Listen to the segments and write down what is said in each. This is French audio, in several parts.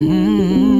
Mm-hmm.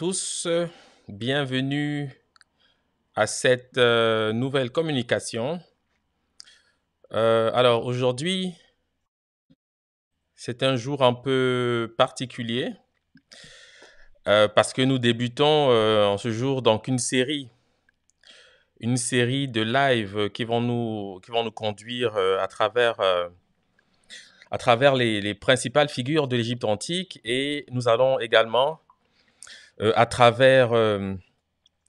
tous, bienvenue à cette euh, nouvelle communication. Euh, alors aujourd'hui, c'est un jour un peu particulier euh, parce que nous débutons en ce jour donc une série, une série de lives qui vont nous, qui vont nous conduire à travers à travers les, principales figures de l'Égypte antique et nous allons également euh, à travers euh,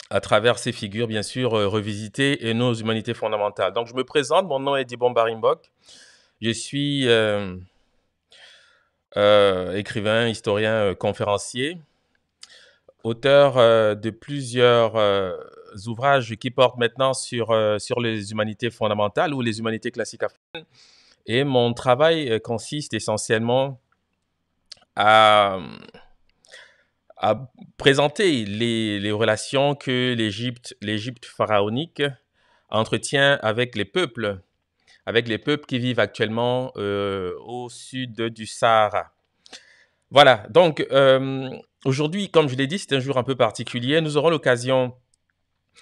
à travers ces figures, bien sûr, euh, revisitées, et nos humanités fondamentales. Donc, je me présente, mon nom est Dibon Barimbok. Je suis écrivain, historien, conférencier, auteur de plusieurs ouvrages qui portent maintenant sur, sur les humanités fondamentales ou les humanités classiques africaines. Et mon travail consiste essentiellement à à présenter les, relations que l'Égypte, l'Égypte pharaonique entretient avec les peuples, avec les peuples qui vivent actuellement euh, au sud du Sahara. Voilà, donc euh, aujourd'hui, comme je l'ai dit, c'est un jour un peu particulier. Nous aurons l'occasion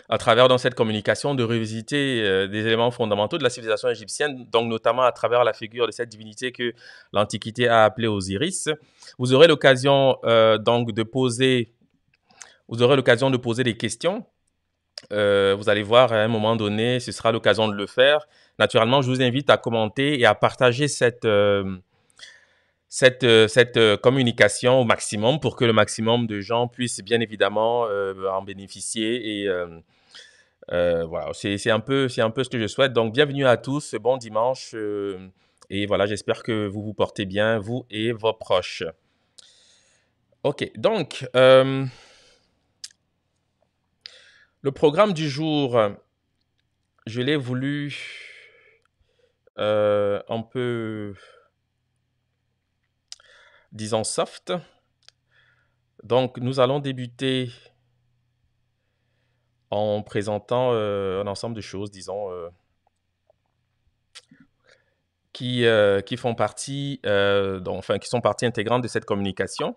à travers dans cette communication de revisiter euh, des éléments fondamentaux de la civilisation égyptienne, donc notamment à travers la figure de cette divinité que l'Antiquité a appelée Osiris. Vous aurez l'occasion euh, donc de poser, vous aurez l'occasion de poser des questions. Euh, vous allez voir à un moment donné, ce sera l'occasion de le faire. Naturellement, je vous invite à commenter et à partager cette cette, euh, euh, communication au maximum pour que le maximum de gens puissent bien évidemment euh, en bénéficier. Et voilà, c'est un, peu, un peu ce que je souhaite. Donc, bienvenue à tous, bon dimanche. et voilà, j'espère que vous vous portez bien, vous et vos proches. Ok, donc, le programme du jour, je l'ai voulu un peu disons soft. Donc, nous allons débuter en présentant euh, un ensemble de choses, disons, euh, euh, qui, font partie, enfin, qui sont partie intégrante de cette communication.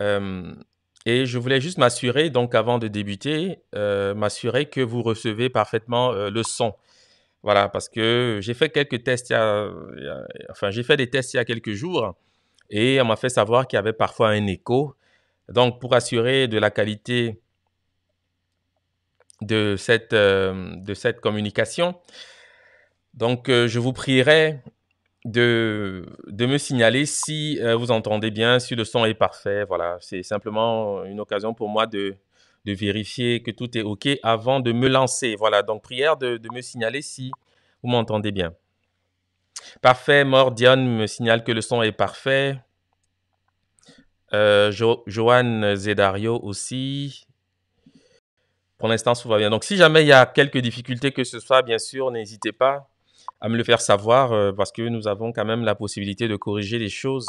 et je voulais juste m'assurer, donc, avant de débuter, m'assurer que vous recevez parfaitement le son. Voilà, parce que j'ai fait quelques tests, il y a, enfin, j'ai fait des tests il y a quelques jours et on m'a fait savoir qu'il y avait parfois un écho. Donc, pour assurer de la qualité de cette, euh, de cette communication, donc euh, je vous prierai de, de me signaler si euh, vous entendez bien, si le son est parfait. Voilà, c'est simplement une occasion pour moi de, vérifier que tout est OK avant de me lancer. Voilà, donc prière de me signaler si vous m'entendez bien. Parfait, mort. me signale que le son est parfait. Euh, Zedario aussi. Pour l'instant, tout va bien. Donc, si jamais il y a quelques difficultés que ce soit, bien sûr, n'hésitez pas à me le faire savoir euh, parce que nous avons quand même la possibilité de corriger les choses.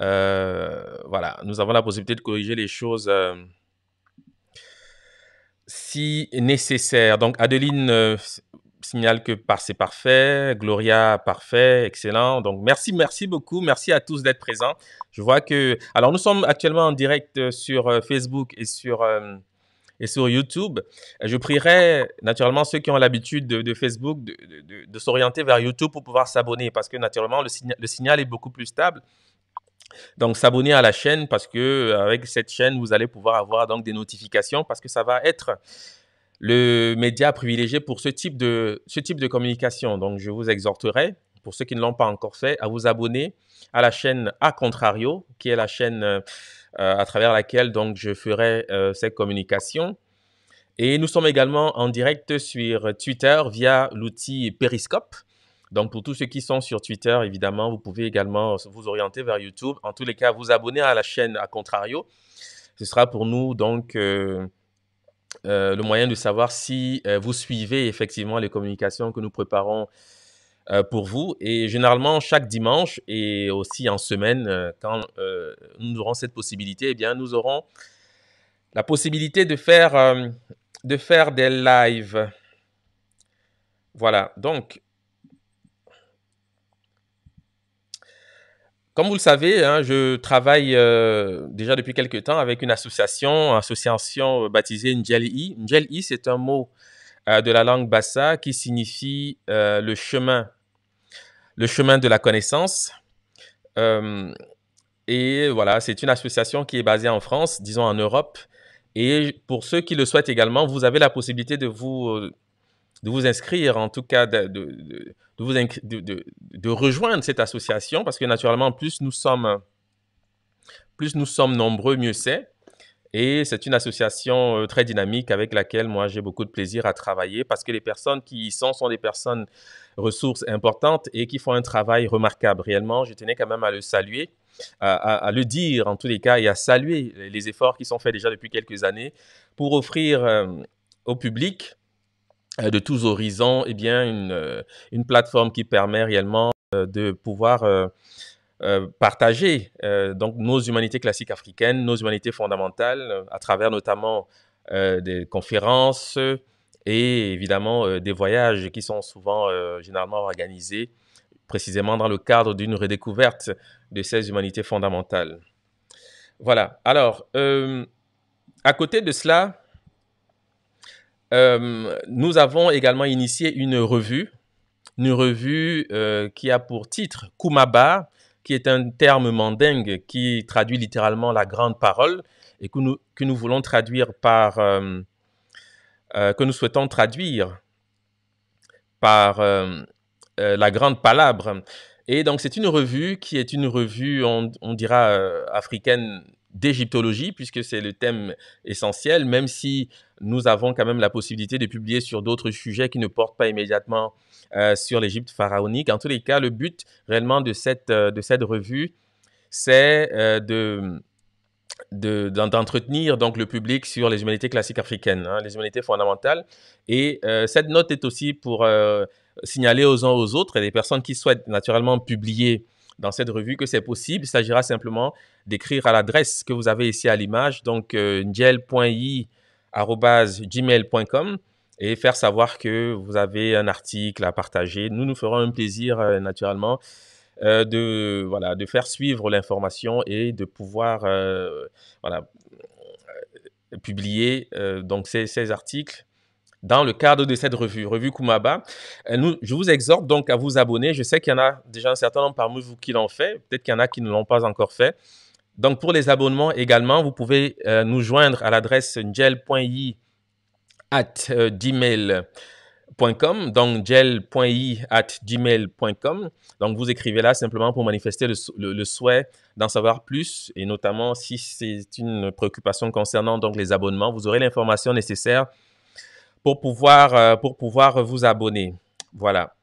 Euh, voilà, nous avons la possibilité de corriger les choses euh, si nécessaire. Donc, Adeline signale que c'est parfait, Gloria parfait, excellent. Donc merci, merci beaucoup, merci à tous d'être présents. Je vois que alors nous sommes actuellement en direct euh, sur euh, Facebook et sur euh, et sur YouTube. Je prierai naturellement ceux qui ont l'habitude de, Facebook de, de, s'orienter vers YouTube pour pouvoir s'abonner parce que naturellement le, le signal est beaucoup plus stable. Donc s'abonner à la chaîne parce que avec cette chaîne vous allez pouvoir avoir donc des notifications parce que ça va être le média privilégié pour ce type de, ce type de communication. Donc, je vous exhorterai, pour ceux qui ne l'ont pas encore fait, à vous abonner à la chaîne A Contrario, qui est la chaîne euh, à travers laquelle donc, je ferai euh, cette ces communications. Et nous sommes également en direct sur Twitter via l'outil Periscope. Donc, pour tous ceux qui sont sur Twitter, évidemment, vous pouvez également vous orienter vers YouTube. En tous les cas, vous abonner à la chaîne A Contrario. Ce sera pour nous donc euh, euh, le moyen de savoir si euh, vous suivez effectivement les communications que nous préparons euh, pour vous. Et généralement, chaque dimanche et aussi en semaine, quand nous aurons cette possibilité, eh bien, nous aurons la possibilité de faire, de faire des lives. Voilà, donc Comme vous le savez, hein, je travaille euh, déjà depuis quelques temps avec une association, association euh, baptisée Njeli. Njeli, c'est un mot euh, de la langue bassa qui signifie le chemin, le chemin de la connaissance. et voilà, c'est une association qui est basée en France, disons en Europe. Et pour ceux qui le souhaitent également, vous avez la possibilité de vous de vous inscrire, en tout cas de, de, de, de vous de, rejoindre cette association, parce que naturellement, plus nous sommes, plus nous sommes nombreux, mieux c'est. Et c'est une association euh, très dynamique avec laquelle moi j'ai beaucoup de plaisir à travailler parce que les personnes qui y sont sont des personnes ressources importantes et qui font un travail remarquable. Réellement, je tenais quand même à le saluer. À, le dire en tous les cas et à saluer les efforts qui sont faits déjà depuis quelques années pour offrir euh, au public euh, de tous horizons, et eh bien, euh, une, plateforme qui permet réellement euh, de pouvoir partager donc nos humanités classiques africaines, nos humanités fondamentales, à travers notamment des conférences et évidemment des voyages qui sont souvent généralement organisés précisément dans le cadre d'une redécouverte de ces humanités fondamentales. Voilà. Alors, à côté de cela, euh, nous avons également initié une revue, une revue euh, qui a pour titre Kumaba, qui est un terme mandingue qui traduit littéralement la grande parole et que nous, que nous voulons traduire par, euh, que nous souhaitons traduire par la grande palabre. Et donc c'est une revue qui est une revue, on, on dira, africaine d'égyptologie, puisque c'est le thème essentiel, même si nous avons quand même la possibilité de publier sur d'autres sujets qui ne portent pas immédiatement euh, sur l'Égypte pharaonique. En tous les cas, le but réellement de cette, euh, de cette revue, c'est euh, de d'entretenir donc le public sur les humanités classiques africaines, hein, les humanités fondamentales. Et cette note est aussi pour signaler aux uns aux autres et les personnes qui souhaitent naturellement publier dans cette revue que c'est possible. Il s'agira simplement d'écrire à l'adresse que vous avez ici à l'image, donc euh, gmail.com et faire savoir que vous avez un article à partager. Nous nous ferons un plaisir euh, naturellement euh, de voilà de faire suivre l'information et de pouvoir euh, voilà publier donc ces, articles dans le cadre de cette revue, revue Kumaba. je vous exhorte donc à vous abonner. Je sais qu'il y en a déjà un certain nombre parmi vous qui l'ont fait. Peut-être qu'il y en a qui ne l'ont pas encore fait. Donc, pour les abonnements également, vous pouvez euh, nous joindre à l'adresse gel.i at euh, gmail.com. Donc, gel.i at gmail.com. Donc, vous écrivez là simplement pour manifester le, souhait d'en savoir plus et notamment si c'est une préoccupation concernant donc les abonnements, vous aurez l'information nécessaire pour pouvoir, euh, pour pouvoir vous abonner. Voilà.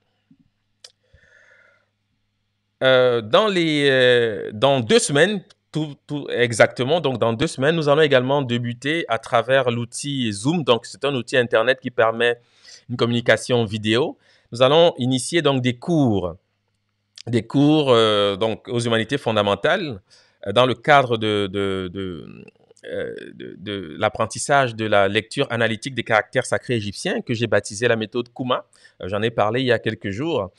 dans, les, dans deux semaines, tout, exactement. Donc, dans deux semaines, nous allons également débuter à travers l'outil Zoom. Donc, c'est un outil Internet qui permet une communication vidéo. Nous allons initier donc des cours, des cours euh, donc aux humanités fondamentales euh, dans le cadre de, de, euh, de, de l'apprentissage de la lecture analytique des caractères sacrés égyptiens que j'ai baptisé la méthode Kuma. J'en ai parlé il y a quelques jours.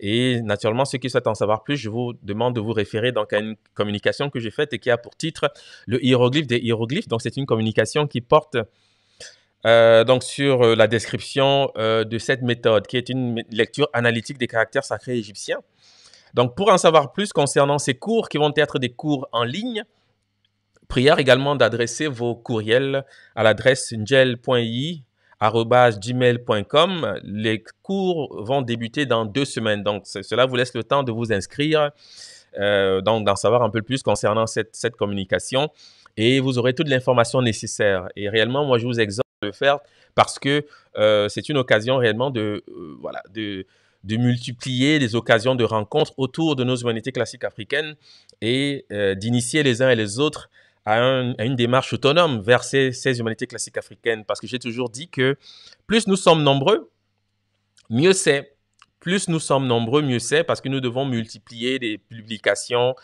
Et naturellement, ceux qui souhaitent en savoir plus, je vous demande de vous référer donc à une communication que j'ai faite et qui a pour titre le hiéroglyphe des hiéroglyphes. Donc, c'est une communication qui porte euh, donc sur euh, la description euh, de cette méthode, qui est une lecture analytique des caractères sacrés égyptiens. Donc, pour en savoir plus concernant ces cours qui vont être des cours en ligne, prière également d'adresser vos courriels à l'adresse njel.i gmail.com. Les cours vont débuter dans deux semaines, donc cela vous laisse le temps de vous inscrire, euh, donc d'en savoir un peu plus concernant cette, communication et vous aurez toute l'information nécessaire. Et réellement, moi, je vous exhorte de le faire parce que euh, c'est une occasion réellement de, euh, voilà, de, de multiplier les occasions de rencontres autour de nos humanités classiques africaines et d'initier les uns et les autres à, une démarche autonome vers ces, humanités classiques africaines. Parce que j'ai toujours dit que plus nous sommes nombreux, mieux c'est. Plus nous sommes nombreux, mieux c'est, parce que nous devons multiplier des publications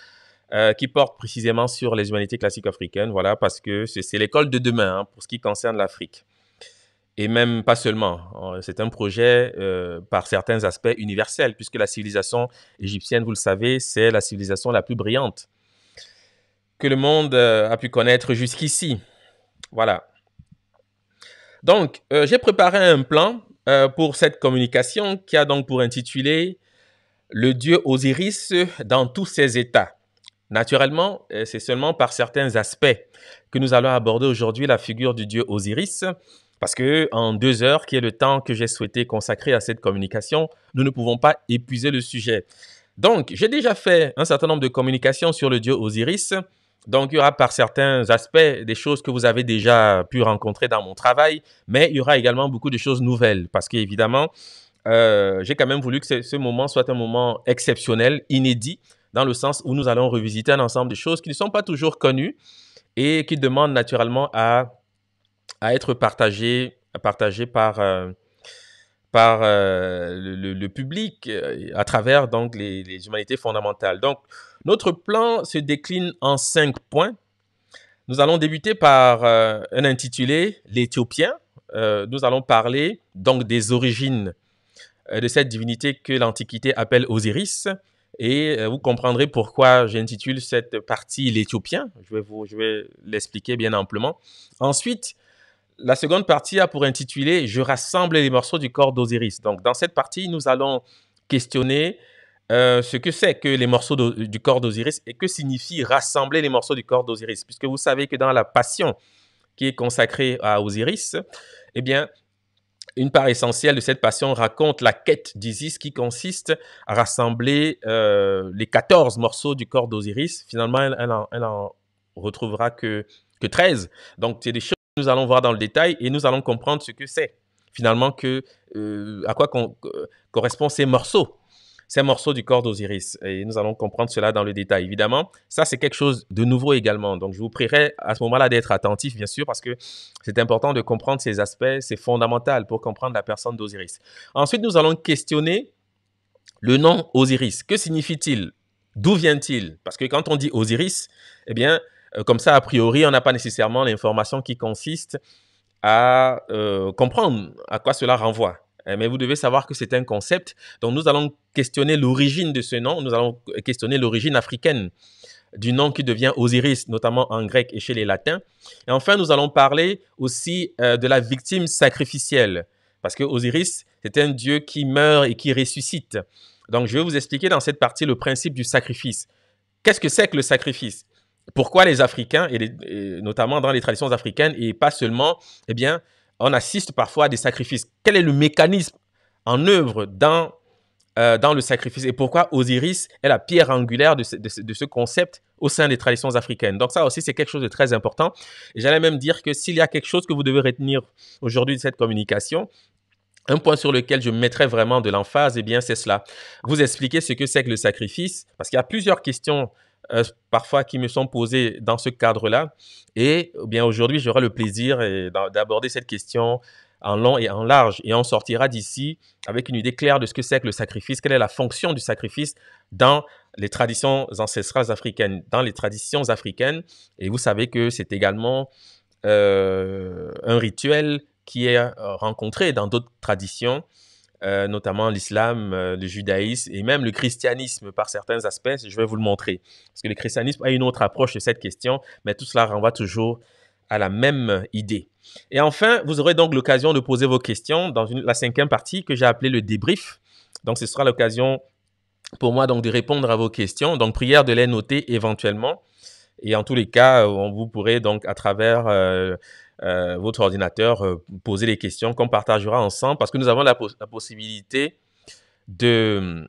euh, qui portent précisément sur les humanités classiques africaines, voilà, parce que c'est l'école de demain hein, pour ce qui concerne l'Afrique. Et même pas seulement, c'est un projet euh, par certains aspects universel, puisque la civilisation égyptienne, vous le savez, c'est la civilisation la plus brillante que le monde euh, a pu connaître jusqu'ici. Voilà. Donc, euh, j'ai préparé un plan euh, pour cette communication qui a donc pour intitulé Le dieu Osiris dans tous ses états. Naturellement, c'est seulement par certains aspects que nous allons aborder aujourd'hui la figure du dieu Osiris, parce que en deux heures, qui est le temps que j'ai souhaité consacrer à cette communication, nous ne pouvons pas épuiser le sujet. Donc, j'ai déjà fait un certain nombre de communications sur le dieu Osiris, donc, il y aura par certains aspects des choses que vous avez déjà pu rencontrer dans mon travail, mais il y aura également beaucoup de choses nouvelles parce qu'évidemment, euh, j'ai quand même voulu que ce moment soit un moment exceptionnel, inédit, dans le sens où nous allons revisiter un ensemble de choses qui ne sont pas toujours connues et qui demandent naturellement à, à être partagées, par, euh, par euh, le, public euh, à travers donc les, humanités fondamentales. Donc notre plan se décline en cinq points. Nous allons débuter par euh, un intitulé l'Éthiopien. nous allons parler donc des origines de cette divinité que l'Antiquité appelle Osiris. Et vous comprendrez pourquoi j'intitule cette partie l'Éthiopien. Je vais vous, je vais l'expliquer bien amplement. Ensuite, la seconde partie a pour intitulé Je rassemble les morceaux du corps d'Osiris. Donc, dans cette partie, nous allons questionner euh, ce que c'est que les morceaux du corps d'Osiris et que signifie rassembler les morceaux du corps d'Osiris. Puisque vous savez que dans la passion qui est consacrée à Osiris, eh bien, une part essentielle de cette passion raconte la quête d'Isis qui consiste à rassembler euh, les 14 morceaux du corps d'Osiris. Finalement, elle, n'en en, retrouvera que, que 13. Donc, c'est des choses nous allons voir dans le détail et nous allons comprendre ce que c'est finalement que euh, à quoi euh, correspondent ces morceaux, ces morceaux du corps d'Osiris. Et nous allons comprendre cela dans le détail. Évidemment, ça c'est quelque chose de nouveau également. Donc je vous prierai à ce moment-là d'être attentif, bien sûr, parce que c'est important de comprendre ces aspects. C'est fondamental pour comprendre la personne d'Osiris. Ensuite, nous allons questionner le nom Osiris. Que signifie-t-il D'où vient-il Parce que quand on dit Osiris, eh bien, euh, comme ça, a priori, on n'a pas nécessairement l'information qui consiste à euh, comprendre à quoi cela renvoie. Euh, mais vous devez savoir que c'est un concept. dont nous allons questionner l'origine de ce nom. Nous allons questionner l'origine africaine du nom qui devient Osiris, notamment en grec et chez les latins. Et enfin, nous allons parler aussi de la victime sacrificielle, parce que Osiris, c'est un dieu qui meurt et qui ressuscite. Donc, je vais vous expliquer dans cette partie le principe du sacrifice. Qu'est-ce que c'est que le sacrifice pourquoi les Africains, et, notamment dans les traditions africaines, et pas seulement, eh bien, on assiste parfois à des sacrifices. Quel est le mécanisme en œuvre dans, euh, dans le sacrifice et pourquoi Osiris est la pierre angulaire de ce, concept au sein des traditions africaines. Donc ça aussi, c'est quelque chose de très important. j'allais même dire que s'il y a quelque chose que vous devez retenir aujourd'hui de cette communication, un point sur lequel je mettrais vraiment de l'emphase, et eh bien, c'est cela. Vous expliquer ce que c'est que le sacrifice, parce qu'il y a plusieurs questions euh, parfois qui me sont posées dans ce cadre-là. Et eh bien aujourd'hui, j'aurai le plaisir eh, d'aborder cette question en long et en large. Et on sortira d'ici avec une idée claire de ce que c'est que le sacrifice, quelle est la fonction du sacrifice dans les traditions ancestrales africaines, dans les traditions africaines. Et vous savez que c'est également euh, un rituel qui est euh, rencontré dans d'autres traditions euh, notamment l'islam, euh, le judaïsme et même le christianisme par certains aspects. Je vais vous le montrer. Parce que le christianisme a une autre approche de cette question, mais tout cela renvoie toujours à la même idée. Et enfin, vous aurez donc l'occasion de poser vos questions dans la cinquième partie que j'ai appelée le débrief. Donc, ce sera l'occasion pour moi donc de répondre à vos questions. Donc, prière de les noter éventuellement. Et en tous les cas, on vous pourrez donc à travers euh, euh, votre ordinateur, euh, poser les questions qu'on partagera ensemble parce que nous avons la, possibilité de,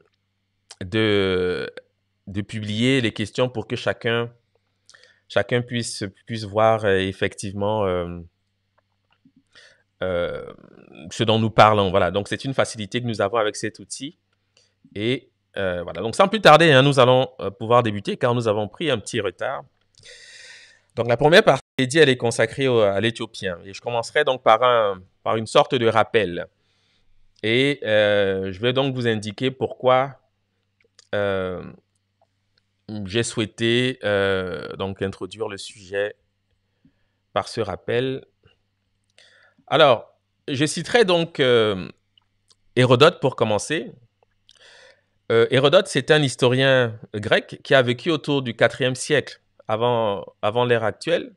de, de, publier les questions pour que chacun, chacun puisse, puisse voir euh, effectivement ce dont nous parlons. Voilà, donc c'est une facilité que nous avons avec cet outil. Et voilà, donc sans plus tarder, hein, nous allons pouvoir débuter car nous avons pris un petit retard. Donc la première partie elle est consacrée à l'Éthiopien. Et je commencerai donc par, un, par une sorte de rappel. Et euh, je vais donc vous indiquer pourquoi euh, j'ai souhaité euh, donc introduire le sujet par ce rappel. Alors, je citerai donc Hérodote pour commencer. Hérodote, c'est un historien grec qui a vécu autour du 4e siècle avant, avant l'ère actuelle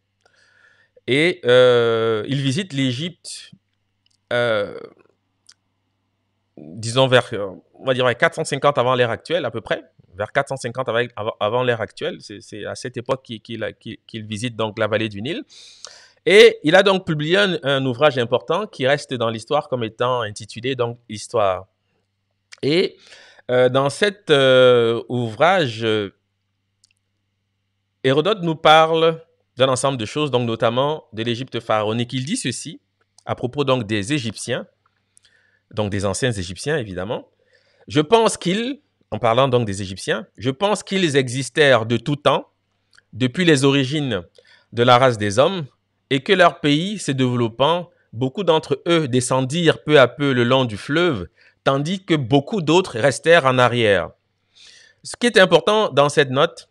et euh, il visite l'Égypte, euh, disons vers, on va dire, 450 avant l'ère actuelle à peu près, vers 450 avant, avant l'ère actuelle. C'est à cette époque qu'il visite donc la vallée du Nil. Et il a donc publié un, ouvrage important qui reste dans l'histoire comme étant intitulé donc Histoire. Et euh, dans cet ouvrage, Hérodote nous parle d'un ensemble de choses, donc notamment de l'Égypte pharaonique. Il dit ceci à propos donc des Égyptiens, donc des anciens Égyptiens évidemment. Je pense qu'ils, en parlant donc des Égyptiens, je pense qu'ils existèrent de tout temps, depuis les origines de la race des hommes, et que leur pays se développant, beaucoup d'entre eux descendirent peu à peu le long du fleuve, tandis que beaucoup d'autres restèrent en arrière. Ce qui est important dans cette note,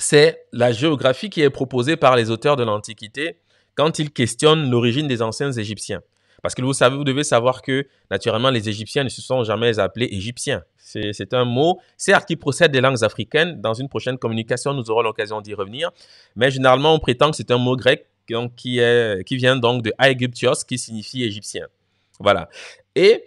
c'est la géographie qui est proposée par les auteurs de l'Antiquité quand ils questionnent l'origine des anciens Égyptiens. Parce que vous savez, vous devez savoir que naturellement les Égyptiens ne se sont jamais appelés Égyptiens. C'est un mot, certes, qui procède des langues africaines. Dans une prochaine communication, nous aurons l'occasion d'y revenir. Mais généralement, on prétend que c'est un mot grec qui, vient donc de Aegyptios, qui signifie Égyptien. Voilà. Et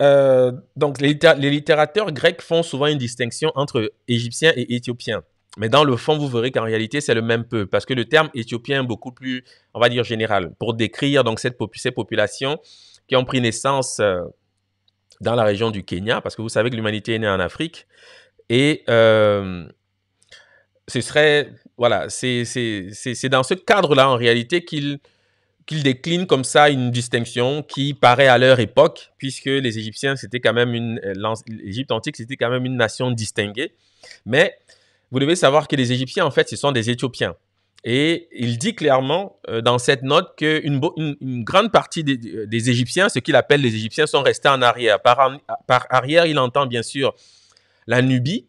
euh, donc, les, littérateurs grecs font souvent une distinction entre Égyptiens et Éthiopiens. Mais dans le fond, vous verrez qu'en réalité, c'est le même peu parce que le terme éthiopien est beaucoup plus, on va dire, général, pour décrire donc cette ces populations qui ont pris naissance euh, dans la région du Kenya, parce que vous savez que l'humanité est née en Afrique, et euh, ce serait, voilà, c'est dans ce cadre-là, en réalité, qu'il qu'il décline comme ça une distinction qui paraît à leur époque, puisque les Égyptiens, c'était quand même une, euh, l'Égypte antique, c'était quand même une nation distinguée, mais vous devez savoir que les Égyptiens, en fait, ce sont des Éthiopiens. Et il dit clairement euh, dans cette note qu'une une, une, grande partie des, Égyptiens, ce qu'il appelle les Égyptiens, sont restés en arrière. Par, par, arrière, il entend bien sûr la Nubie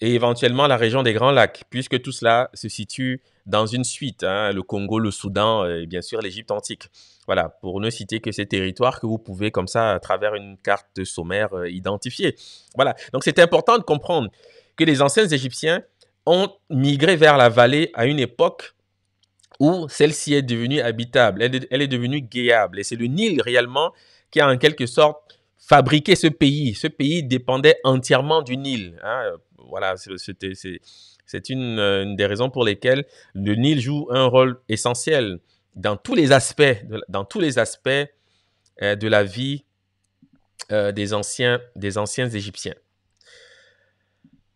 et éventuellement la région des Grands Lacs, puisque tout cela se situe dans une suite, hein, le Congo, le Soudan et bien sûr l'Égypte antique. Voilà, pour ne citer que ces territoires que vous pouvez comme ça, à travers une carte sommaire, euh, identifier. Voilà, donc c'est important de comprendre que les anciens Égyptiens ont migré vers la vallée à une époque où celle-ci est devenue habitable, elle est, devenue guéable. Et c'est le Nil réellement qui a en quelque sorte fabriqué ce pays. Ce pays dépendait entièrement du Nil. Hein. Voilà, c'est euh, une, des raisons pour lesquelles le Nil joue un rôle essentiel dans tous les aspects, dans tous les aspects euh, de la vie euh, des, anciens, des anciens Égyptiens.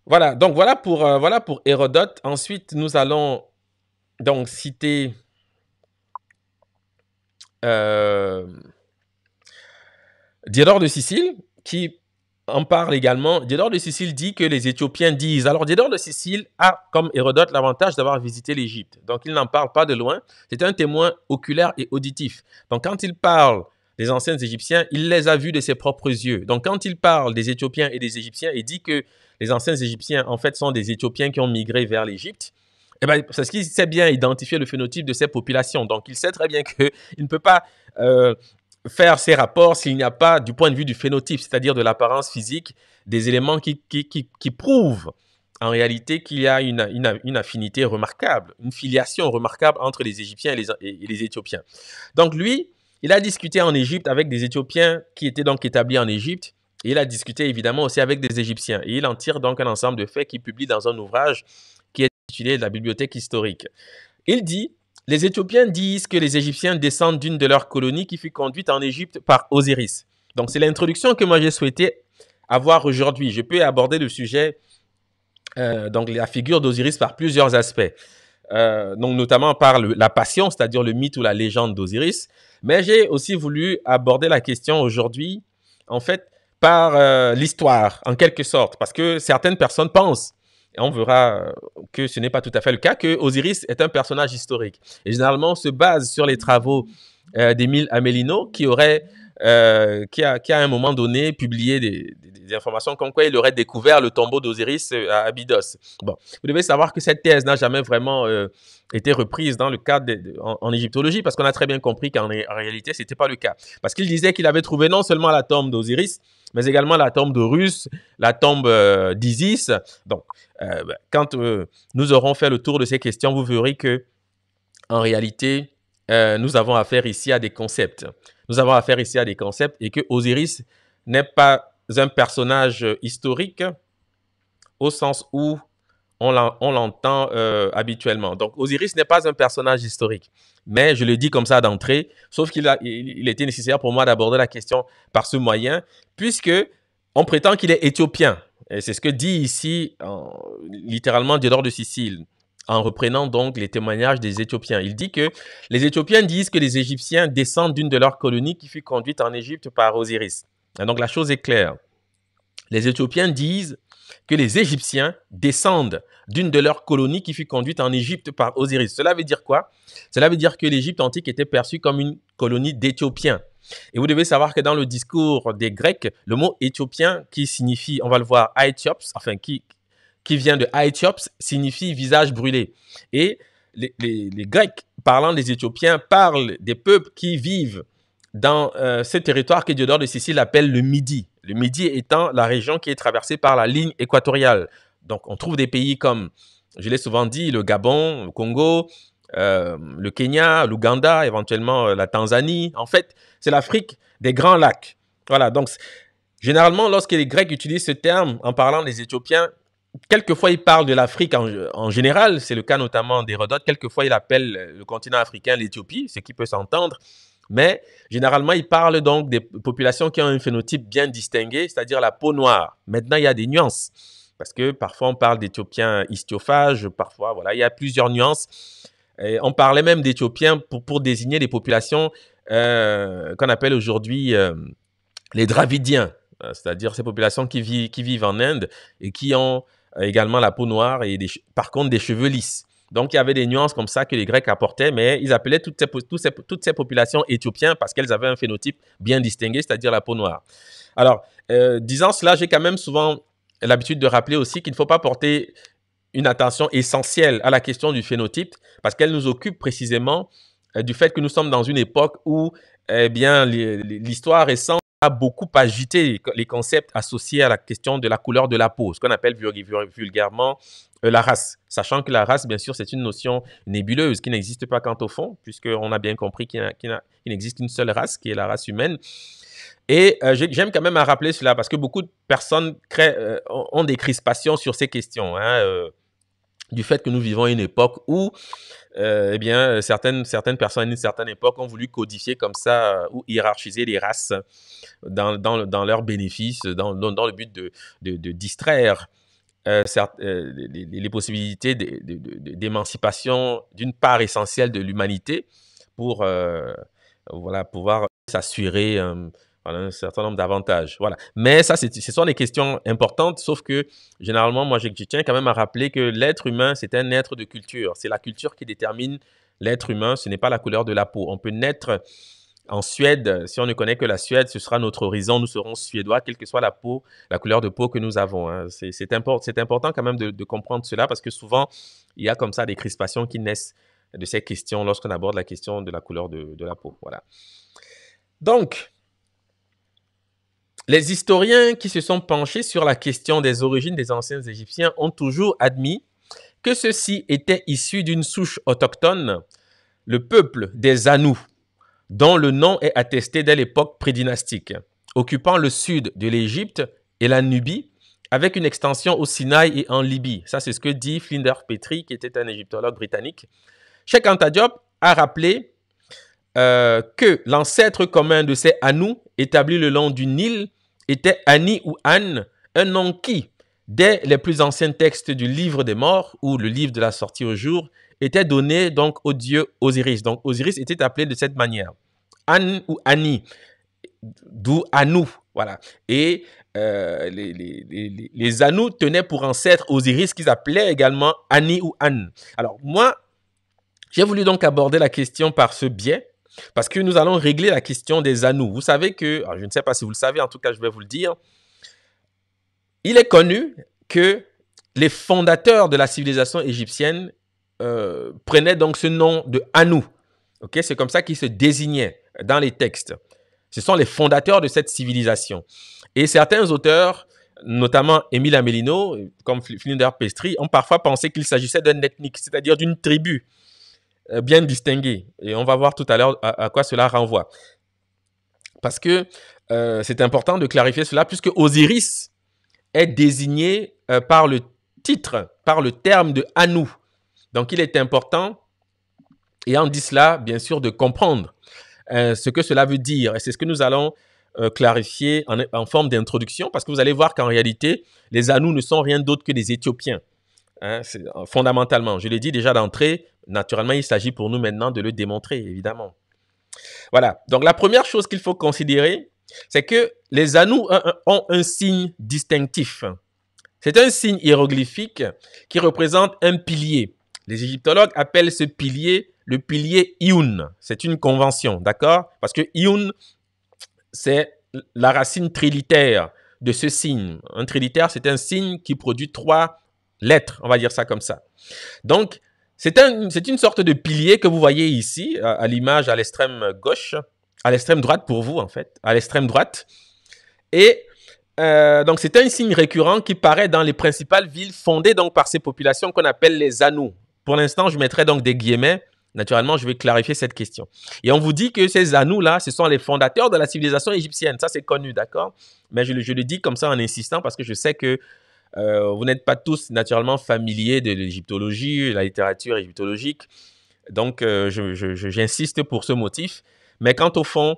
Voilà, donc voilà pour, euh, voilà pour Hérodote. Ensuite, nous allons donc citer euh, Diodore de Sicile, qui en parle également. Diodore de Sicile dit que les Éthiopiens disent. Alors, Diodore de Sicile a, comme Hérodote, l'avantage d'avoir visité l'Égypte. Donc, il n'en parle pas de loin. C'est un témoin oculaire et auditif. Donc, quand il parle des anciens Égyptiens, il les a vus de ses propres yeux. Donc quand il parle des Éthiopiens et des Égyptiens et dit que les anciens Égyptiens, en fait, sont des Éthiopiens qui ont migré vers l'Égypte, eh ben, parce qu'il sait bien identifier le phénotype de ces populations. Donc il sait très bien qu'il ne peut pas euh, faire ses rapports s'il n'y a pas, du point de vue du phénotype, c'est-à-dire de l'apparence physique, des éléments qui, qui, qui, prouvent en réalité qu'il y a une, affinité remarquable, une filiation remarquable entre les Égyptiens et les Éthiopiens. Donc lui, il a discuté en Égypte avec des Éthiopiens qui étaient donc établis en Égypte. Et il a discuté évidemment aussi avec des Égyptiens. Et il en tire donc un ensemble de faits qu'il publie dans un ouvrage qui est intitulé La bibliothèque historique. Il dit Les Éthiopiens disent que les Égyptiens descendent d'une de leurs colonies qui fut conduite en Égypte par Osiris. Donc c'est l'introduction que moi j'ai souhaité avoir aujourd'hui. Je peux aborder le sujet, euh, donc la figure d'Osiris par plusieurs aspects. Euh, donc notamment par la passion, c'est-à-dire le mythe ou la légende d'Osiris, mais j'ai aussi voulu aborder la question aujourd'hui, en fait, par euh, l'histoire, en quelque sorte, parce que certaines personnes pensent, et on verra euh, que ce n'est pas tout à fait le cas, que Osiris est un personnage historique. Et généralement, on se base sur les travaux d'Emile euh, d'Émile Amelino, qui aurait euh, qui, a, qui, à un moment donné publié des, informations comme quoi il aurait découvert le tombeau d'Osiris euh, à Abydos. Bon, vous devez savoir que cette thèse n'a jamais vraiment euh, été reprise dans le cadre en, égyptologie parce qu'on a très bien compris qu'en réalité, ce n'était pas le cas. Parce qu'il disait qu'il avait trouvé non seulement la tombe d'Osiris, mais également la tombe d'Horus, la tombe d'Isis. Donc, ben, quand nous aurons fait le tour de ces questions, vous verrez que, en réalité, nous avons affaire ici à des concepts nous avons affaire ici à des concepts et que Osiris n'est pas un personnage euh, historique au sens où on l'entend euh, habituellement. Donc Osiris n'est pas un personnage historique, mais je le dis comme ça d'entrée, sauf qu'il il était nécessaire pour moi d'aborder la question par ce moyen, puisque on prétend qu'il est éthiopien. Et c'est ce que dit ici, littéralement, Diodore de Sicile en reprenant donc les témoignages des Éthiopiens. Il dit que les Éthiopiens disent que les Égyptiens descendent d'une de leurs colonies qui fut conduite en Égypte par Osiris. donc la chose est claire. Les Éthiopiens disent que les Égyptiens descendent d'une de leurs colonies qui fut conduite en Égypte par Osiris. Cela veut dire quoi Cela veut dire que l'Égypte antique était perçue comme une colonie d'Éthiopiens. Et vous devez savoir que dans le discours des Grecs, le mot éthiopien qui signifie, on va le voir, Aethiops, enfin qui, qui vient de Aethiops, signifie visage brûlé. Et les, Grecs, parlant des Éthiopiens, parlent des peuples qui vivent dans euh, ce territoire que Diodore de Sicile appelle le Midi. Le Midi étant la région qui est traversée par la ligne équatoriale. Donc, on trouve des pays comme, je l'ai souvent dit, le Gabon, le Congo, euh, le Kenya, l'Ouganda, éventuellement euh, la Tanzanie. En fait, c'est l'Afrique des grands lacs. Voilà, donc généralement, lorsque les Grecs utilisent ce terme en parlant des Éthiopiens, quelquefois, il parle de l'Afrique en, général, c'est le cas notamment d'Hérodote. Quelquefois, il appelle le continent africain l'Éthiopie, ce qui peut s'entendre. Mais généralement, il parle donc des populations qui ont un phénotype bien distingué, c'est-à-dire la peau noire. Maintenant, il y a des nuances. Parce que parfois, on parle d'Éthiopiens histiophages, parfois, voilà, il y a plusieurs nuances. Et on parlait même d'Éthiopiens pour, désigner les populations euh, qu'on appelle aujourd'hui euh, les Dravidiens, hein, c'est-à-dire ces populations qui, qui vivent en Inde et qui ont euh, également la peau noire et par contre des cheveux lisses. Donc, il y avait des nuances comme ça que les Grecs apportaient, mais ils appelaient toutes ces, toutes ces, toutes ces populations éthiopiens parce qu'elles avaient un phénotype bien distingué, c'est-à-dire la peau noire. Alors, euh, disant cela, j'ai quand même souvent l'habitude de rappeler aussi qu'il ne faut pas porter une attention essentielle à la question du phénotype parce qu'elle nous occupe précisément euh, du fait que nous sommes dans une époque où, eh bien, l'histoire récente a beaucoup agité les concepts associés à la question de la couleur de la peau, ce qu'on appelle vulgairement euh, la race, sachant que la race, bien sûr, c'est une notion nébuleuse qui n'existe pas quant au fond, puisqu'on a bien compris qu'il n'existe qu'une seule race, qui est la race humaine. Et euh, j'aime quand même à rappeler cela, parce que beaucoup de personnes euh, ont des crispations sur ces questions. Hein, du fait que nous vivons une époque où, euh, eh bien, certaines, certaines personnes à une certaine époque ont voulu codifier comme ça euh, ou hiérarchiser les races dans, dans, dans leurs bénéfices, dans, dans, le but de, de, distraire euh, euh, les, les, possibilités d'émancipation d'une part essentielle de l'humanité pour voilà, pouvoir s'assurer un certain nombre d'avantages. Voilà. Mais ça, ce sont des questions importantes, sauf que généralement, moi, je, tiens quand même à rappeler que l'être humain, c'est un être de culture. C'est la culture qui détermine l'être humain, ce n'est pas la couleur de la peau. On peut naître en Suède, si on ne connaît que la Suède, ce sera notre horizon, nous serons suédois, quelle que soit la peau, la couleur de peau que nous avons. Hein. C'est important quand même de, comprendre cela parce que souvent, il y a comme ça des crispations qui naissent de ces questions lorsqu'on aborde la question de la couleur de, de la peau. Voilà. Donc, les historiens qui se sont penchés sur la question des origines des anciens Égyptiens ont toujours admis que ceux-ci étaient issus d'une souche autochtone, le peuple des Anou, dont le nom est attesté dès l'époque prédynastique, occupant le sud de l'Égypte et la Nubie, avec une extension au Sinaï et en Libye. Ça, c'est ce que dit Flinders Petrie, qui était un égyptologue britannique. Cheikh Anta a rappelé euh, que l'ancêtre commun de ces Anou, établi le long du Nil, était Annie ou Anne, un nom qui, dès les plus anciens textes du livre des morts ou le livre de la sortie au jour, était donné donc au dieu Osiris. Donc Osiris était appelé de cette manière. Anne ou Annie, d'où Anou, voilà. Et euh, les, les, Anou tenaient pour ancêtre Osiris qu'ils appelaient également Annie ou Anne. Alors moi, j'ai voulu donc aborder la question par ce biais parce que nous allons régler la question des anneaux. Vous savez que, je ne sais pas si vous le savez, en tout cas, je vais vous le dire. Il est connu que les fondateurs de la civilisation égyptienne euh, prenaient donc ce nom de Anou. Ok, C'est comme ça qu'ils se désignaient dans les textes. Ce sont les fondateurs de cette civilisation. Et certains auteurs, notamment Émile Amelino, comme Flinders Pestry, ont parfois pensé qu'il s'agissait d'un ethnique, c'est-à-dire d'une tribu euh, bien distingué, Et on va voir tout à l'heure à, quoi cela renvoie. Parce que euh, c'est important de clarifier cela, puisque Osiris est désigné euh, par le titre, par le terme de Anou Donc il est important, et en dit cela, bien sûr, de comprendre ce que cela veut dire. Et c'est ce que nous allons clarifier en, forme d'introduction, parce que vous allez voir qu'en réalité, les Anou ne sont rien d'autre que des Éthiopiens. Hein, euh, fondamentalement, je l'ai dit déjà d'entrée, naturellement, il s'agit pour nous maintenant de le démontrer, évidemment. Voilà. Donc, la première chose qu'il faut considérer, c'est que les anous ont un signe distinctif. C'est un signe hiéroglyphique qui représente un pilier. Les égyptologues appellent ce pilier le pilier Ioun. C'est une convention, d'accord Parce que Ioun, c'est la racine trilitaire de ce signe. Un trilitaire, c'est un signe qui produit trois l'être, on va dire ça comme ça. Donc, c'est un, une sorte de pilier que vous voyez ici, à, l'image à l'extrême gauche, à l'extrême droite pour vous en fait, à l'extrême droite. Et euh, donc c'est un signe récurrent qui paraît dans les principales villes fondées donc par ces populations qu'on appelle les anous. Pour l'instant, je mettrai donc des guillemets. Naturellement, je vais clarifier cette question. Et on vous dit que ces anous-là, ce sont les fondateurs de la civilisation égyptienne. Ça, c'est connu, d'accord Mais je, je, le dis comme ça en insistant parce que je sais que euh, vous n'êtes pas tous naturellement familiers de l'égyptologie, la littérature égyptologique. Donc, euh, j'insiste pour ce motif. Mais quant au fond,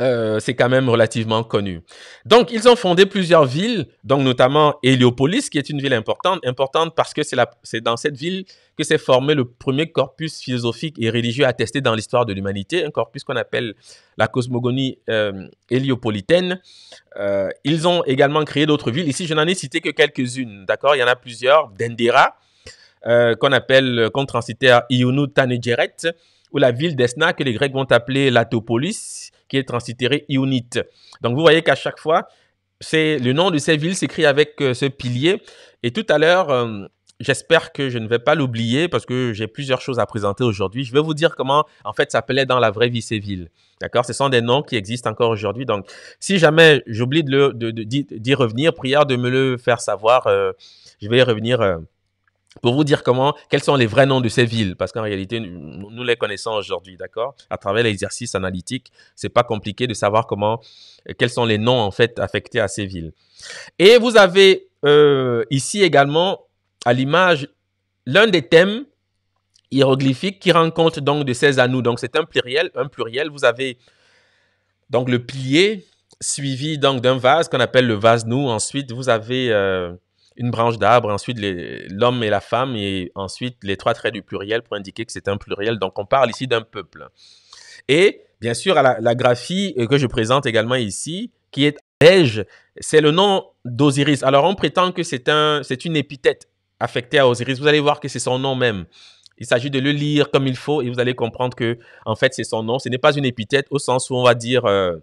euh, c'est quand même relativement connu. Donc, ils ont fondé plusieurs villes, donc notamment Héliopolis, qui est une ville importante, importante parce que c'est dans cette ville que s'est formé le premier corpus philosophique et religieux attesté dans l'histoire de l'humanité, un corpus qu'on appelle la cosmogonie euh, héliopolitaine. Euh, ils ont également créé d'autres villes. Ici, je n'en ai cité que quelques-unes, d'accord Il y en a plusieurs. Dendera, qu'on appelle, qu'on transitaire à Iounou Tanegeret, ou la ville d'Esna, que les Grecs vont appeler Latopolis qui est transitéré ionite. Donc vous voyez qu'à chaque fois, c'est le nom de ces villes s'écrit avec euh, ce pilier. Et tout à l'heure, euh, j'espère que je ne vais pas l'oublier parce que j'ai plusieurs choses à présenter aujourd'hui. Je vais vous dire comment en fait s'appelait dans la vraie vie ces villes. D'accord Ce sont des noms qui existent encore aujourd'hui. Donc, si jamais j'oublie d'y de, de, revenir, prière de me le faire savoir. Euh, je vais y revenir pour vous dire comment, quels sont les vrais noms de ces villes, parce qu'en réalité, nous, les connaissons aujourd'hui, d'accord À travers l'exercice analytique, c'est pas compliqué de savoir comment, euh, quels sont les noms en fait affectés à ces villes. Et vous avez euh, ici également, à l'image, l'un des thèmes hiéroglyphiques qui rencontre donc de ces anneaux. Donc c'est un pluriel, un pluriel. Vous avez donc le pilier suivi donc d'un vase qu'on appelle le vase nous. Ensuite, vous avez euh, une branche d'arbre, ensuite l'homme et la femme, et ensuite les trois traits du pluriel pour indiquer que c'est un pluriel. Donc on parle ici d'un peuple. Et bien sûr, la, graphie euh, que je présente également ici, qui est beige, c'est le nom d'Osiris. Alors on prétend que c'est un, une épithète affectée à Osiris. Vous allez voir que c'est son nom même. Il s'agit de le lire comme il faut et vous allez comprendre que en fait c'est son nom. Ce n'est pas une épithète au sens où on va dire, euh,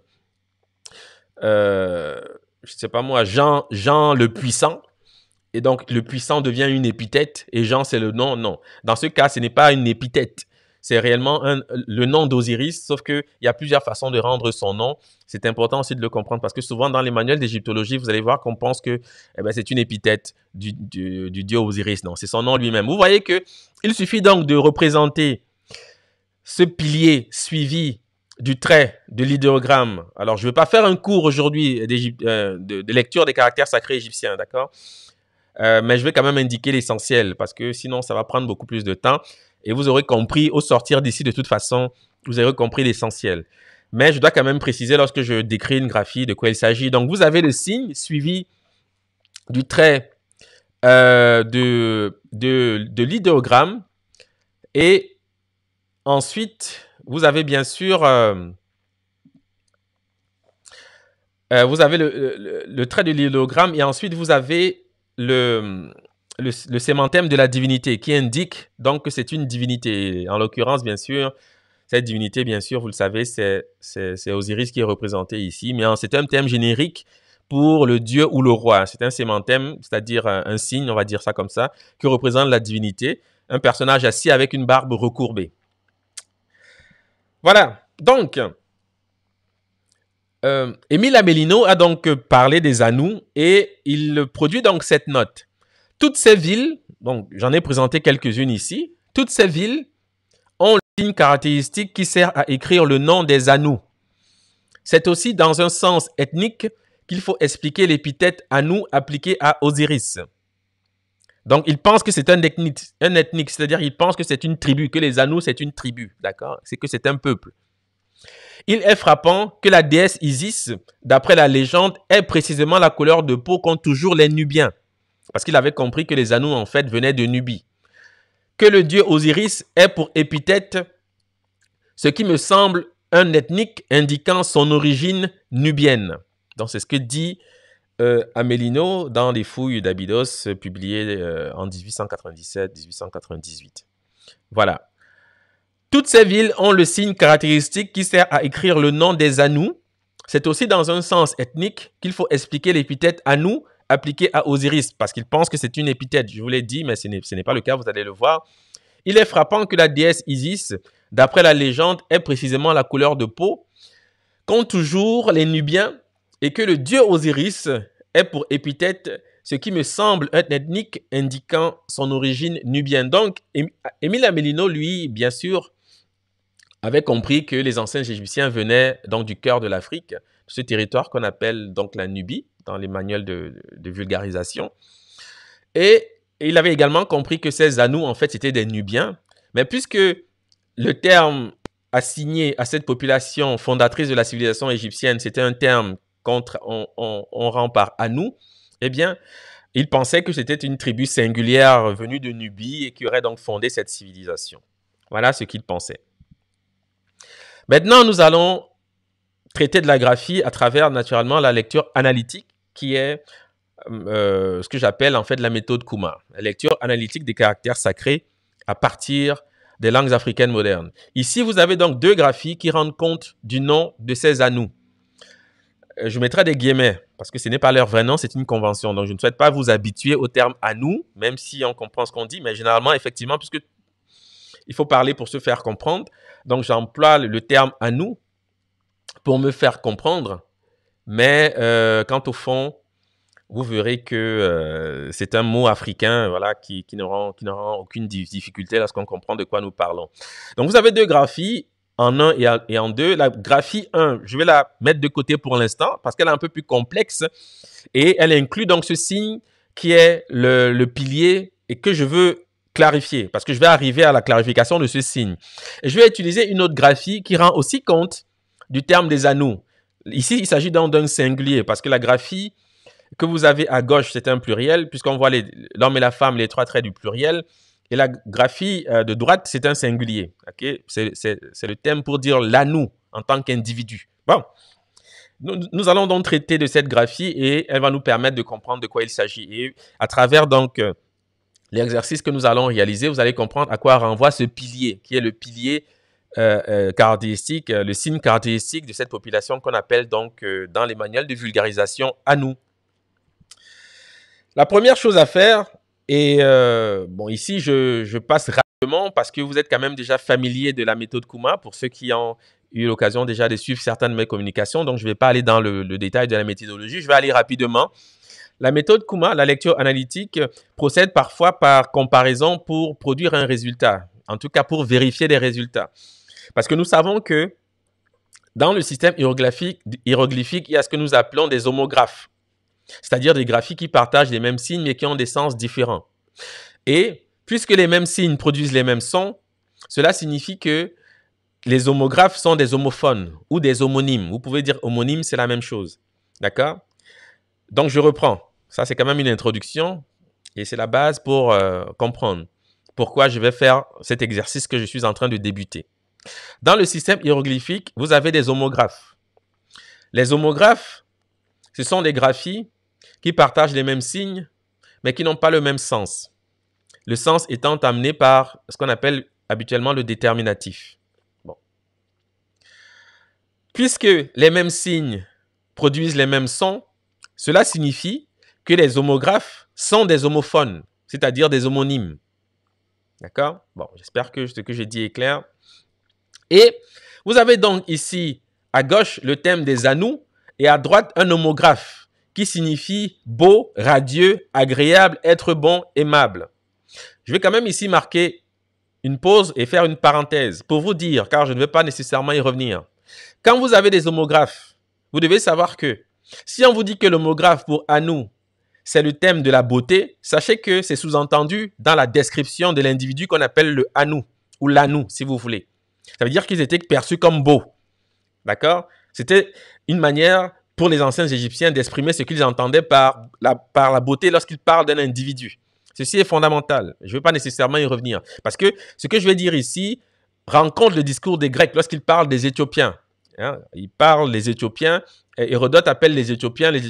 euh, je ne sais pas moi, Jean, Jean le puissant. Et donc, le puissant devient une épithète et Jean, c'est le nom. Non. Dans ce cas, ce n'est pas une épithète. C'est réellement le nom d'Osiris, sauf qu'il y a plusieurs façons de rendre son nom. C'est important aussi de le comprendre parce que souvent dans les manuels d'égyptologie, vous allez voir qu'on pense que eh ben, c'est une épithète du, dieu Osiris. Non, c'est son nom lui-même. Vous voyez que il suffit donc de représenter ce pilier suivi du trait, de l'idéogramme. Alors, je ne vais pas faire un cours aujourd'hui euh, de, lecture des caractères sacrés égyptiens, d'accord euh, mais je vais quand même indiquer l'essentiel parce que sinon, ça va prendre beaucoup plus de temps. Et vous aurez compris, au sortir d'ici, de toute façon, vous aurez compris l'essentiel. Mais je dois quand même préciser lorsque je décris une graphie de quoi il s'agit. Donc, vous avez le signe suivi du trait euh, de, de, l'idéogramme. Et ensuite, vous avez bien sûr... Euh, vous avez le, trait de l'idéogramme et ensuite vous avez le, le, de la divinité qui indique donc que c'est une divinité. En l'occurrence, bien sûr, cette divinité, bien sûr, vous le savez, c'est Osiris qui est représenté ici, mais c'est un thème générique pour le dieu ou le roi. C'est un sémantème, c'est-à-dire un, un, signe, on va dire ça comme ça, qui représente la divinité, un personnage assis avec une barbe recourbée. Voilà, donc, Emile euh, Émile Amelino a donc parlé des Anous et il produit donc cette note. Toutes ces villes, donc j'en ai présenté quelques-unes ici, toutes ces villes ont une caractéristique qui sert à écrire le nom des Anous. C'est aussi dans un sens ethnique qu'il faut expliquer l'épithète Anou appliquée à Osiris. Donc, il pense que c'est un ethnique, c'est-à-dire il pense que c'est une tribu, que les Anous, c'est une tribu, d'accord C'est que c'est un peuple. Il est frappant que la déesse Isis, d'après la légende, ait précisément la couleur de peau qu'ont toujours les Nubiens, parce qu'il avait compris que les anneaux, en fait venaient de Nubie. Que le dieu Osiris ait pour épithète ce qui me semble un ethnique indiquant son origine nubienne. Donc c'est ce que dit euh, Amélino dans les fouilles d'Abydos publiées euh, en 1897-1898. Voilà. Toutes ces villes ont le signe caractéristique qui sert à écrire le nom des Anous. C'est aussi dans un sens ethnique qu'il faut expliquer l'épithète Anou appliquée à Osiris, parce qu'il pense que c'est une épithète. Je vous l'ai dit, mais ce n'est pas le cas, vous allez le voir. Il est frappant que la déesse Isis, d'après la légende, ait précisément la couleur de peau qu'ont toujours les Nubiens et que le dieu Osiris ait pour épithète ce qui me semble être ethnique indiquant son origine nubienne. Donc, Émile Amelino, lui, bien sûr, avait compris que les anciens égyptiens venaient donc du cœur de l'Afrique, ce territoire qu'on appelle donc la Nubie dans les manuels de, vulgarisation. Et, il avait également compris que ces Anous, en fait, étaient des Nubiens. Mais puisque le terme assigné à cette population fondatrice de la civilisation égyptienne, c'était un terme qu'on on, on, rend par Anou, eh bien, il pensait que c'était une tribu singulière venue de Nubie et qui aurait donc fondé cette civilisation. Voilà ce qu'il pensait. Maintenant, nous allons traiter de la graphie à travers naturellement la lecture analytique qui est euh, ce que j'appelle en fait la méthode Kuma, la lecture analytique des caractères sacrés à partir des langues africaines modernes. Ici, vous avez donc deux graphies qui rendent compte du nom de ces anous. Euh, je mettrai des guillemets parce que ce n'est pas leur vrai nom, c'est une convention. Donc, je ne souhaite pas vous habituer au terme anou, même si on comprend ce qu'on dit, mais généralement, effectivement, puisque il faut parler pour se faire comprendre. Donc j'emploie le terme à nous pour me faire comprendre. Mais euh, quant au fond, vous verrez que euh, c'est un mot africain voilà, qui, qui n'aura aucune difficulté lorsqu'on comprend de quoi nous parlons. Donc vous avez deux graphies en un et, en deux. La graphie 1, je vais la mettre de côté pour l'instant parce qu'elle est un peu plus complexe et elle inclut donc ce signe qui est le pilier et que je veux clarifier, parce que je vais arriver à la clarification de ce signe. je vais utiliser une autre graphie qui rend aussi compte du terme des anneaux. Ici, il s'agit donc d'un singulier, parce que la graphie que vous avez à gauche, c'est un pluriel, puisqu'on voit l'homme et la femme, les trois traits du pluriel. Et la graphie euh, de droite, c'est un singulier. C'est le thème pour dire l'anneau en tant qu'individu. Bon. Nous, allons donc traiter de cette graphie et elle va nous permettre de comprendre de quoi il s'agit. Et à travers donc euh, l'exercice que nous allons réaliser, vous allez comprendre à quoi renvoie ce pilier, qui est le pilier euh, euh, euh le signe cardiaque de cette population qu'on appelle donc euh, dans les manuels de vulgarisation à nous. La première chose à faire, et bon, ici je, passe rapidement parce que vous êtes quand même déjà familier de la méthode Kuma pour ceux qui ont eu l'occasion déjà de suivre certaines de mes communications, donc je ne vais pas aller dans le, détail de la méthodologie, je vais aller rapidement la méthode Kuma, la lecture analytique, procède parfois par comparaison pour produire un résultat, en tout cas pour vérifier des résultats. Parce que nous savons que dans le système hiéroglyphique, il y a ce que nous appelons des homographes, c'est-à-dire des graphiques qui partagent les mêmes signes mais qui ont des sens différents. Et puisque les mêmes signes produisent les mêmes sons, cela signifie que les homographes sont des homophones ou des homonymes. Vous pouvez dire homonyme, c'est la même chose. D'accord Donc je reprends. Ça, c'est quand même une introduction et c'est la base pour euh, comprendre pourquoi je vais faire cet exercice que je suis en train de débuter. Dans le système hiéroglyphique, vous avez des homographes. Les homographes, ce sont des graphies qui partagent les mêmes signes, mais qui n'ont pas le même sens. Le sens étant amené par ce qu'on appelle habituellement le déterminatif. Puisque les mêmes signes produisent les mêmes sons, cela signifie que les homographes sont des homophones, c'est-à-dire des homonymes. D'accord Bon, j'espère que ce que j'ai dit est clair. Et vous avez donc ici à gauche le thème des anneaux et à droite un homographe qui signifie beau, radieux, agréable, être bon, aimable. Je vais quand même ici marquer une pause et faire une parenthèse pour vous dire, car je ne vais pas nécessairement y revenir. Quand vous avez des homographes, vous devez savoir que si on vous dit que l'homographe pour anou c'est le thème de la beauté, sachez que c'est sous-entendu dans la description de l'individu qu'on appelle le Anu ou l'Anou, si vous voulez. Ça veut dire qu'ils étaient perçus comme beaux. D'accord C'était une manière pour les anciens Égyptiens d'exprimer ce qu'ils entendaient par la, par la beauté lorsqu'ils parlent d'un individu. Ceci est fondamental. Je ne vais pas nécessairement y revenir. Parce que ce que je vais dire ici rencontre le discours des Grecs lorsqu'ils parlent des Éthiopiens. Hein? Ils parlent des Éthiopiens Hérodote appelle les Éthiopiens les,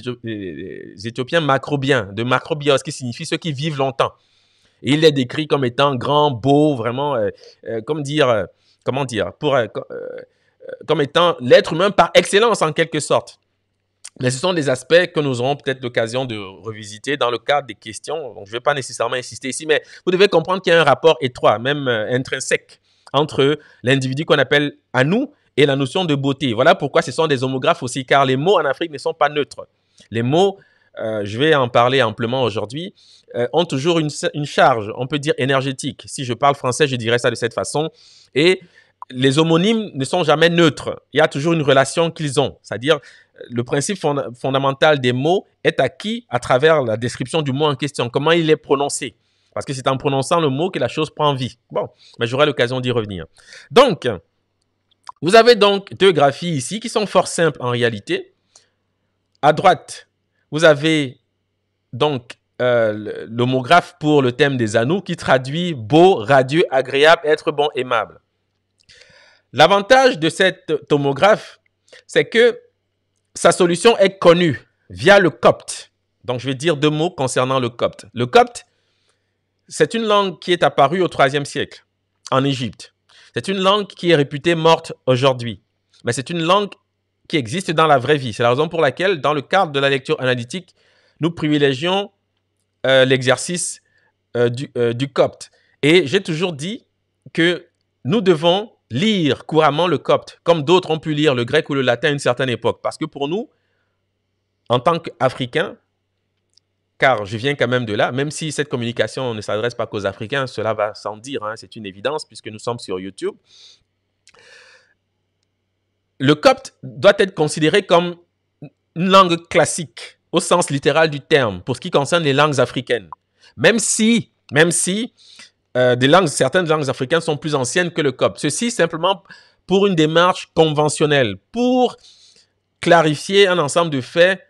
Éthiopiens, macrobiens, de macrobios, qui signifie ceux qui vivent longtemps. il les décrit comme étant grands, beaux, vraiment, euh, euh, comme dire, euh, comment dire, pour, comme étant l'être humain par excellence en quelque sorte. Mais ce sont des aspects que nous aurons peut-être l'occasion de revisiter dans le cadre des questions. Donc, je ne vais pas nécessairement insister ici, mais vous devez comprendre qu'il y a un rapport étroit, même intrinsèque, entre l'individu qu'on appelle à nous et la notion de beauté. Voilà pourquoi ce sont des homographes aussi, car les mots en Afrique ne sont pas neutres. Les mots, euh, je vais en parler amplement aujourd'hui, euh, ont toujours une, charge, on peut dire énergétique. Si je parle français, je dirais ça de cette façon. Et les homonymes ne sont jamais neutres. Il y a toujours une relation qu'ils ont. C'est-à-dire, euh, le principe fondamental des mots est acquis à travers la description du mot en question, comment il est prononcé. Parce que c'est en prononçant le mot que la chose prend vie. Bon, mais j'aurai l'occasion d'y revenir. Donc, vous avez donc deux graphies ici qui sont fort simples en réalité. À droite, vous avez donc euh, l'homographe pour le thème des anneaux qui traduit beau, radieux, agréable, être bon, aimable. L'avantage de cet homographe, c'est que sa solution est connue via le copte. Donc, je vais dire deux mots concernant le copte. Le copte, c'est une langue qui est apparue au IIIe siècle en Égypte. C'est une langue qui est réputée morte aujourd'hui, mais c'est une langue qui existe dans la vraie vie. C'est la raison pour laquelle, dans le cadre de la lecture analytique, nous privilégions euh, l'exercice euh, du, euh, du, copte. Et j'ai toujours dit que nous devons lire couramment le copte, comme d'autres ont pu lire le grec ou le latin à une certaine époque, parce que pour nous, en tant qu'Africains, car je viens quand même de là, même si cette communication ne s'adresse pas qu'aux Africains, cela va sans dire, hein, c'est une évidence puisque nous sommes sur YouTube. Le copte doit être considéré comme une langue classique au sens littéral du terme pour ce qui concerne les langues africaines, même si, même si euh, certaines langues africaines sont plus anciennes que le copte. Ceci simplement pour une démarche conventionnelle, pour clarifier un ensemble de faits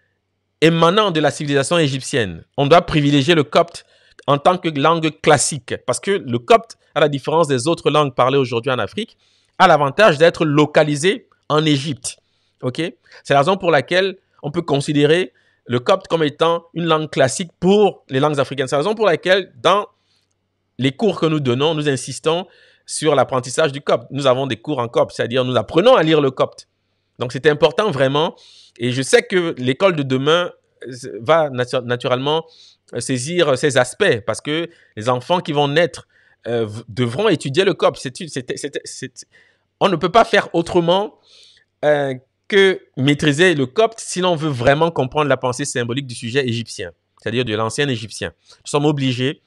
émanant de la civilisation égyptienne. On doit privilégier le copte en tant que langue classique, parce que le copte, à la différence des autres langues parlées aujourd'hui en Afrique, a l'avantage d'être localisé en Égypte. Ok, C'est la raison pour laquelle on peut considérer le copte comme étant une langue classique pour les langues africaines. C'est la raison pour laquelle, dans les cours que nous donnons, nous insistons sur l'apprentissage du copte. Nous avons des cours en copte, c'est-à-dire nous apprenons à lire le copte. Donc c'est important vraiment. Et je sais que l'école de demain euh, va naturellement euh, saisir euh, ces aspects parce que les enfants qui vont naître devront étudier le copte. on ne peut pas faire autrement que maîtriser le copte si l'on veut vraiment comprendre la pensée symbolique du sujet égyptien, c'est-à-dire de l'ancien égyptien. Nous sommes obligés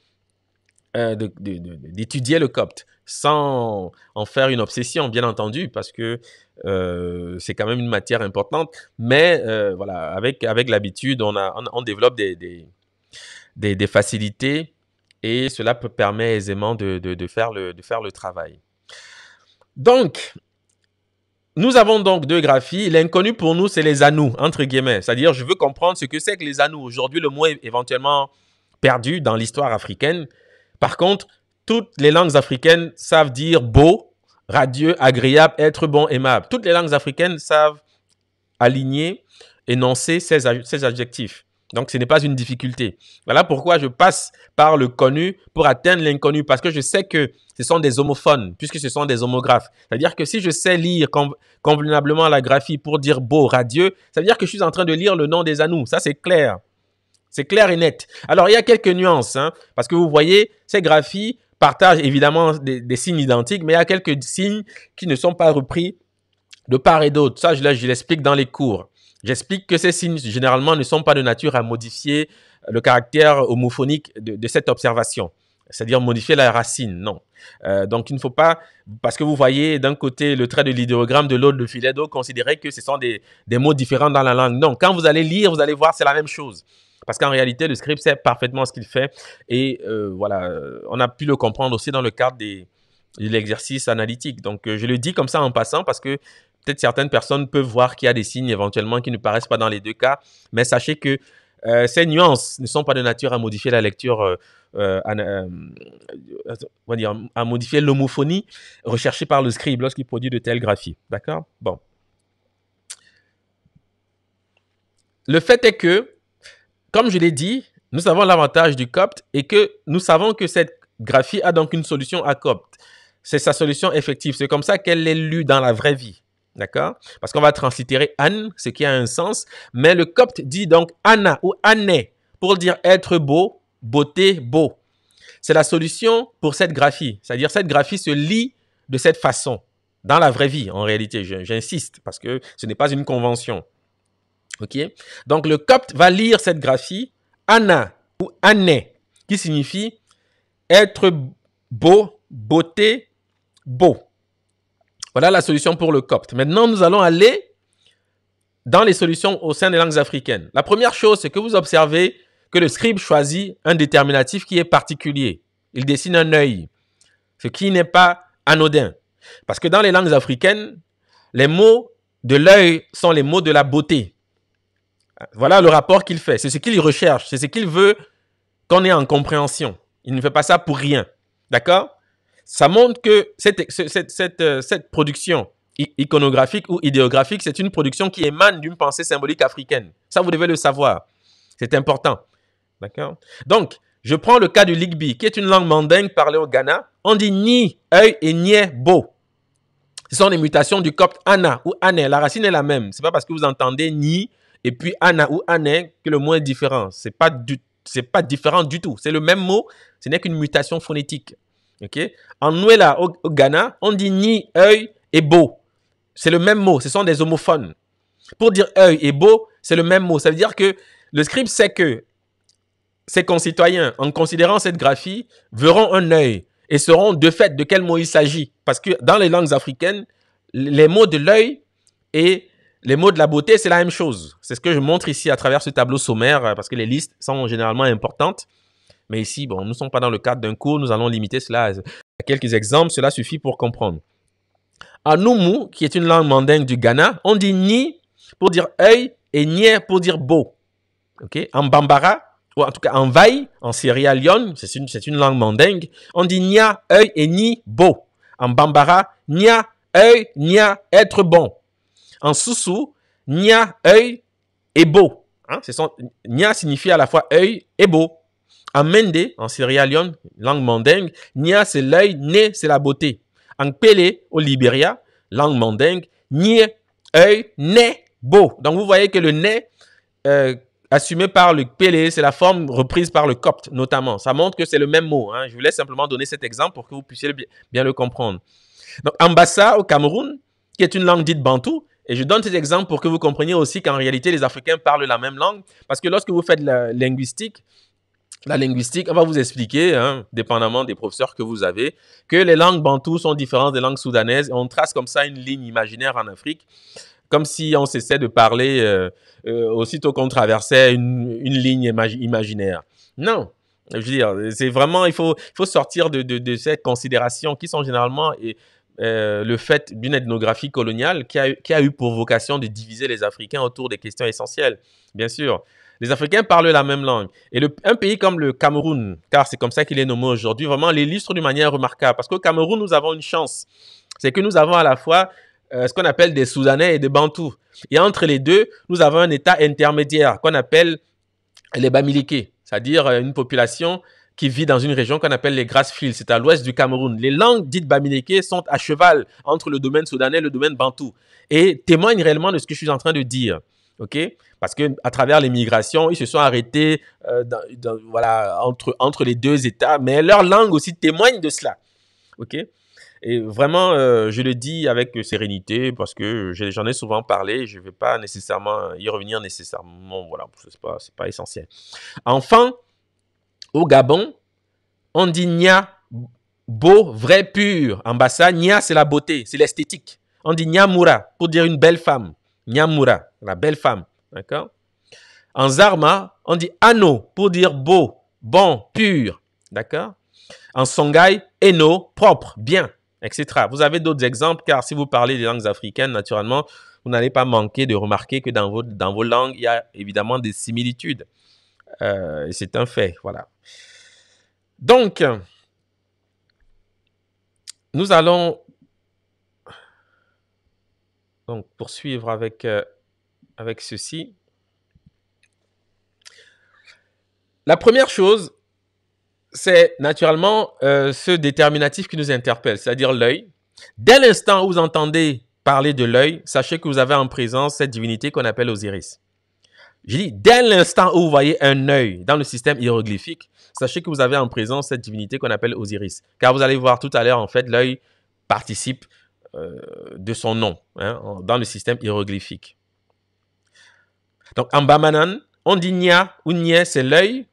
d'étudier le copte sans en faire une obsession, bien entendu, parce que euh, c'est quand même une matière importante. Mais euh, voilà, avec, avec l'habitude, on, on, développe des, des, facilités et cela peut, permet aisément de, de, faire le, de faire le travail. Donc, nous avons donc deux graphies. L'inconnu pour nous, c'est les anneaux, entre guillemets. C'est-à-dire, je veux comprendre ce que c'est que les anneaux. Aujourd'hui, le mot est éventuellement perdu dans l'histoire africaine. Par contre, toutes les langues africaines savent dire beau, radieux, agréable, être bon, aimable. Toutes les langues africaines savent aligner, énoncer ces, adjectifs. Donc, ce n'est pas une difficulté. Voilà pourquoi je passe par le connu pour atteindre l'inconnu, parce que je sais que ce sont des homophones, puisque ce sont des homographes. C'est-à-dire que si je sais lire convenablement la graphie pour dire beau, radieux, ça veut dire que je suis en train de lire le nom des anous. Ça, c'est clair. C'est clair et net. Alors, il y a quelques nuances, hein, parce que vous voyez, ces graphies partagent évidemment des, signes identiques, mais il y a quelques signes qui ne sont pas repris de part et d'autre. Ça, je, l'explique dans les cours. J'explique que ces signes, généralement, ne sont pas de nature à modifier le caractère homophonique de, cette observation, c'est-à-dire modifier la racine, non. Euh, donc, il ne faut pas, parce que vous voyez d'un côté le trait de l'idéogramme, de l'autre le filet d'eau, considérer que ce sont des, des, mots différents dans la langue. Non, quand vous allez lire, vous allez voir, c'est la même chose. Parce qu'en réalité, le script sait parfaitement ce qu'il fait. Et euh, voilà, euh, on a pu le comprendre aussi dans le cadre de l'exercice analytique. Donc, euh, je le dis comme ça en passant parce que peut-être certaines personnes peuvent voir qu'il y a des signes éventuellement qui ne paraissent pas dans les deux cas. Mais sachez que ces nuances ne sont pas de nature à modifier la lecture, à, à modifier l'homophonie recherchée par le scribe lorsqu'il produit de telles graphies. D'accord Bon. Le fait est que comme je l'ai dit, nous avons l'avantage du copte et que nous savons que cette graphie a donc une solution à copte. C'est sa solution effective. C'est comme ça qu'elle est lue dans la vraie vie. D'accord Parce qu'on va translittérer Anne, ce qui a un sens. Mais le copte dit donc Anna ou Anne pour dire être beau, beauté, beau. C'est la solution pour cette graphie. C'est-à-dire cette graphie se lit de cette façon, dans la vraie vie en réalité. J'insiste parce que ce n'est pas une convention. OK Donc le copte va lire cette graphie ANA ou Ané, qui signifie être beau, beauté, beau. Voilà la solution pour le copte. Maintenant, nous allons aller dans les solutions au sein des langues africaines. La première chose, c'est que vous observez que le scribe choisit un déterminatif qui est particulier. Il dessine un œil, ce qui n'est pas anodin. Parce que dans les langues africaines, les mots de l'œil sont les mots de la beauté. Voilà le rapport qu'il fait. C'est ce qu'il recherche. C'est ce qu'il veut qu'on ait en compréhension. Il ne fait pas ça pour rien. D'accord Ça montre que cette, euh, cette, production iconographique ou idéographique, c'est une production qui émane d'une pensée symbolique africaine. Ça, vous devez le savoir. C'est important. D'accord Donc, je prends le cas du Ligbi, qui est une langue mandingue parlée au Ghana. On dit ni, œil et ni beau. Ce sont des mutations du copte ana ou ané. La racine est la même. C'est pas parce que vous entendez ni et puis ana ou anin, que le mot est différent. Ce n'est pas, pas différent du tout. C'est le même mot, ce n'est qu'une mutation phonétique. ok En Nouéla, au, au, Ghana, on dit ni, œil et beau. C'est le même mot, ce sont des homophones. Pour dire œil et beau, c'est le même mot. Ça veut dire que le scribe sait que ses concitoyens, en considérant cette graphie, verront un œil et sauront de fait de quel mot il s'agit. Parce que dans les langues africaines, les mots de l'œil et les mots de la beauté, c'est la même chose. C'est ce que je montre ici à travers ce tableau sommaire, euh, parce que les listes sont généralement importantes. Mais ici, bon, nous ne sommes pas dans le cadre d'un cours, nous allons limiter cela à quelques exemples, cela suffit pour comprendre. En Noumou, qui est une langue mandingue du Ghana, on dit ni pour dire œil et ni pour dire beau. Ok. En Bambara, ou en tout cas en Vaille, en Sierra Leone, c'est une, une, langue mandingue, on dit nia, œil et ni, beau. En Bambara, nia, œil, nia, être bon. En Soussou, nia œil et beau. Hein? signifie à la fois œil et beau. En Mende, en Sierra langue mandingue, nia c'est l'œil, Ne c'est la beauté. En Pélé, au Libéria, langue mandingue, Nye, œil, Ne, beau. Donc vous voyez que le nez euh, assumé par le Pélé, c'est la forme reprise par le copte notamment. Ça montre que c'est le même mot. Hein. Je voulais simplement donner cet exemple pour que vous puissiez bien, bien le comprendre. Donc Ambassa au Cameroun, qui est une langue dite bantou, et je donne cet exemple pour que vous compreniez aussi qu'en réalité, les Africains parlent la même langue. Parce que lorsque vous faites la linguistique, la linguistique, on va vous expliquer, hein, dépendamment des professeurs que vous avez, que les langues bantoues sont différentes des langues soudanaises. on trace comme ça une ligne imaginaire en Afrique, comme si on cessait de parler euh, euh, aussitôt qu'on traversait une, ligne imaginaire. Non, je veux dire, c'est vraiment, il faut, faut sortir de, de, de, ces considérations qui sont généralement euh, le fait d'une ethnographie coloniale qui a, eu pour vocation de diviser les Africains autour des questions essentielles, bien sûr. Les Africains parlent la même langue. Et un pays comme le Cameroun, car c'est comme ça qu'il est nommé aujourd'hui, vraiment l'illustre d'une manière remarquable. Parce qu'au Cameroun, nous avons une chance. C'est que nous avons à la fois euh, ce qu'on appelle des Soudanais et des Bantous. Et entre les deux, nous avons un état intermédiaire qu'on appelle les Bamiliké, c'est-à-dire euh, une population qui vit dans une région qu'on appelle les Grassfields, c'est à l'ouest du Cameroun. Les langues dites bamiléké sont à cheval entre le domaine soudanais et le domaine bantou et témoignent réellement de ce que je suis en train de dire. OK Parce que à travers les migrations, ils se sont arrêtés euh, voilà, entre, entre les deux États, mais leur langue aussi témoigne de cela. OK et vraiment, euh, je le dis avec sérénité parce que j'en ai souvent parlé. Je ne vais pas nécessairement y revenir nécessairement. Voilà, ce n'est pas, pas essentiel. Enfin au Gabon, on dit Nya, beau, vrai, pur. En Bassa, Nya, c'est la beauté, c'est l'esthétique. On dit Nyamura pour dire une belle femme. Nyamura, la belle femme. D'accord En Zarma, on dit Ano pour dire beau, bon, pur. D'accord En Songhai, Eno, propre, bien, etc. Vous avez d'autres exemples, car si vous parlez des langues africaines, naturellement, vous n'allez pas manquer de remarquer que dans vos, dans vos langues, il y a évidemment des similitudes. Euh, c'est un fait, voilà. Donc, nous allons donc poursuivre avec, euh, avec ceci. La première chose, c'est naturellement euh, ce déterminatif qui nous interpelle, c'est-à-dire l'œil. Dès l'instant où vous entendez parler de l'œil, sachez que vous avez en présence cette divinité qu'on appelle Osiris. Je dis, dès l'instant où vous voyez un œil dans le système hiéroglyphique, sachez que vous avez en présence cette divinité qu'on appelle Osiris. Car vous allez voir tout à l'heure, en fait, l'œil participe euh, de son nom hein, dans le système hiéroglyphique. Donc, en Bamanan, on dit Nya ou Nye, c'est l'œil.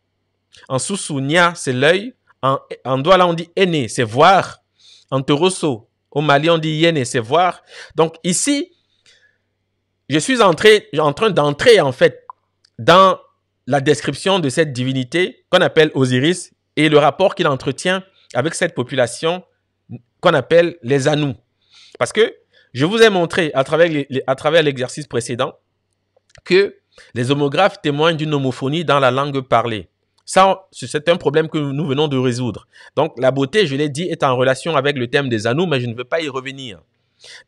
En Soussou, Nya, c'est l'œil. En, en Douala, on dit Ene, c'est voir. En Torosso, au Mali, on dit Yene, c'est voir. Donc, ici, je suis entré, en train d'entrer, en fait, dans la description de cette divinité qu'on appelle Osiris et le rapport qu'il entretient avec cette population qu'on appelle les Anous. Parce que je vous ai montré à travers, l'exercice précédent que les homographes témoignent d'une homophonie dans la langue parlée. Ça, c'est un problème que nous venons de résoudre. Donc, la beauté, je l'ai dit, est en relation avec le thème des anneaux, mais je ne veux pas y revenir.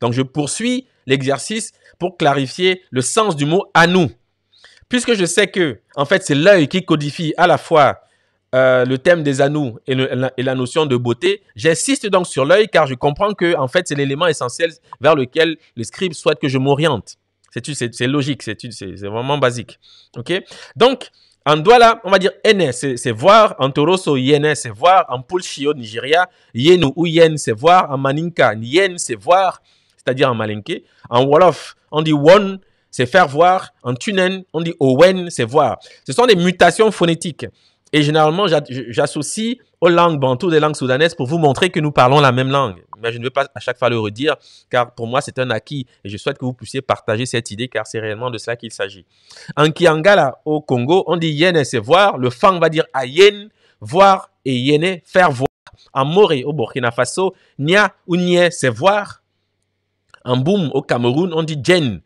Donc, je poursuis l'exercice pour clarifier le sens du mot Anou puisque je sais que, en fait, c'est l'œil qui codifie à la fois euh, le thème des anneaux et, la, notion de beauté, j'insiste donc sur l'œil car je comprends que, en fait, c'est l'élément essentiel vers lequel les scribes souhaitent que je m'oriente. C'est logique, c'est vraiment basique. OK Donc, en Douala, on va dire Ene, c'est voir. En Toroso, Yene, c'est voir. En Pulchio, Nigeria, Yenu ou Yen, c'est voir. En Maninka, Yen, c'est voir, c'est-à-dire en malinke. En Wolof, on dit Won, c'est faire voir. En tunen, on dit owen, c'est voir. Ce sont des mutations phonétiques. Et généralement, j'associe aux langues bantoues, des langues soudanaises pour vous montrer que nous parlons la même langue. Mais je ne veux pas à chaque fois le redire, car pour moi, c'est un acquis. Et je souhaite que vous puissiez partager cette idée, car c'est réellement de cela qu'il s'agit. En Kiangala, au Congo, on dit yen, c'est voir. Le fang va dire ayen, voir, et yene, faire voir. En Moré, au Burkina Faso, nia ou nye », c'est voir. En Boum, au Cameroun, on dit djen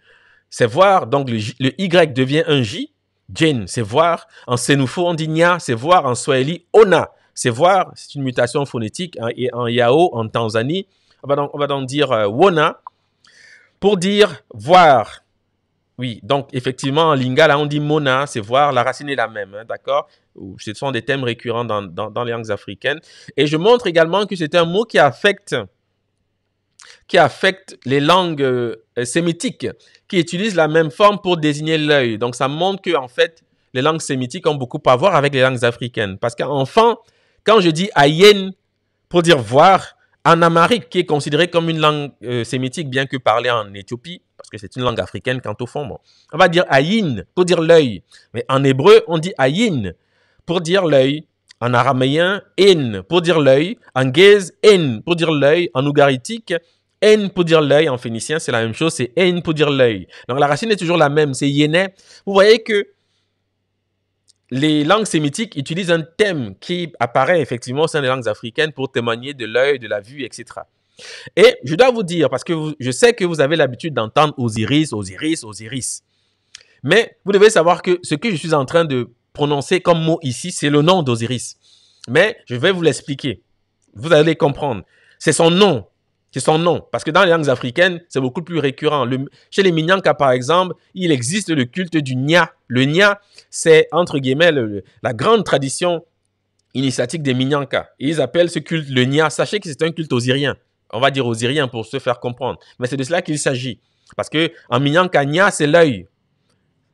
c'est voir, donc le, Y devient un J. Jane, c'est voir. En Senufo, on dit Nya, c'est voir. En Swahili, Ona, c'est voir. C'est une mutation phonétique. et en Yao, en Tanzanie, on va donc, on va donc dire euh, Wona pour dire voir. Oui, donc effectivement, en lingala, on dit mona, c'est voir, la racine est la même, hein, d'accord Ce sont des thèmes récurrents dans les langues africaines. Et je montre également que c'est un mot qui affecte qui affecte les langues euh, sémitiques, qui utilisent la même forme pour désigner l'œil. Donc ça montre que en fait, les langues sémitiques ont beaucoup à voir avec les langues africaines. Parce qu'enfant, quand je dis ayin » pour dire voir, en Amérique, qui est considérée comme une langue euh, sémitique, bien que parlée en Éthiopie, parce que c'est une langue africaine quant au fond, on va dire ayin pour dire l'œil. Mais en hébreu, on dit ayin pour dire l'œil. En araméen, in pour dire l'œil. En gaze, en pour dire l'œil. En ougaritique, pour dire l'œil en phénicien, c'est la même chose, c'est en pour dire l'œil. Donc la racine est toujours la même, c'est Yéné. Vous voyez que les langues sémitiques utilisent un thème qui apparaît effectivement au sein des langues africaines pour témoigner de l'œil, de la vue, etc. Et je dois vous dire, parce que je sais que vous avez l'habitude d'entendre Osiris, Osiris, Osiris. Mais vous devez savoir que ce que je suis en train de prononcer comme mot ici, c'est le nom d'Osiris. Mais je vais vous l'expliquer. Vous allez comprendre. C'est son nom c'est son nom. Parce que dans les langues africaines, c'est beaucoup plus récurrent. chez les Minyanka, par exemple, il existe le culte du Nia Le Nya, c'est, entre guillemets, la grande tradition initiatique des Minyanka. ils appellent ce culte le Nia Sachez que c'est un culte osirien. On va dire osirien pour se faire comprendre. Mais c'est de cela qu'il s'agit. Parce que en Minyanka, Nya, c'est l'œil.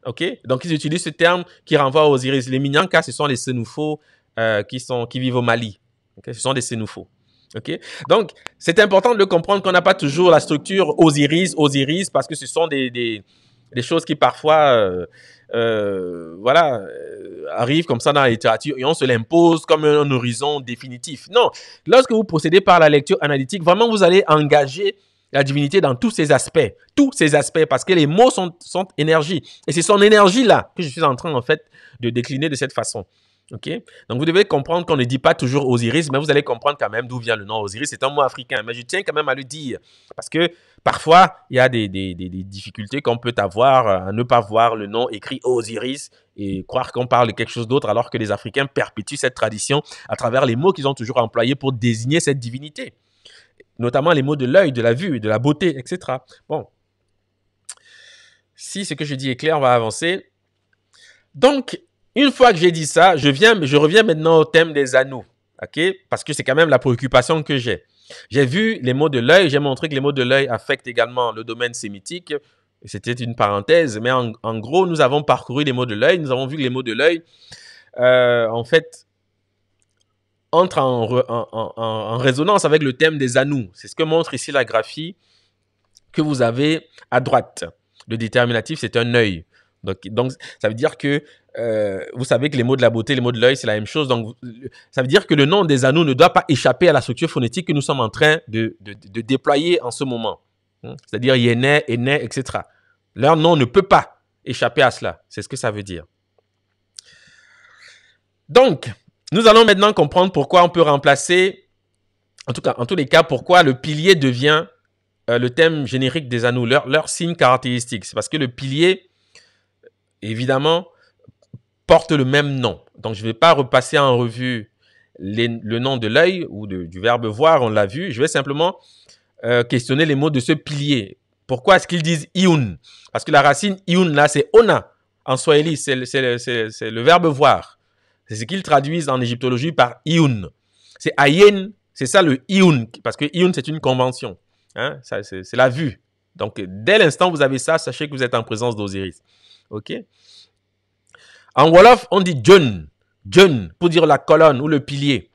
OK Donc, ils utilisent ce terme qui renvoie aux iris Les Minyanka, ce sont les senoufo euh, qui, sont, qui vivent au Mali. Ce sont des Senufo. OK Donc, c'est important de comprendre qu'on n'a pas toujours la structure Osiris, Osiris, parce que ce sont des, des, des choses qui parfois, euh, euh voilà, euh, arrivent comme ça dans la littérature et on se l'impose comme un horizon définitif. Non, lorsque vous procédez par la lecture analytique, vraiment, vous allez engager la divinité dans tous ses aspects, tous ses aspects, parce que les mots sont, sont énergie. Et c'est son énergie-là que je suis en train, en fait, de décliner de cette façon. Donc, vous devez comprendre qu'on ne dit pas toujours Osiris, mais vous allez comprendre quand même d'où vient le nom Osiris. C'est un mot africain, mais je tiens quand même à le dire parce que parfois, il y a des, des difficultés qu'on peut avoir euh, à ne pas voir le nom écrit Osiris et croire qu'on parle de quelque chose d'autre alors que les Africains perpétuent cette tradition à travers les mots qu'ils ont toujours employés pour désigner cette divinité, notamment les mots de l'œil, de la vue, de la beauté, etc. Bon. Si ce que je dis est clair, on va avancer. Donc, une fois que j'ai dit ça, je, viens, je reviens maintenant au thème des anneaux. Parce que c'est quand même la préoccupation que j'ai. J'ai vu les mots de l'œil, j'ai montré que les mots de l'œil affectent également le domaine sémitique. C'était une parenthèse, mais en, gros, nous avons parcouru les mots de l'œil, nous avons vu que les mots de l'œil, euh, en fait, entrent en, en, résonance avec le thème des anneaux. C'est ce que montre ici la graphie que vous avez à droite. Le déterminatif, c'est un œil. Donc, donc ça veut dire que euh, vous savez que les mots de la beauté, les mots de l'œil, c'est la même chose. Donc, ça veut dire que le nom des anneaux ne doit pas échapper à la structure phonétique que nous sommes en train de, de, déployer en ce moment. Hein? C'est-à-dire Yéné, Éné, etc. Leur nom ne peut pas échapper à cela. C'est ce que ça veut dire. Donc, nous allons maintenant comprendre pourquoi on peut remplacer, en tout cas, en tous les cas, pourquoi le pilier devient euh, le thème générique des anneaux, leur signe caractéristique. C'est parce que le pilier évidemment, porte le même nom. Donc, je ne vais pas repasser en revue le nom de l'œil ou du verbe voir, on l'a vu. Je vais simplement euh, questionner les mots de ce pilier. Pourquoi est-ce qu'ils disent iun Parce que la racine iun, là, c'est ona. En swahili, c'est le, verbe voir. C'est ce qu'ils traduisent en égyptologie par iun. C'est ayen, c'est ça le iun, parce que iun, c'est une convention. Hein. C'est la vue. Donc, dès l'instant où vous avez ça, sachez que vous êtes en présence d'Osiris. OK En Wolof, on dit John. John pour dire la colonne ou le pilier.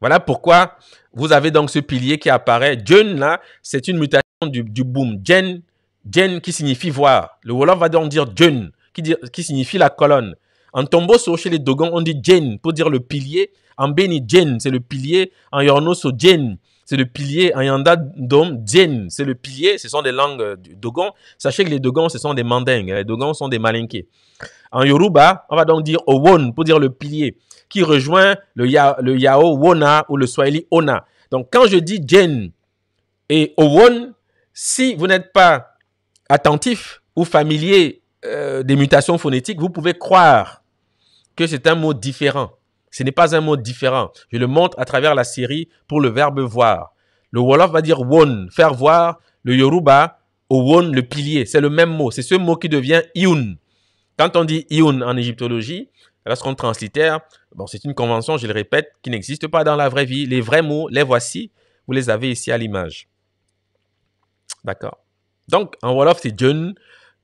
Voilà pourquoi vous avez donc ce pilier qui apparaît. John, là, c'est une mutation du, du boom. Jen, Jen qui signifie voir. Le Wolof va donc dire John qui, signifie la colonne. En Tomboso, chez les Dogons, on dit Jen pour dire le pilier. En Beni, Jen, c'est le pilier. En Yornoso, Jen, c'est le pilier Ayanda Dom Dien. C'est le pilier, ce sont des langues Dogon. Sachez que les Dogons, ce sont des Mandingues. Les Dogons sont des Malinqués. En Yoruba, on va donc dire Owon pour dire le pilier qui rejoint le, ya, le Yao Wona ou le Swahili Ona. Donc quand je dis Dien et Owon, si vous n'êtes pas attentif ou familier euh, des mutations phonétiques, vous pouvez croire que c'est un mot différent. Ce n'est pas un mot différent. Je le montre à travers la série pour le verbe voir. Le Wolof va dire won, faire voir. Le Yoruba, au won, le pilier. C'est le même mot. C'est ce mot qui devient iun. Quand on dit iun en égyptologie, lorsqu'on translitère, bon, c'est une convention, je le répète, qui n'existe pas dans la vraie vie. Les vrais mots, les voici. Vous les avez ici à l'image. D'accord. Donc, en Wolof, c'est jun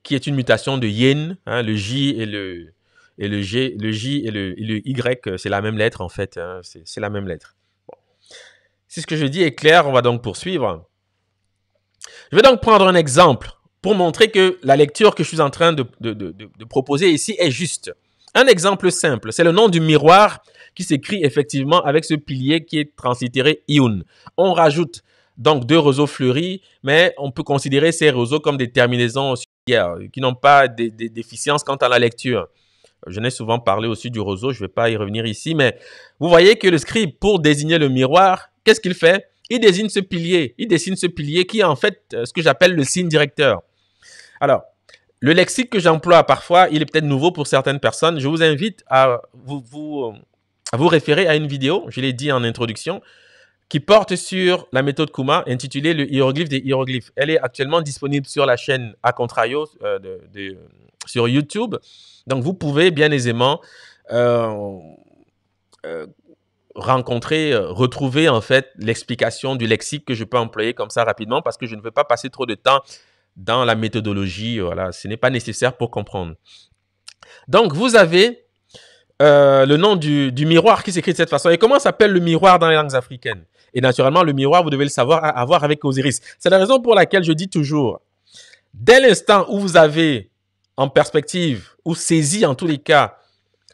qui est une mutation de yin. Hein, le J et le, et le G, le J et le, Y, euh, c'est la même lettre en fait. Hein, c'est la même lettre. Si ce que je dis est clair, on va donc poursuivre. Je vais donc prendre un exemple pour montrer que la lecture que je suis en train de, proposer ici est juste. Un exemple simple, c'est le nom du miroir qui s'écrit effectivement avec ce pilier qui est translittéré Iun. On rajoute donc deux réseaux fleuris, mais on peut considérer ces réseaux comme des terminaisons qui n'ont pas déficiences quant à la lecture. Je n'ai souvent parlé aussi du roseau, je ne vais pas y revenir ici, mais vous voyez que le scribe, pour désigner le miroir, qu'est-ce qu'il fait Il désigne ce pilier, il dessine ce pilier qui est en fait euh, ce que j'appelle le signe directeur. Alors, le lexique que j'emploie parfois, il est peut-être nouveau pour certaines personnes. Je vous invite à vous, euh, vous référer à une vidéo, je l'ai dit en introduction, qui porte sur la méthode Kuma intitulée le hiéroglyphe des hiéroglyphes. Elle est actuellement disponible sur la chaîne A Contrario euh, de, sur YouTube. Donc, vous pouvez bien aisément euh, euh, rencontrer, euh, retrouver en fait l'explication du lexique que je peux employer comme ça rapidement parce que je ne veux pas passer trop de temps dans la méthodologie. Voilà, ce n'est pas nécessaire pour comprendre. Donc, vous avez le nom du, du miroir qui s'écrit de cette façon. Et comment s'appelle le miroir dans les langues africaines Et naturellement, le miroir, vous devez le savoir, avoir avec Osiris. C'est la raison pour laquelle je dis toujours, dès l'instant où vous avez en perspective ou saisit en tous les cas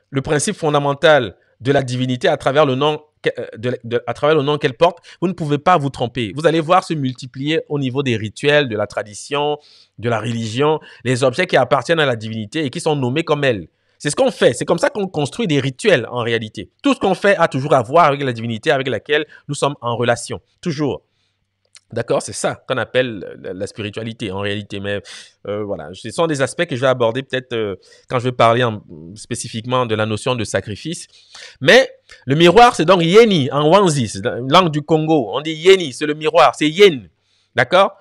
le principe fondamental de la divinité à travers le nom, euh, à travers le nom qu'elle porte, vous ne pouvez pas vous tromper. Vous allez voir se multiplier au niveau des rituels, de la tradition, de la religion, les objets qui appartiennent à la divinité et qui sont nommés comme elle. C'est ce qu'on fait. C'est comme ça qu'on construit des rituels en réalité. Tout ce qu'on fait a toujours à voir avec la divinité avec laquelle nous sommes en relation. Toujours. D'accord, c'est ça qu'on appelle la spiritualité en réalité. Mais euh, voilà, ce sont des aspects que je vais aborder peut-être euh, quand je vais parler spécifiquement de la notion de sacrifice. Mais le miroir, c'est donc yeni en wanzi, langue du Congo. On dit yeni, c'est le miroir, c'est yen. D'accord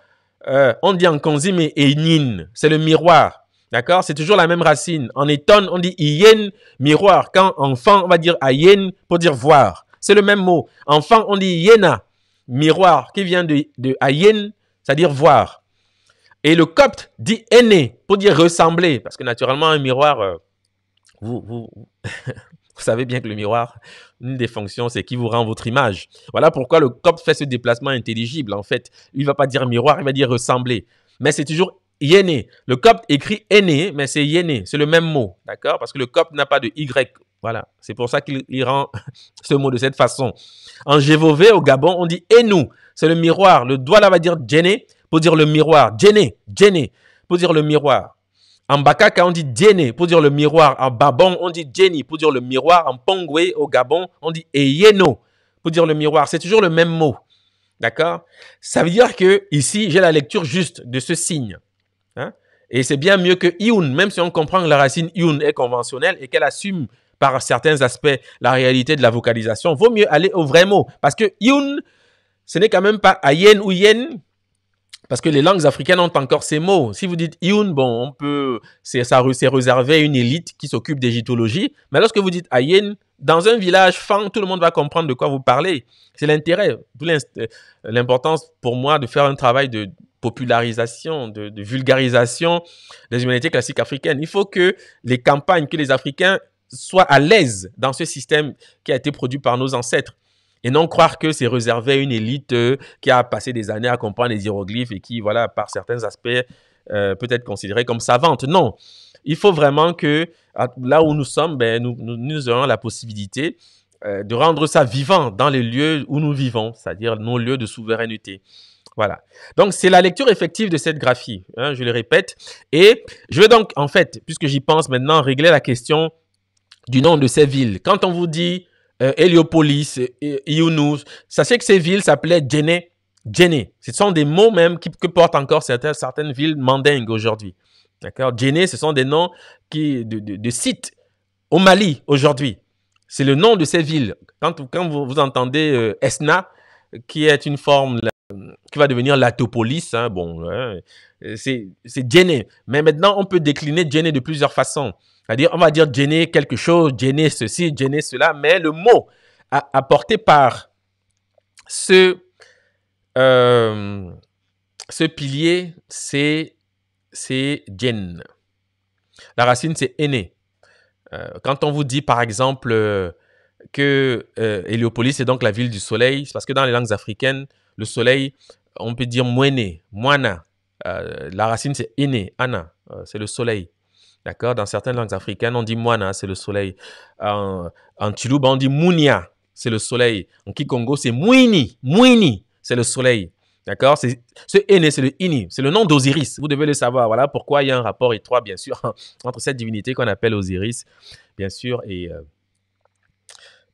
euh, On dit en konzi, mais « enin », c'est le miroir. D'accord C'est toujours la même racine. En étonne, on dit yen, miroir. Quand enfant, on va dire ayen pour dire voir. C'est le même mot. Enfant, on dit yena miroir, qui vient de, de c'est-à-dire voir. Et le copte dit aîné pour dire ressembler, parce que naturellement, un miroir, euh, vous, vous, vous savez bien que le miroir, une des fonctions, c'est qui vous rend votre image. Voilà pourquoi le copte fait ce déplacement intelligible, en fait. Il ne va pas dire miroir, il va dire ressembler. Mais c'est toujours yéné. Le copte écrit aîné, mais c'est yéné. C'est le même mot, d'accord Parce que le copte n'a pas de Y voilà, c'est pour ça qu'il rend ce mot de cette façon. En Jévové, au Gabon, on dit Enou, c'est le miroir. Le doigt là va dire Djené pour dire le miroir. Djené, Djené pour dire le miroir. En Bakaka, on dit Djené pour dire le miroir. En Babon, on dit Djeni pour dire le miroir. En Pongwe, au Gabon, on dit Eyeno pour dire le miroir. C'est toujours le même mot. D'accord Ça veut dire que ici, j'ai la lecture juste de ce signe. Hein et c'est bien mieux que Ioun, même si on comprend que la racine Ioun est conventionnelle et qu'elle assume par certains aspects la réalité de la vocalisation, vaut mieux aller au vrai mot. Parce que youn, ce n'est quand même pas ayen ou yen, parce que les langues africaines ont encore ces mots. Si vous dites iun bon, on peut, c'est, ça, c'est réservé à une élite qui s'occupe d'égitologie Mais lorsque vous dites ayen, dans un village fan, tout le monde va comprendre de quoi vous parlez. C'est l'intérêt, l'importance pour moi de faire un travail de popularisation, de, de vulgarisation des humanités classiques africaines. Il faut que les campagnes, que les Africains soit à l'aise dans ce système qui a été produit par nos ancêtres. Et non croire que c'est réservé à une élite euh, qui a passé des années à comprendre les hiéroglyphes et qui, voilà, par certains aspects, euh, peut être considérée comme savante. Non, il faut vraiment que là où nous sommes, ben, nous, nous, aurons la possibilité euh, de rendre ça vivant dans les lieux où nous vivons, c'est-à-dire nos lieux de souveraineté. Voilà. Donc, c'est la lecture effective de cette graphie, hein, je le répète. Et je vais donc, en fait, puisque j'y pense maintenant, régler la question du nom de ces villes. Quand on vous dit Heliopolis, euh, Héliopolis, ça euh, sachez que ces villes s'appelaient Djéné. Ce sont des mots même qui, que portent encore certaines, certaines villes mandingues aujourd'hui. D'accord Djéné, ce sont des noms qui, de, sites au Mali aujourd'hui. C'est le nom de ces villes. Quand, quand vous, entendez euh, Esna, qui est une forme qui va devenir l'atopolis, hein, bon, hein, c'est Djéné. Mais maintenant, on peut décliner Djéné de plusieurs façons. C'est-à-dire, on va dire gêner quelque chose, gêner ceci, gêner cela, mais le mot apporté par ce, euh, ce pilier, c'est gêne. La racine, c'est aîné. Euh, quand on vous dit, par exemple, euh, que Héliopolis est donc la ville du soleil, c'est parce que dans les langues africaines, le soleil, on peut dire moine, moana. la racine, c'est aîné, ana, c'est le soleil. D'accord Dans certaines langues africaines, on dit Moana, c'est le soleil. En, en ben, on dit Mounia, c'est le soleil. En Kikongo, c'est Mwini, Mwini, c'est le soleil. D'accord Ce Ene, c'est le Ini, c'est le nom d'Osiris. Vous devez le savoir. Voilà pourquoi il y a un rapport étroit, bien sûr, entre cette divinité qu'on appelle Osiris, bien sûr, et, euh,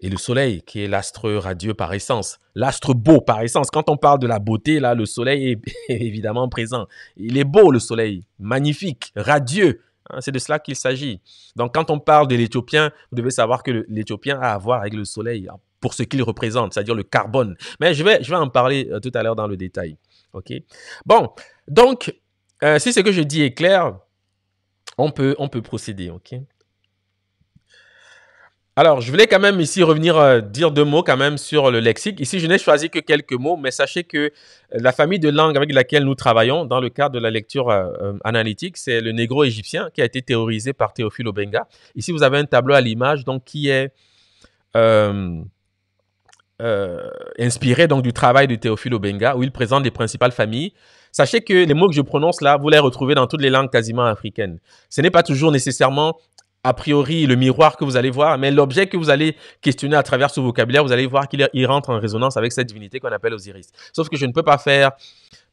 et le soleil, qui est l'astre radieux par essence, l'astre beau par essence. Quand on parle de la beauté, là, le soleil est évidemment présent. Il est beau, le soleil, magnifique, radieux, Hein, c'est de cela qu'il s'agit. Donc, quand on parle de l'Éthiopien, vous devez savoir que l'Éthiopien a à voir avec le soleil hein, pour ce qu'il représente, c'est-à-dire le carbone. Mais je vais, je vais en parler euh, tout à l'heure dans le détail. OK Bon, donc, euh, si ce que je dis est clair, on peut, on peut procéder. OK alors, je voulais quand même ici revenir euh, dire deux mots quand même sur le lexique. Ici, je n'ai choisi que quelques mots, mais sachez que euh, la famille de langues avec laquelle nous travaillons dans le cadre de la lecture euh, analytique, c'est le négro-égyptien qui a été théorisé par Théophile Obenga. Ici, vous avez un tableau à l'image donc qui est inspiré donc du travail de Théophile Obenga où il présente les principales familles Sachez que les mots que je prononce là, vous les retrouvez dans toutes les langues quasiment africaines. Ce n'est pas toujours nécessairement a priori le miroir que vous allez voir, mais l'objet que vous allez questionner à travers ce vocabulaire, vous allez voir qu'il rentre en résonance avec cette divinité qu'on appelle Osiris. Sauf que je ne peux pas faire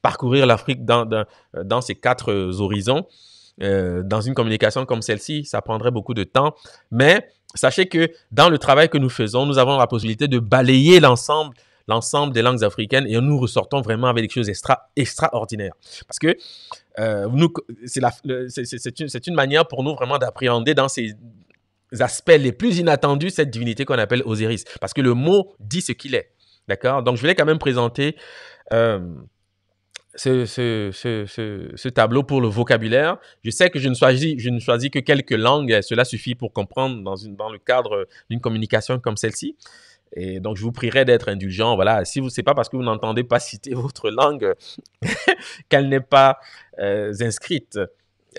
parcourir l'Afrique dans, dans, euh, ces quatre euh, horizons. Euh, dans une communication comme celle-ci, ça prendrait beaucoup de temps. Mais sachez que dans le travail que nous faisons, nous avons la possibilité de balayer l'ensemble l'ensemble des langues africaines et nous ressortons vraiment avec des choses extra, extraordinaires. Parce que euh, nous, c'est, une, manière pour nous vraiment d'appréhender dans ces aspects les plus inattendus cette divinité qu'on appelle Osiris. Parce que le mot dit ce qu'il est. D'accord Donc, je voulais quand même présenter euh, ce, tableau pour le vocabulaire. Je sais que je ne choisis, que quelques langues. Cela suffit pour comprendre dans le cadre d'une communication comme celle-ci. Et donc, je vous prierai d'être indulgent. Voilà, si vous, c'est pas parce que vous n'entendez pas citer votre langue qu'elle n'est pas euh, inscrite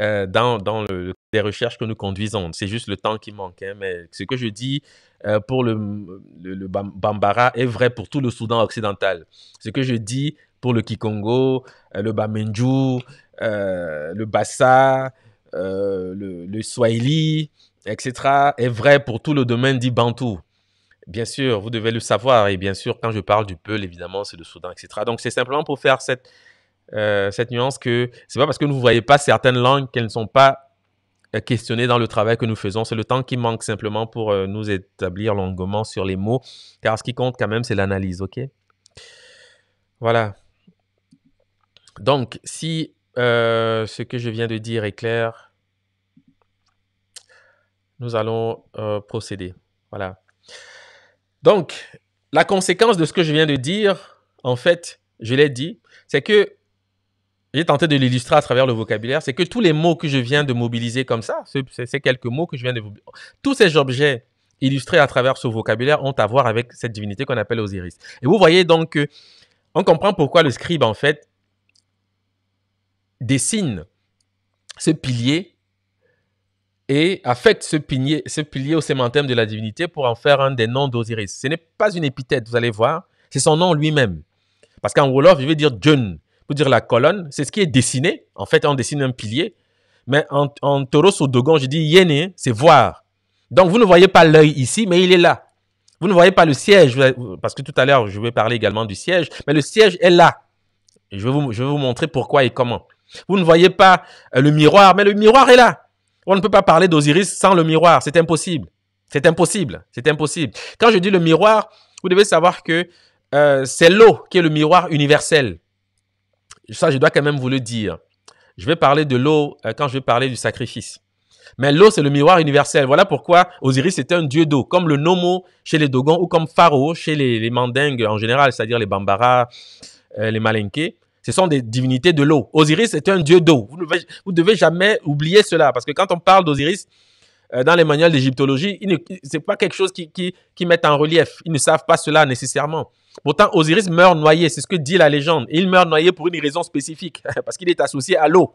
euh, dans, dans les recherches que nous conduisons. C'est juste le temps qui manque. Hein. mais ce que je dis euh, pour le, le, Bambara est vrai pour tout le Soudan occidental. Ce que je dis pour le Kikongo, le Bamenjou, le Bassa, le, Swahili, etc., est vrai pour tout le domaine dit Bantou. Bien sûr, vous devez le savoir. Et bien sûr, quand je parle du Peul, évidemment, c'est le Soudan, etc. Donc, c'est simplement pour faire cette, euh, cette nuance que c'est pas parce que vous ne voyez pas certaines langues qu'elles ne sont pas euh, questionnées dans le travail que nous faisons. C'est le temps qui manque simplement pour euh, nous établir longuement sur les mots. Car ce qui compte quand même, c'est l'analyse, OK Voilà. Donc, si ce que je viens de dire est clair, nous allons procéder. Voilà. Donc, la conséquence de ce que je viens de dire, en fait, je l'ai dit, c'est que, j'ai tenté de l'illustrer à travers le vocabulaire, c'est que tous les mots que je viens de mobiliser comme ça, ces quelques mots que je viens de... Tous ces objets illustrés à travers ce vocabulaire ont à voir avec cette divinité qu'on appelle Osiris. Et vous voyez donc on comprend pourquoi le scribe, en fait, dessine ce pilier et affecte ce pilier, ce pilier au sémantème de la divinité pour en faire un des noms d'Osiris. Ce n'est pas une épithète, vous allez voir, c'est son nom lui-même. Parce qu'en Wolof, je vais dire Djun, pour dire la colonne, c'est ce qui est dessiné. En fait, on dessine un pilier. Mais en, tauros ou Dogon, je dis Yéné, c'est voir. Donc, vous ne voyez pas l'œil ici, mais il est là. Vous ne voyez pas le siège, parce que tout à l'heure, je vais parler également du siège, mais le siège est là. Je vais vous, je vais vous montrer pourquoi et comment. Vous ne voyez pas le miroir, mais le miroir est là. On ne peut pas parler d'Osiris sans le miroir. C'est impossible. C'est impossible. C'est impossible. Quand je dis le miroir, vous devez savoir que euh, c'est l'eau qui est le miroir universel. Ça, je dois quand même vous le dire. Je vais parler de l'eau euh, quand je vais parler du sacrifice. Mais l'eau, c'est le miroir universel. Voilà pourquoi Osiris est un dieu d'eau, comme le Nomo chez les Dogons ou comme Pharaon chez les, Mandingues en général, c'est-à-dire les Bambara, euh, les Malinké. Ce sont des divinités de l'eau. Osiris est un dieu d'eau. Vous ne devez, jamais oublier cela, parce que quand on parle d'Osiris, euh, dans les manuels d'égyptologie, ce n'est pas quelque chose qui, qui, met en relief. Ils ne savent pas cela nécessairement. Pourtant, Osiris meurt noyé, c'est ce que dit la légende. il meurt noyé pour une raison spécifique, parce qu'il est associé à l'eau.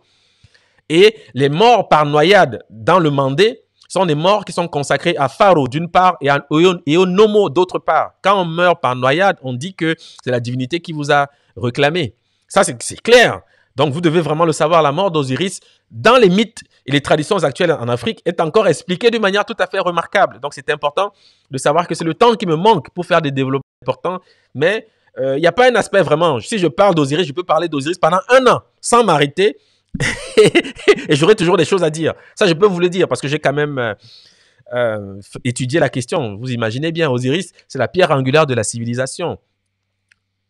Et les morts par noyade dans le Mandé sont des morts qui sont consacrés à Pharaon d'une part et, à, et au Nomo d'autre part. Quand on meurt par noyade, on dit que c'est la divinité qui vous a réclamé. Ça, c'est clair. Donc, vous devez vraiment le savoir. La mort d'Osiris, dans les mythes et les traditions actuelles en Afrique, est encore expliquée d'une manière tout à fait remarquable. Donc, c'est important de savoir que c'est le temps qui me manque pour faire des développements importants. Mais euh, il n'y a pas un aspect vraiment. Si je parle d'Osiris, je peux parler d'Osiris pendant un an sans m'arrêter. et j'aurai toujours des choses à dire. Ça, je peux vous le dire parce que j'ai quand même euh, euh, étudié la question. Vous imaginez bien, Osiris, c'est la pierre angulaire de la civilisation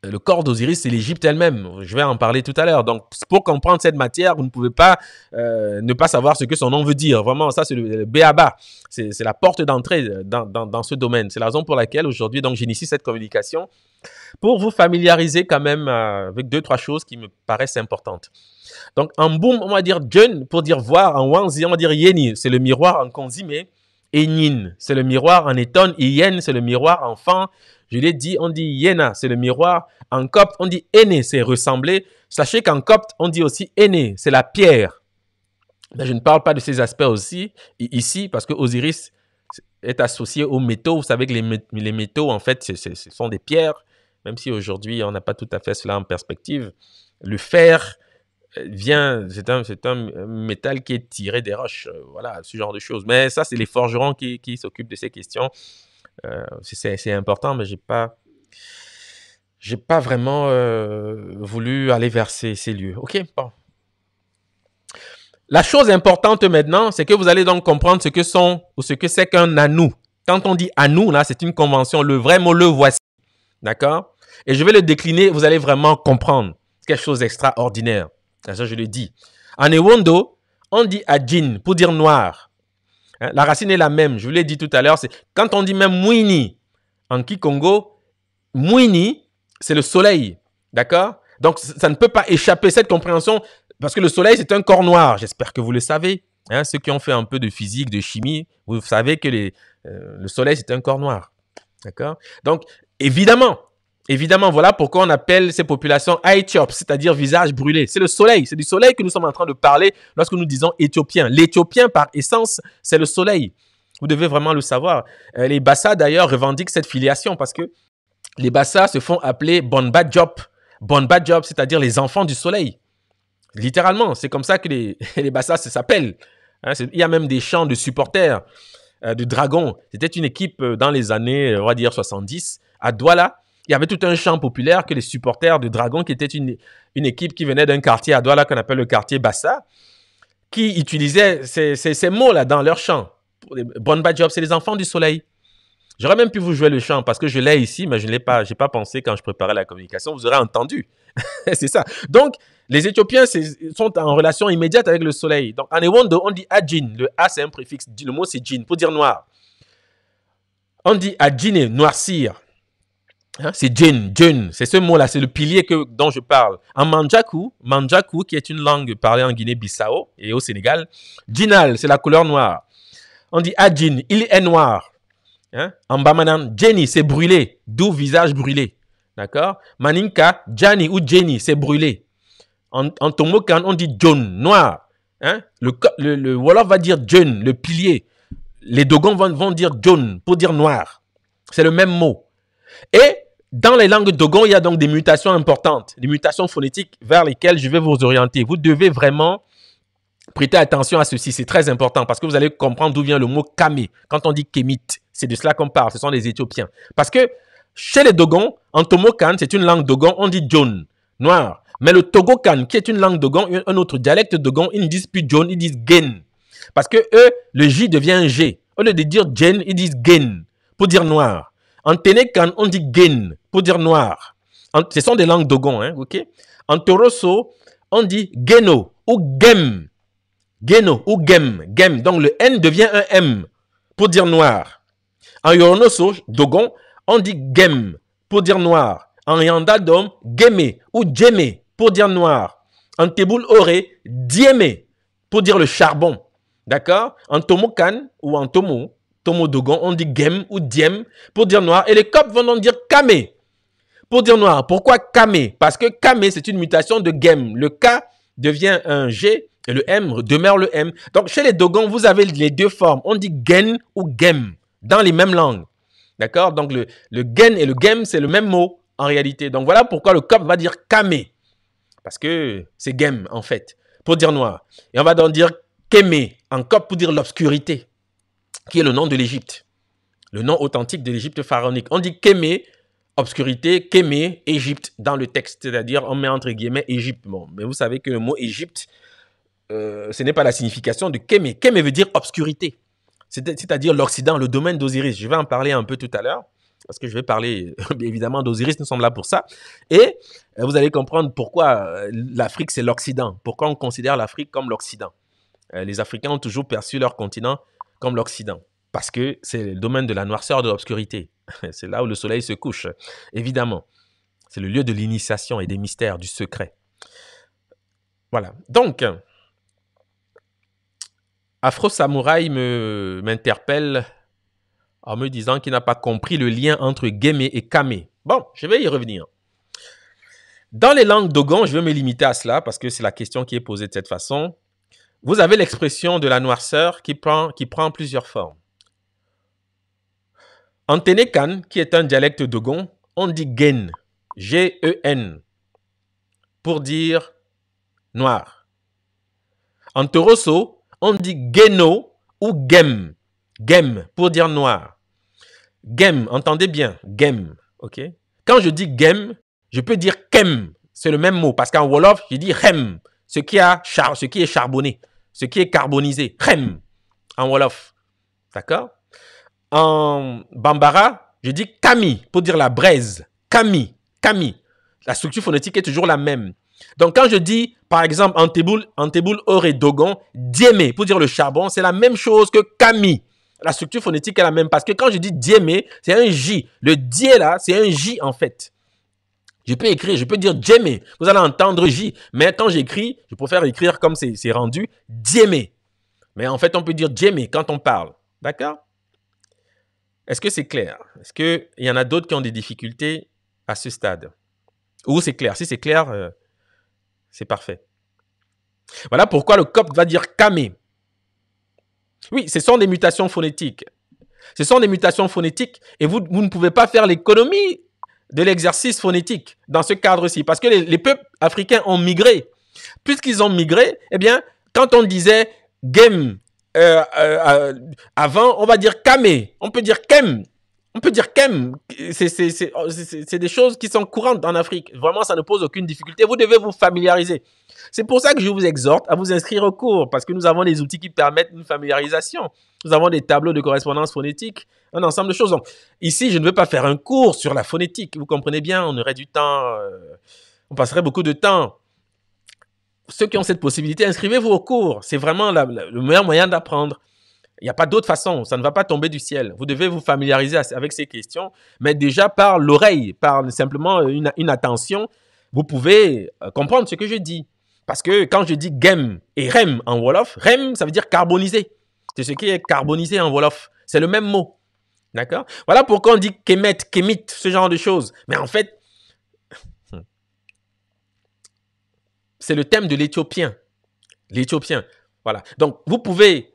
le corps d'Osiris, c'est l'Égypte elle-même. Je vais en parler tout à l'heure. Donc, pour comprendre cette matière, vous ne pouvez pas euh, ne pas savoir ce que son nom veut dire. Vraiment, ça, c'est le, béaba. C'est la porte d'entrée euh, dans, ce domaine. C'est la raison pour laquelle aujourd'hui, donc, j'initie cette communication pour vous familiariser quand même euh, avec deux, trois choses qui me paraissent importantes. Donc, en boum, on va dire jeune pour dire voir. En wanzi, on va dire yeni. C'est le miroir en konzimé. mais nin, c'est le miroir en étonne. Et c'est le miroir en fin. Je l'ai dit, on dit yéna, c'est le miroir. En copte, on dit aîné, c'est ressembler. Sachez qu'en copte, on dit aussi aîné, c'est la pierre. je ne parle pas de ces aspects aussi ici parce que Osiris est associé aux métaux. Vous savez que les, métaux, en fait, ce sont des pierres, même si aujourd'hui, on n'a pas tout à fait cela en perspective. Le fer euh, vient, c'est un, métal qui est tiré des roches, euh, voilà, ce genre de choses. Mais ça, c'est les forgerons qui s'occupent de ces questions. Euh, c'est important, mais j'ai pas j'ai pas vraiment euh, voulu aller vers ces, lieux. OK, La chose importante maintenant, c'est que vous allez donc comprendre ce que sont ou ce que c'est qu'un anou. Quand on dit anou, là, c'est une convention. Le vrai mot, le voici. D'accord Et je vais le décliner, vous allez vraiment comprendre. quelque chose d'extraordinaire. Ça, je le dis. En Ewondo, on dit adjin pour dire noir. Hein, la racine est la même. Je vous l'ai dit tout à l'heure. C'est quand on dit même Mouini en Kikongo, Mouini, c'est le soleil. D'accord Donc ça ne peut pas échapper cette compréhension parce que le soleil, c'est un corps noir. J'espère que vous le savez. Hein, ceux qui ont fait un peu de physique, de chimie, vous savez que euh, le soleil, c'est un corps noir. D'accord Donc, évidemment, Évidemment, voilà pourquoi on appelle ces populations Aéthiopes, c'est-à-dire visage brûlé. C'est le soleil, c'est du soleil que nous sommes en train de parler lorsque nous disons Éthiopien. L'Éthiopien, par essence, c'est le soleil. Vous devez vraiment le savoir. Euh, les bassas, d'ailleurs, revendiquent cette filiation parce que les Bassa se font appeler job. bonne c'est-à-dire les enfants du soleil. Littéralement, c'est comme ça que les, bassas Bassa s'appellent. Hein. il y a même des chants de supporters, euh, de dragons. C'était une équipe euh, dans les années, on va dire, 70 à Douala il y avait tout un chant populaire que les supporters de Dragon, qui était une, une équipe qui venait d'un quartier à Douala qu'on appelle le quartier Bassa, qui utilisait ces, mots-là dans leur chant. Bonne Bad Job, c'est les enfants du soleil. J'aurais même pu vous jouer le chant parce que je l'ai ici, mais je n'ai l'ai pas, j'ai pas pensé quand je préparais la communication. Vous aurez entendu. c'est ça. Donc, les Éthiopiens sont en relation immédiate avec le soleil. Donc, en Ewondo, on dit adjin. Le A, c'est un préfixe. Le mot, c'est Jin, pour dire noir. On dit et noircir. Hein? c'est Jin, Jin, c'est ce mot-là, c'est le pilier que, dont je parle. En Mandjaku, qui est une langue parlée en Guinée-Bissau et au Sénégal, Jinal, c'est la couleur noire. On dit Adjin, il est noir. Hein? En Bamanan, Jenny, c'est brûlé, Doux visage brûlé. D'accord Maninka, Jani ou Jenny, c'est brûlé. En, en Tomokan, on dit John, noir. Hein? Le, le, va dire John, le pilier. Les Dogons vont, vont dire John pour dire noir. C'est le même mot. Et dans les langues dogon, il y a donc des mutations importantes, des mutations phonétiques vers lesquelles je vais vous orienter. Vous devez vraiment prêter attention à ceci, c'est très important parce que vous allez comprendre d'où vient le mot Kame. Quand on dit kémite, c'est de cela qu'on parle, ce sont les Éthiopiens. Parce que chez les Dogon, en Tomokan, c'est une langue Dogon, on dit jaune, noir. Mais le Togokan, qui est une langue Dogon, un autre dialecte Dogon, ils ne disent plus jaune, ils disent gen. Parce que eux, le J devient G. Au lieu de dire gen, ils disent gen pour dire noir. En Ténécan, on dit gen pour dire noir. ce sont des langues dogon, hein, ok En Torosso, on dit geno ou gem. Geno ou gem, gem. Donc le N devient un M pour dire noir. En Yoronoso, dogon, on dit gem pour dire noir. En Yandadom, geme ou djeme pour dire noir. En Teboul oré, pour dire le charbon. D'accord En Tomokan ou en Tomo, dogon, on dit gem ou diem pour dire noir. Et les copes vont donc dire kame pour dire noir. Pourquoi kame Parce que kame, c'est une mutation de gem. Le K devient un G et le M demeure le M. Donc, chez les Dogons, vous avez les deux formes. On dit gen ou gem dans les mêmes langues. D'accord Donc, le, le, gen et le gem, c'est le même mot en réalité. Donc, voilà pourquoi le cop va dire kame. Parce que c'est gem en fait, pour dire noir. Et on va donc dire keme en cop pour dire l'obscurité qui est le nom de l'Égypte, le nom authentique de l'Égypte pharaonique. On dit Kémé, obscurité, Kémé, Égypte dans le texte, c'est-à-dire on met entre guillemets Égypte. mais vous savez que le mot Égypte, euh, ce n'est pas la signification de Kémé. Kémé veut dire obscurité, c'est-à-dire l'Occident, le domaine d'Osiris. Je vais en parler un peu tout à l'heure parce que je vais parler évidemment d'Osiris, nous sommes là pour ça. Et euh, vous allez comprendre pourquoi euh, l'Afrique, c'est l'Occident, pourquoi on considère l'Afrique comme l'Occident. Les Africains ont toujours perçu leur continent comme l'Occident, parce que c'est le domaine de la noirceur, de l'obscurité. c'est là où le soleil se couche, évidemment. C'est le lieu de l'initiation et des mystères, du secret. Voilà. Donc, Afro Samouraï m'interpelle en me disant qu'il n'a pas compris le lien entre Game et Kame. Bon, je vais y revenir. Dans les langues Dogon, je vais me limiter à cela parce que c'est la question qui est posée de cette façon. Vous avez l'expression de la noirceur qui prend, qui prend plusieurs formes. En Ténékan, qui est un dialecte dogon, on dit gen, G-E-N, pour dire noir. En Torosso, on dit geno ou gem, gem, pour dire noir. Gem, entendez bien, gem, ok Quand je dis gem, je peux dire kem, c'est le même mot, parce qu'en Wolof, je dis rem, ce qui, a, ce qui est charbonné ce qui est carbonisé, crème, en Wolof. D'accord En Bambara, je dis kami pour dire la braise. Kami, kami. La structure phonétique est toujours la même. Donc quand je dis, par exemple, en Teboul, en Or Dogon, dième pour dire le charbon, c'est la même chose que kami. La structure phonétique est la même parce que quand je dis diemé, c'est un J. Le Dié là, c'est un J en fait. Je peux écrire, je peux dire Djemé. Vous allez entendre J. Mais quand j'écris, je préfère écrire comme c'est rendu, Djemé. Mais en fait, on peut dire Djemé quand on parle. D'accord Est-ce que c'est clair Est-ce qu'il y en a d'autres qui ont des difficultés à ce stade Ou c'est clair Si c'est clair, euh, c'est parfait. Voilà pourquoi le copte va dire Kamé. Oui, ce sont des mutations phonétiques. Ce sont des mutations phonétiques et vous, vous ne pouvez pas faire l'économie de l'exercice phonétique dans ce cadre-ci, parce que les, peuples africains ont migré. Puisqu'ils ont migré, eh bien, quand on disait game euh, euh, euh, avant, on va dire kame on peut dire kem, on peut dire qu'aime. Oh, c'est des choses qui sont courantes en Afrique. Vraiment, ça ne pose aucune difficulté. Vous devez vous familiariser. C'est pour ça que je vous exhorte à vous inscrire au cours, parce que nous avons des outils qui permettent une familiarisation. Nous avons des tableaux de correspondance phonétique, un ensemble de choses. ici, je ne veux pas faire un cours sur la phonétique. Vous comprenez bien, on aurait du temps, euh, on passerait beaucoup de temps. Ceux qui ont cette possibilité, inscrivez-vous au cours. C'est vraiment le meilleur moyen d'apprendre. Il n'y a pas d'autre façon, ça ne va pas tomber du ciel. Vous devez vous familiariser avec ces questions, mais déjà par l'oreille, par simplement une, attention, vous pouvez euh, comprendre ce que je dis. Parce que quand je dis gem et rem en Wolof, rem, ça veut dire carbonisé ». C'est ce qui est carbonisé en Wolof. C'est le même mot. D'accord Voilà pourquoi on dit kemet, kemit, ce genre de choses. Mais en fait, c'est le thème de l'éthiopien. L'éthiopien. Voilà. Donc, vous pouvez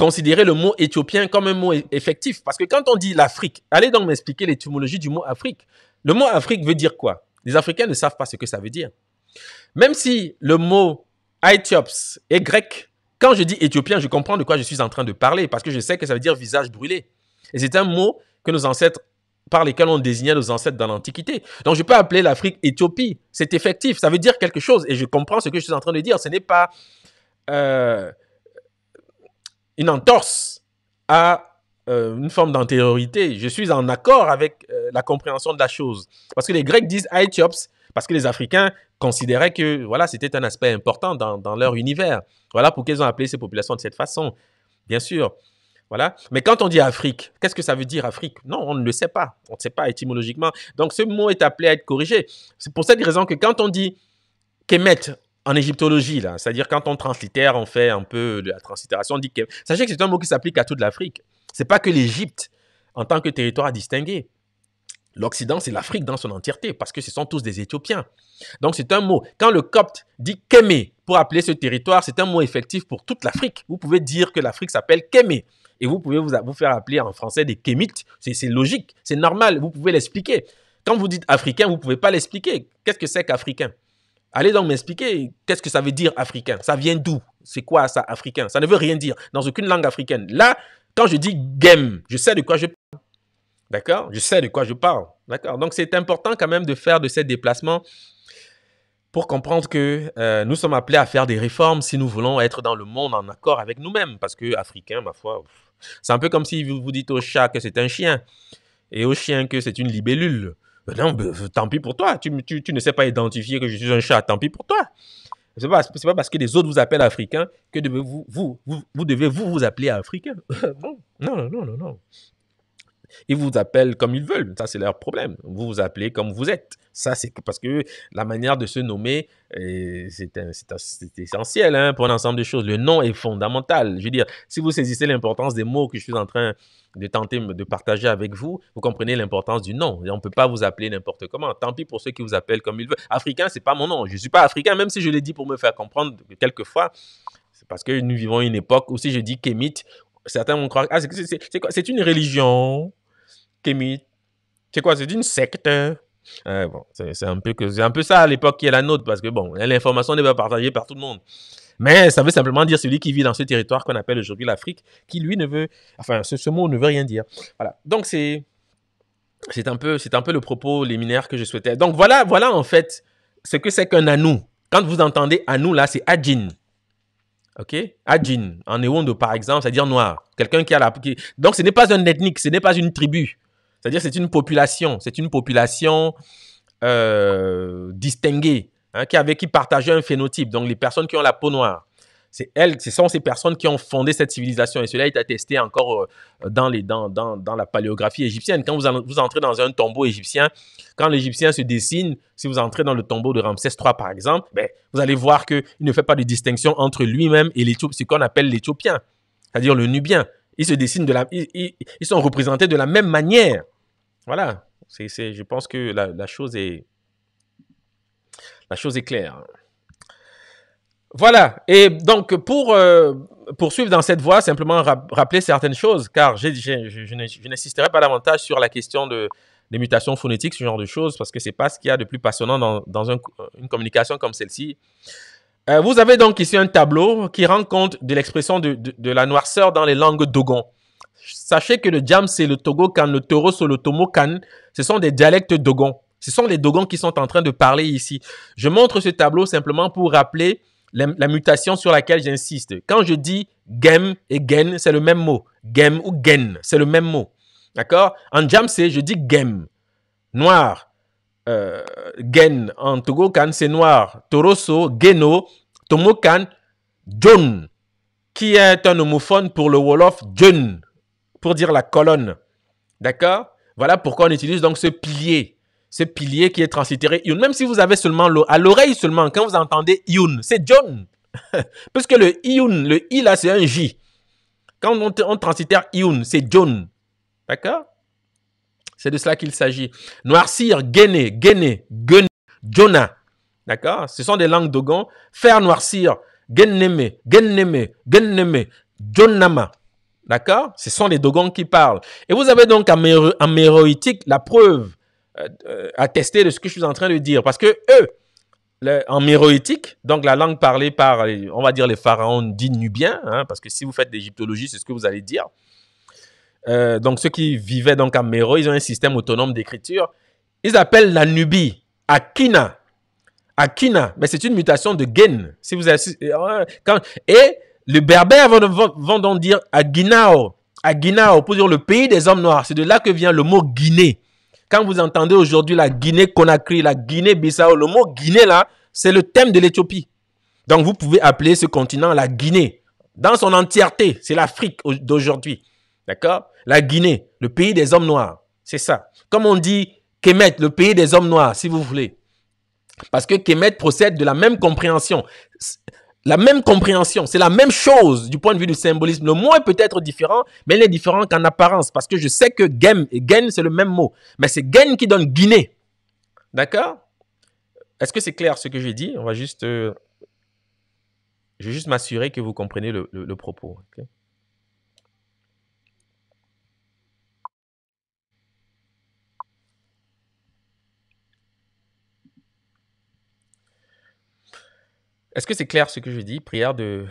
considérer le mot éthiopien comme un mot e-, effectif. Parce que quand on dit l'Afrique, allez donc m'expliquer l'étymologie du mot Afrique. Le mot Afrique veut dire quoi Les Africains ne savent pas ce que ça veut dire. Même si le mot Aethiops est grec, quand je dis éthiopien, je comprends de quoi je suis en train de parler parce que je sais que ça veut dire visage brûlé. Et c'est un mot que nos ancêtres, par lesquels on désignait nos ancêtres dans l'Antiquité. Donc je peux appeler l'Afrique Éthiopie. C'est effectif. Ça veut dire quelque chose. Et je comprends ce que je suis en train de dire. Ce n'est pas euh, une entorse à euh, une forme d'antériorité. Je suis en accord avec euh, la compréhension de la chose. Parce que les Grecs disent Aethiops, parce que les Africains considéraient que voilà, c'était un aspect important dans, dans leur univers. Voilà pourquoi ils ont appelé ces populations de cette façon, bien sûr. Voilà. Mais quand on dit Afrique, qu'est-ce que ça veut dire Afrique Non, on ne le sait pas. On ne sait pas étymologiquement. Donc ce mot est appelé à être corrigé. C'est pour cette raison que quand on dit Kemet en égyptologie, là. C'est-à-dire, quand on translitère, on fait un peu de la translittération. Sachez que c'est un mot qui s'applique à toute l'Afrique. C'est pas que l'Égypte, en tant que territoire à distinguer. L'Occident, c'est l'Afrique dans son entièreté, parce que ce sont tous des Éthiopiens. Donc, c'est un mot. Quand le copte dit Kémé pour appeler ce territoire, c'est un mot effectif pour toute l'Afrique. Vous pouvez dire que l'Afrique s'appelle Kémé et vous pouvez vous, vous, faire appeler en français des kémites. C'est logique, c'est normal, vous pouvez l'expliquer. Quand vous dites africain, vous ne pouvez pas l'expliquer. Qu'est-ce que c'est qu'africain Allez donc m'expliquer qu'est-ce que ça veut dire africain. Ça vient d'où C'est quoi ça, africain Ça ne veut rien dire dans aucune langue africaine. Là, quand je dis game, je sais de quoi je parle. D'accord Je sais de quoi je parle. D'accord Donc, c'est important quand même de faire de ces déplacements pour comprendre que euh, nous sommes appelés à faire des réformes si nous voulons être dans le monde en accord avec nous-mêmes. Parce que, africain, ma foi, c'est un peu comme si vous, vous dites au chat que c'est un chien et au chien que c'est une libellule. Ben non, ben, euh, tant pis pour toi. Tu, tu, tu, ne sais pas identifier que je suis un chat, tant pis pour toi. Ce n'est pas, pas, parce que les autres vous appellent africain que vous, vous, vous, vous devez vous, vous appeler africain. non, non, non, non, non. Ils vous appellent comme ils veulent. Ça, c'est leur problème. Vous vous appelez comme vous êtes. Ça, c'est parce que la manière de se nommer, euh, c'est essentiel hein, pour un ensemble de choses. Le nom est fondamental. Je veux dire, si vous saisissez l'importance des mots que je suis en train de tenter de partager avec vous, vous comprenez l'importance du nom. On ne peut pas vous appeler n'importe comment. Tant pis pour ceux qui vous appellent comme ils veulent. Africain, c'est pas mon nom. Je ne suis pas africain, même si je l'ai dit pour me faire comprendre quelquefois. C'est parce que nous vivons une époque où si je dis kémite, certains vont croire, ah, c'est une religion. Kémy, c'est quoi, c'est d'une secte hein. bon, c'est un, peu que, un peu ça à l'époque qui est la nôtre, parce que bon, l'information n'est pas partagée par tout le monde. Mais ça veut simplement dire celui qui vit dans ce territoire qu'on appelle aujourd'hui l'Afrique, qui lui ne veut, enfin, ce, mot ne veut rien dire. Voilà. Donc c'est, c'est un peu, c'est un peu le propos liminaire que je souhaitais. Donc voilà, voilà en fait ce que c'est qu'un anou. Quand vous entendez anou là, c'est adjin. Ok, adjin en néondo par exemple, c'est-à-dire noir. Quelqu'un qui a la, donc ce n'est pas un ethnique, ce n'est pas une tribu. C'est-à-dire c'est une population, c'est une population euh, distinguée, hein, qui avait qui partageait un phénotype. Donc les personnes qui ont la peau noire, c'est elles, ce sont ces personnes qui ont fondé cette civilisation. Et cela est attesté encore euh, dans, les, dans, dans, dans la paléographie égyptienne. Quand vous, vous entrez dans un tombeau égyptien, quand l'Égyptien se dessine, si vous entrez dans le tombeau de Ramsès III, par exemple, ben, vous allez voir qu'il ne fait pas de distinction entre lui-même et ce qu'on appelle l'Éthiopien, c'est-à-dire le Nubien. Ils se dessinent de la, ils sont représentés de la même manière. Voilà. C'est, je pense que la, chose est, la chose est claire. Voilà. Et donc, pour euh, poursuivre dans cette voie, simplement rappeler certaines choses, car je, n'insisterai pas davantage sur la question de, des mutations phonétiques, ce genre de choses, parce que ce n'est pas ce qu'il y a de plus passionnant dans, une communication comme celle-ci. Euh, vous avez donc ici un tableau qui rend compte de l'expression de, de la noirceur dans les langues dogon. Sachez que le Jam, c'est le Togokan, le Toro, le Tomokan. Ce sont des dialectes Dogon. Ce sont les Dogons qui sont en train de parler ici. Je montre ce tableau simplement pour rappeler la, mutation sur laquelle j'insiste. Quand je dis gem et gen, c'est le même mot. Gem ou gen, c'est le même mot. D'accord En Jam, c'est je dis gem, noir. Euh, gen en Togokan, c'est noir. Toroso, geno, tomokan, john, qui est un homophone pour le Wolof, john pour dire la colonne. D'accord Voilà pourquoi on utilise donc ce pilier. Ce pilier qui est transitéré Même si vous avez seulement à l'oreille seulement, quand vous entendez Yun, c'est John. Parce que le Yun, le I là, c'est un J. Quand on, transitère Yun, c'est John. D'accord C'est de cela qu'il s'agit. Noircir, gainer, gainer, guené »,« Jonah. D'accord Ce sont des langues d'Ogon. Faire noircir, genneme, genneme, genneme, Jonama. D'accord Ce sont les Dogons qui parlent. Et vous avez donc en méroïtique la preuve euh, euh, attestée de ce que je suis en train de dire. Parce que eux, en méroïtique, donc la langue parlée par, on va dire, les pharaons dits nubiens, hein, parce que si vous faites d'Égyptologie, c'est ce que vous allez dire. Euh, donc ceux qui vivaient donc à Méro, ils ont un système autonome d'écriture. Ils appellent la Nubie Akina. Akina, mais c'est une mutation de Gen. Si vous quand, et les Berbères vont, donc dire à Guinao, à Guinao, pour dire le pays des hommes noirs. C'est de là que vient le mot Guinée. Quand vous entendez aujourd'hui la Guinée-Conakry, la Guinée-Bissau, le mot Guinée là, c'est le thème de l'Éthiopie. Donc vous pouvez appeler ce continent la Guinée. Dans son entièreté, c'est l'Afrique d'aujourd'hui. D'accord La Guinée, le pays des hommes noirs. C'est ça. Comme on dit Kemet, le pays des hommes noirs, si vous voulez. Parce que Kemet procède de la même compréhension la même compréhension, c'est la même chose du point de vue du symbolisme. Le mot est peut-être différent, mais il est différent qu'en apparence, parce que je sais que game et gain, c'est le même mot. Mais c'est gain qui donne Guinée. D'accord Est-ce que c'est clair ce que j'ai dit On va juste... Euh, je vais juste m'assurer que vous comprenez le, propos. Est-ce que c'est clair ce que je dis Prière de...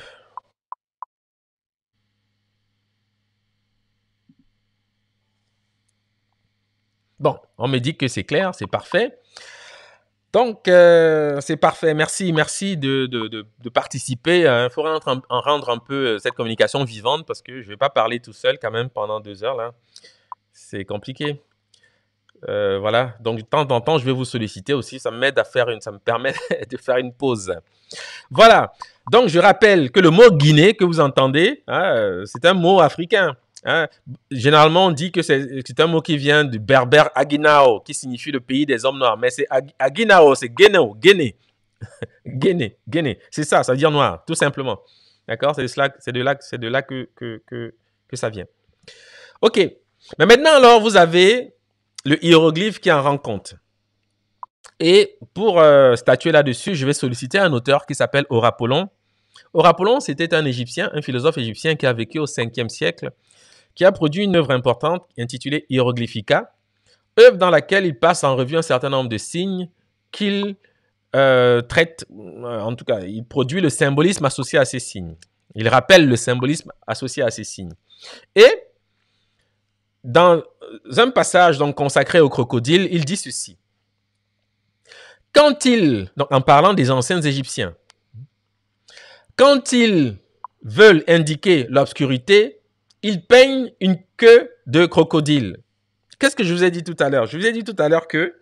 Bon, on me dit que c'est clair, c'est parfait. Donc, euh, c'est parfait. Merci, merci de, de, participer. Hein. Il faut en, rendre un peu euh, cette communication vivante parce que je ne vais pas parler tout seul quand même pendant deux heures. là. C'est compliqué. Euh, voilà. Donc, de temps en temps, je vais vous solliciter aussi. Ça m'aide à faire une, ça me permet de faire une pause. Voilà. Donc, je rappelle que le mot Guinée que vous entendez, hein, euh, c'est un mot africain. Hein. Généralement, on dit que c'est un mot qui vient du berbère Aguinao, qui signifie le pays des hommes noirs. Mais c'est Aguinao, c'est Guénao, Guinée. Guinée, Guinée. C'est ça, ça veut dire noir, tout simplement. D'accord C'est de, là, de là que, que ça vient. OK. Mais maintenant, alors, vous avez le hiéroglyphe qui en rend compte. Et pour euh, statuer là-dessus, je vais solliciter un auteur qui s'appelle orapolon. Polon, c'était un Égyptien, un philosophe égyptien qui a vécu au 5e siècle, qui a produit une œuvre importante intitulée Hieroglyphica, œuvre dans laquelle il passe en revue un certain nombre de signes qu'il euh, traite, euh, en tout cas, il produit le symbolisme associé à ces signes. Il rappelle le symbolisme associé à ces signes. Et dans un passage donc consacré au crocodile, il dit ceci. Quand ils, en parlant des anciens Égyptiens, quand ils veulent indiquer l'obscurité, ils peignent une queue de crocodile. Qu'est-ce que je vous ai dit tout à l'heure Je vous ai dit tout à l'heure que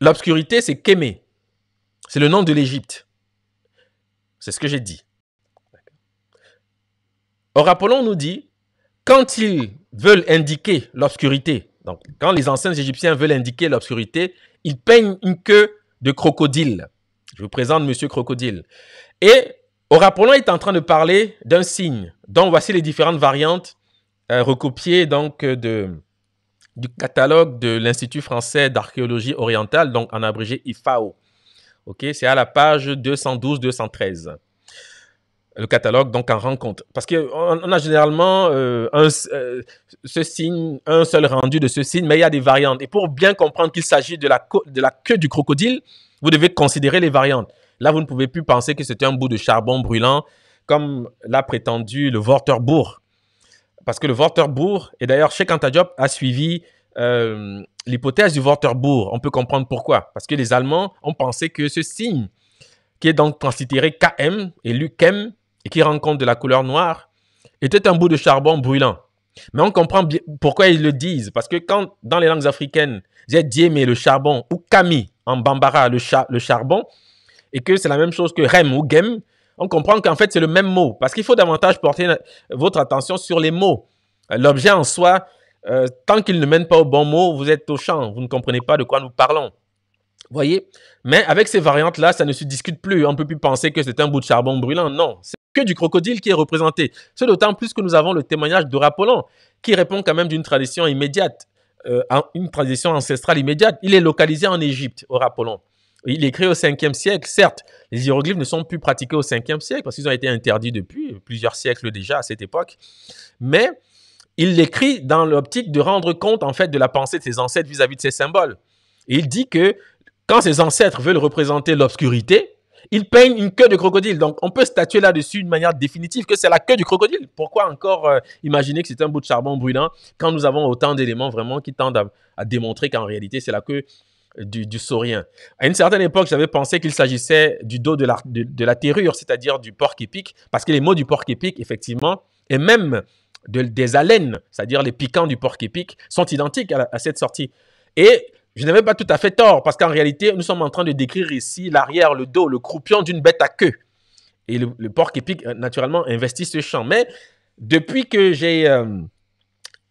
l'obscurité, c'est Kémé. C'est le nom de l'Égypte. C'est ce que j'ai dit. Or, Apollon nous dit, quand ils veulent indiquer l'obscurité, donc, quand les anciens Égyptiens veulent indiquer l'obscurité, ils peignent une queue de crocodile. Je vous présente Monsieur Crocodile. Et Orapollon est en train de parler d'un signe. Donc, voici les différentes variantes euh, recopiées donc, du catalogue de l'Institut français d'archéologie orientale, donc en abrégé IFAO. C'est à la page 212-213 le catalogue donc en rencontre. Parce qu'on on a généralement euh, euh, ce signe, un seul rendu de ce signe, mais il y a des variantes. Et pour bien comprendre qu'il s'agit de la, de la queue du crocodile, vous devez considérer les variantes. Là, vous ne pouvez plus penser que c'était un bout de charbon brûlant, comme l'a prétendu le Vorterbourg. Parce que le Vorterbourg, et d'ailleurs, Cheikh Anta a suivi euh, l'hypothèse du Vorterbourg. On peut comprendre pourquoi. Parce que les Allemands ont pensé que ce signe, qui est donc considéré KM et KM qui rencontre de la couleur noire, était un bout de charbon brûlant. Mais on comprend pourquoi ils le disent, parce que quand dans les langues africaines, j'ai diémé le charbon ou kami en bambara le, charbon, et que c'est la même chose que rem ou gem, on comprend qu'en fait c'est le même mot, parce qu'il faut davantage porter votre attention sur les mots. L'objet en soi, euh, tant qu'il ne mène pas au bon mot, vous êtes au champ, vous ne comprenez pas de quoi nous parlons voyez Mais avec ces variantes-là, ça ne se discute plus. On ne peut plus penser que c'est un bout de charbon brûlant. Non, c'est que du crocodile qui est représenté. C'est d'autant plus que nous avons le témoignage de qui répond quand même d'une tradition immédiate, euh, une tradition ancestrale immédiate. Il est localisé en Égypte, au Il est créé au 5e siècle. Certes, les hiéroglyphes ne sont plus pratiqués au 5e siècle parce qu'ils ont été interdits depuis plusieurs siècles déjà à cette époque. Mais il l'écrit dans l'optique de rendre compte en fait de la pensée de ses ancêtres vis-à-vis de ces symboles. il dit que quand ses ancêtres veulent représenter l'obscurité, ils peignent une queue de crocodile. Donc, on peut statuer là-dessus d'une manière définitive que c'est la queue du crocodile. Pourquoi encore euh, imaginer que c'est un bout de charbon brûlant quand nous avons autant d'éléments vraiment qui tendent à, démontrer qu'en réalité, c'est la queue euh, du, du, saurien. À une certaine époque, j'avais pensé qu'il s'agissait du dos de la, de, terrure, c'est-à-dire du porc épic, parce que les mots du porc épic, effectivement, et même des haleines, c'est-à-dire les piquants du porc épic, sont identiques à, à cette sortie. Et je n'avais pas tout à fait tort, parce qu'en réalité, nous sommes en train de décrire ici l'arrière, le dos, le croupion d'une bête à queue. Et le, porc épique, euh, naturellement, investit ce champ. Mais depuis que j'ai euh,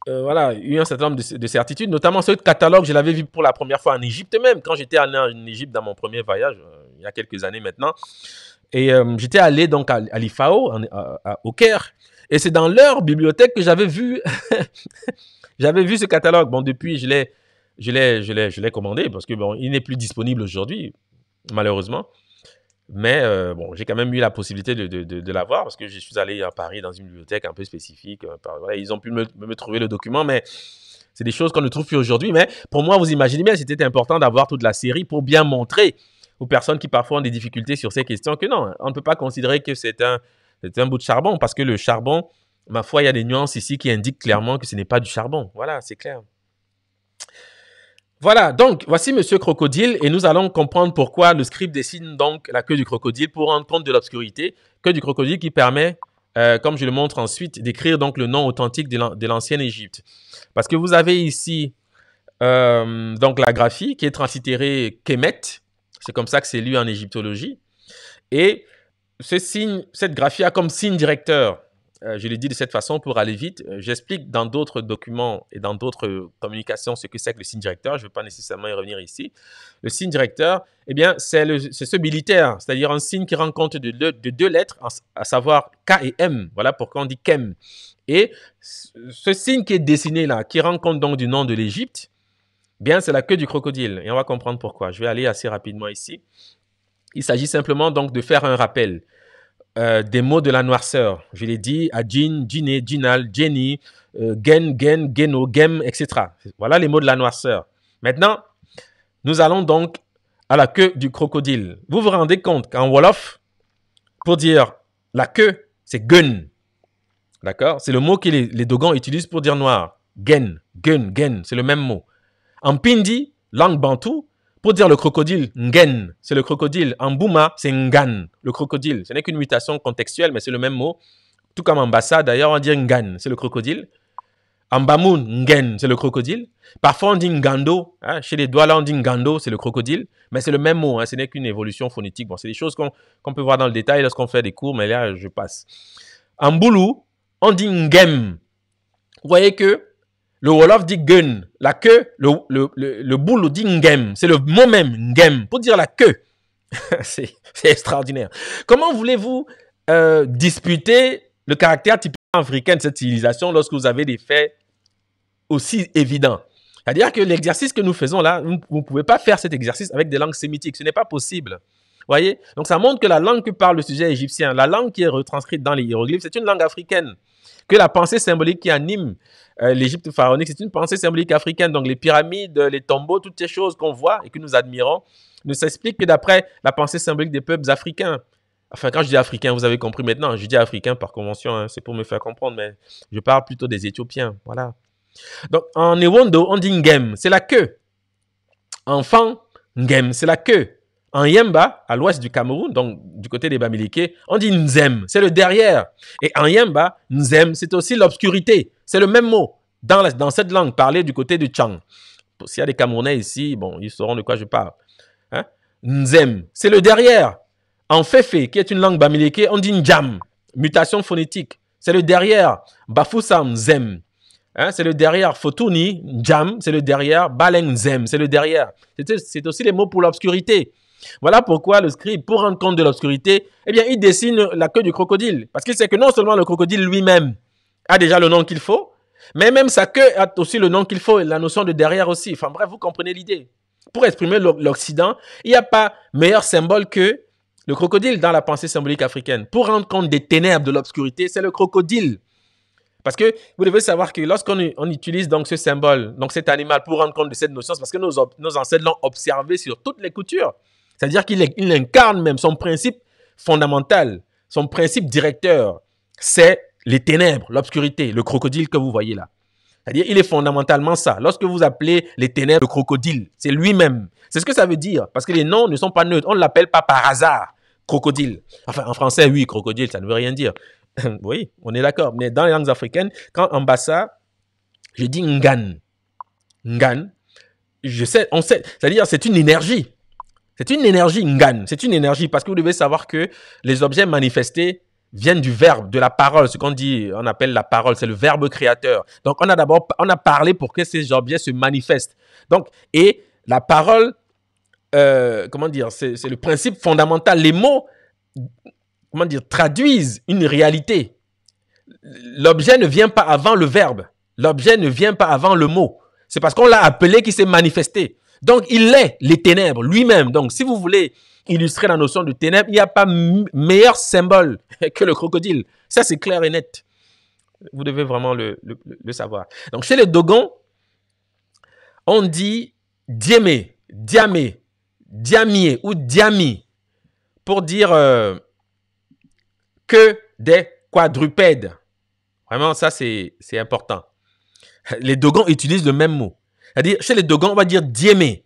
euh, voilà, eu un certain nombre de, certitudes, notamment ce catalogue, je l'avais vu pour la première fois en Égypte même, quand j'étais allé en Égypte dans mon premier voyage, il y a quelques années maintenant. Et j'étais allé donc à, à l'IFAO, au Caire. Et c'est dans leur bibliothèque que j'avais vu, j'avais vu ce catalogue. Bon, depuis, je l'ai je l'ai, je l'ai, je l'ai commandé parce que bon, il n'est plus disponible aujourd'hui, malheureusement. Mais euh, bon, j'ai quand même eu la possibilité de, de, l'avoir parce que je suis allé à Paris dans une bibliothèque un peu spécifique. Euh, ils ont pu me, me, trouver le document, mais c'est des choses qu'on ne trouve plus aujourd'hui. Mais pour moi, vous imaginez bien, c'était important d'avoir toute la série pour bien montrer aux personnes qui parfois ont des difficultés sur ces questions que non, on ne peut pas considérer que c'est un, c'est un bout de charbon parce que le charbon, ma foi, il y a des nuances ici qui indiquent clairement que ce n'est pas du charbon. Voilà, c'est clair. Voilà, donc voici Monsieur Crocodile et nous allons comprendre pourquoi le script dessine donc la queue du crocodile pour rendre compte de l'obscurité. Queue du crocodile qui permet, euh, comme je le montre ensuite, d'écrire donc le nom authentique de l'ancienne Égypte. Parce que vous avez ici euh, donc la graphie qui est transitérée Kemet, c'est comme ça que c'est lu en égyptologie. Et ce signe, cette graphie a comme signe directeur euh, je le dis de cette façon pour aller vite. Euh, j'explique dans d'autres documents et dans d'autres communications ce que c'est que le signe directeur. Je ne vais pas nécessairement y revenir ici. Le signe directeur, eh bien, c'est ce militaire, c'est-à-dire un signe qui rencontre de, deux lettres, à savoir K et M. Voilà pourquoi on dit KEM. Et ce signe qui est dessiné là, qui rencontre donc du nom de l'Égypte, eh bien, c'est la queue du crocodile. Et on va comprendre pourquoi. Je vais aller assez rapidement ici. Il s'agit simplement donc de faire un rappel. Euh, des mots de la noirceur. Je l'ai dit à Jean, djinal, Ginal, Jenny, euh, Gen, Gen, Geno, Gem, etc. Voilà les mots de la noirceur. Maintenant, nous allons donc à la queue du crocodile. Vous vous rendez compte qu'en Wolof, pour dire la queue, c'est gun. D'accord C'est le mot que les, dogans utilisent pour dire noir. Gen, gun, gen, c'est le même mot. En Pindi, langue bantou, pour dire le crocodile, ngen, c'est le crocodile. En Bouma, c'est ngan, le crocodile. Ce n'est qu'une mutation contextuelle, mais c'est le même mot. Tout comme en Bassa, d'ailleurs, on dit ngan, c'est le crocodile. En Bamoun, ngen, c'est le crocodile. Parfois, on dit ngando. Hein. chez les Douala, on dit ngando, c'est le crocodile. Mais c'est le même mot, hein. ce n'est qu'une évolution phonétique. Bon, c'est des choses qu'on peut voir dans le détail lorsqu'on fait des cours, mais là, je passe. En Boulou, on dit ngem. Vous voyez que le Wolof dit gun, la queue. Le, le, le, boulot dit ngem. C'est le mot même, ngem, pour dire la queue. c'est extraordinaire. Comment voulez-vous euh, disputer le caractère typiquement africain de cette civilisation lorsque vous avez des faits aussi évidents C'est-à-dire que l'exercice que nous faisons là, vous ne pouvez pas faire cet exercice avec des langues sémitiques. Ce n'est pas possible. Voyez Donc ça montre que la langue que parle le sujet égyptien, la langue qui est retranscrite dans les hiéroglyphes, c'est une langue africaine que la pensée symbolique qui anime euh, l'Égypte pharaonique, c'est une pensée symbolique africaine. Donc les pyramides, les tombeaux, toutes ces choses qu'on voit et que nous admirons, ne s'expliquent que d'après la pensée symbolique des peuples africains. Enfin, quand je dis africain, vous avez compris maintenant. Je dis africain par convention, hein. c'est pour me faire comprendre, mais je parle plutôt des Éthiopiens. Voilà. Donc, en Ewondo, on dit Ngem, c'est la queue. Enfant, Ngem, c'est la queue. En Yemba, à l'ouest du Cameroun, donc du côté des Bamiliké, on dit Nzem, c'est le derrière. Et en Yemba, Nzem, c'est aussi l'obscurité. C'est le même mot dans, cette langue parlée du côté du Chang. S'il y a des Camerounais ici, bon, ils sauront de quoi je parle. Hein? Nzem, c'est le derrière. En Fefe, qui est une langue Bamiliké, on dit Njam, mutation phonétique. C'est le derrière. Bafoussam, Nzem. Hein? c'est le derrière. Fotouni, Jam, c'est le derrière. Baleng, nzem, c'est le derrière. C'est aussi les mots pour l'obscurité. Voilà pourquoi le scribe, pour rendre compte de l'obscurité, eh bien, il dessine la queue du crocodile. Parce qu'il sait que non seulement le crocodile lui-même a déjà le nom qu'il faut, mais même sa queue a aussi le nom qu'il faut, et la notion de derrière aussi. Enfin bref, vous comprenez l'idée. Pour exprimer l'Occident, il n'y a pas meilleur symbole que le crocodile dans la pensée symbolique africaine. Pour rendre compte des ténèbres, de l'obscurité, c'est le crocodile. Parce que vous devez savoir que lorsqu'on utilise donc ce symbole, donc cet animal pour rendre compte de cette notion, parce que nos, nos ancêtres l'ont observé sur toutes les coutures. C'est-à-dire qu'il incarne même son principe fondamental, son principe directeur. C'est les ténèbres, l'obscurité, le crocodile que vous voyez là. C'est-à-dire, il est fondamentalement ça. Lorsque vous appelez les ténèbres le crocodile, c'est lui-même. C'est ce que ça veut dire, parce que les noms ne sont pas neutres. On ne l'appelle pas par hasard crocodile. Enfin, en français, oui, crocodile, ça ne veut rien dire. oui, on est d'accord. Mais dans les langues africaines, quand en bat je dis ngan. Ngan, je sais, on sait. C'est-à-dire, c'est une énergie. C'est une énergie ngan, c'est une énergie parce que vous devez savoir que les objets manifestés viennent du verbe, de la parole, ce qu'on dit, on appelle la parole, c'est le verbe créateur. Donc on a d'abord, on a parlé pour que ces objets se manifestent. Donc et la parole, euh, comment dire, c'est le principe fondamental. Les mots, comment dire, traduisent une réalité. L'objet ne vient pas avant le verbe. L'objet ne vient pas avant le mot. C'est parce qu'on l'a appelé qu'il s'est manifesté. Donc, il est les ténèbres lui-même. Donc, si vous voulez illustrer la notion de ténèbres, il n'y a pas meilleur symbole que le crocodile. Ça, c'est clair et net. Vous devez vraiment le, savoir. Donc, chez les Dogons, on dit diémé, diamé, diamier ou diami pour dire euh, que des quadrupèdes. Vraiment, ça, c'est important. Les Dogons utilisent le même mot. C'est-à-dire, chez les Dogons, on va dire Diemé.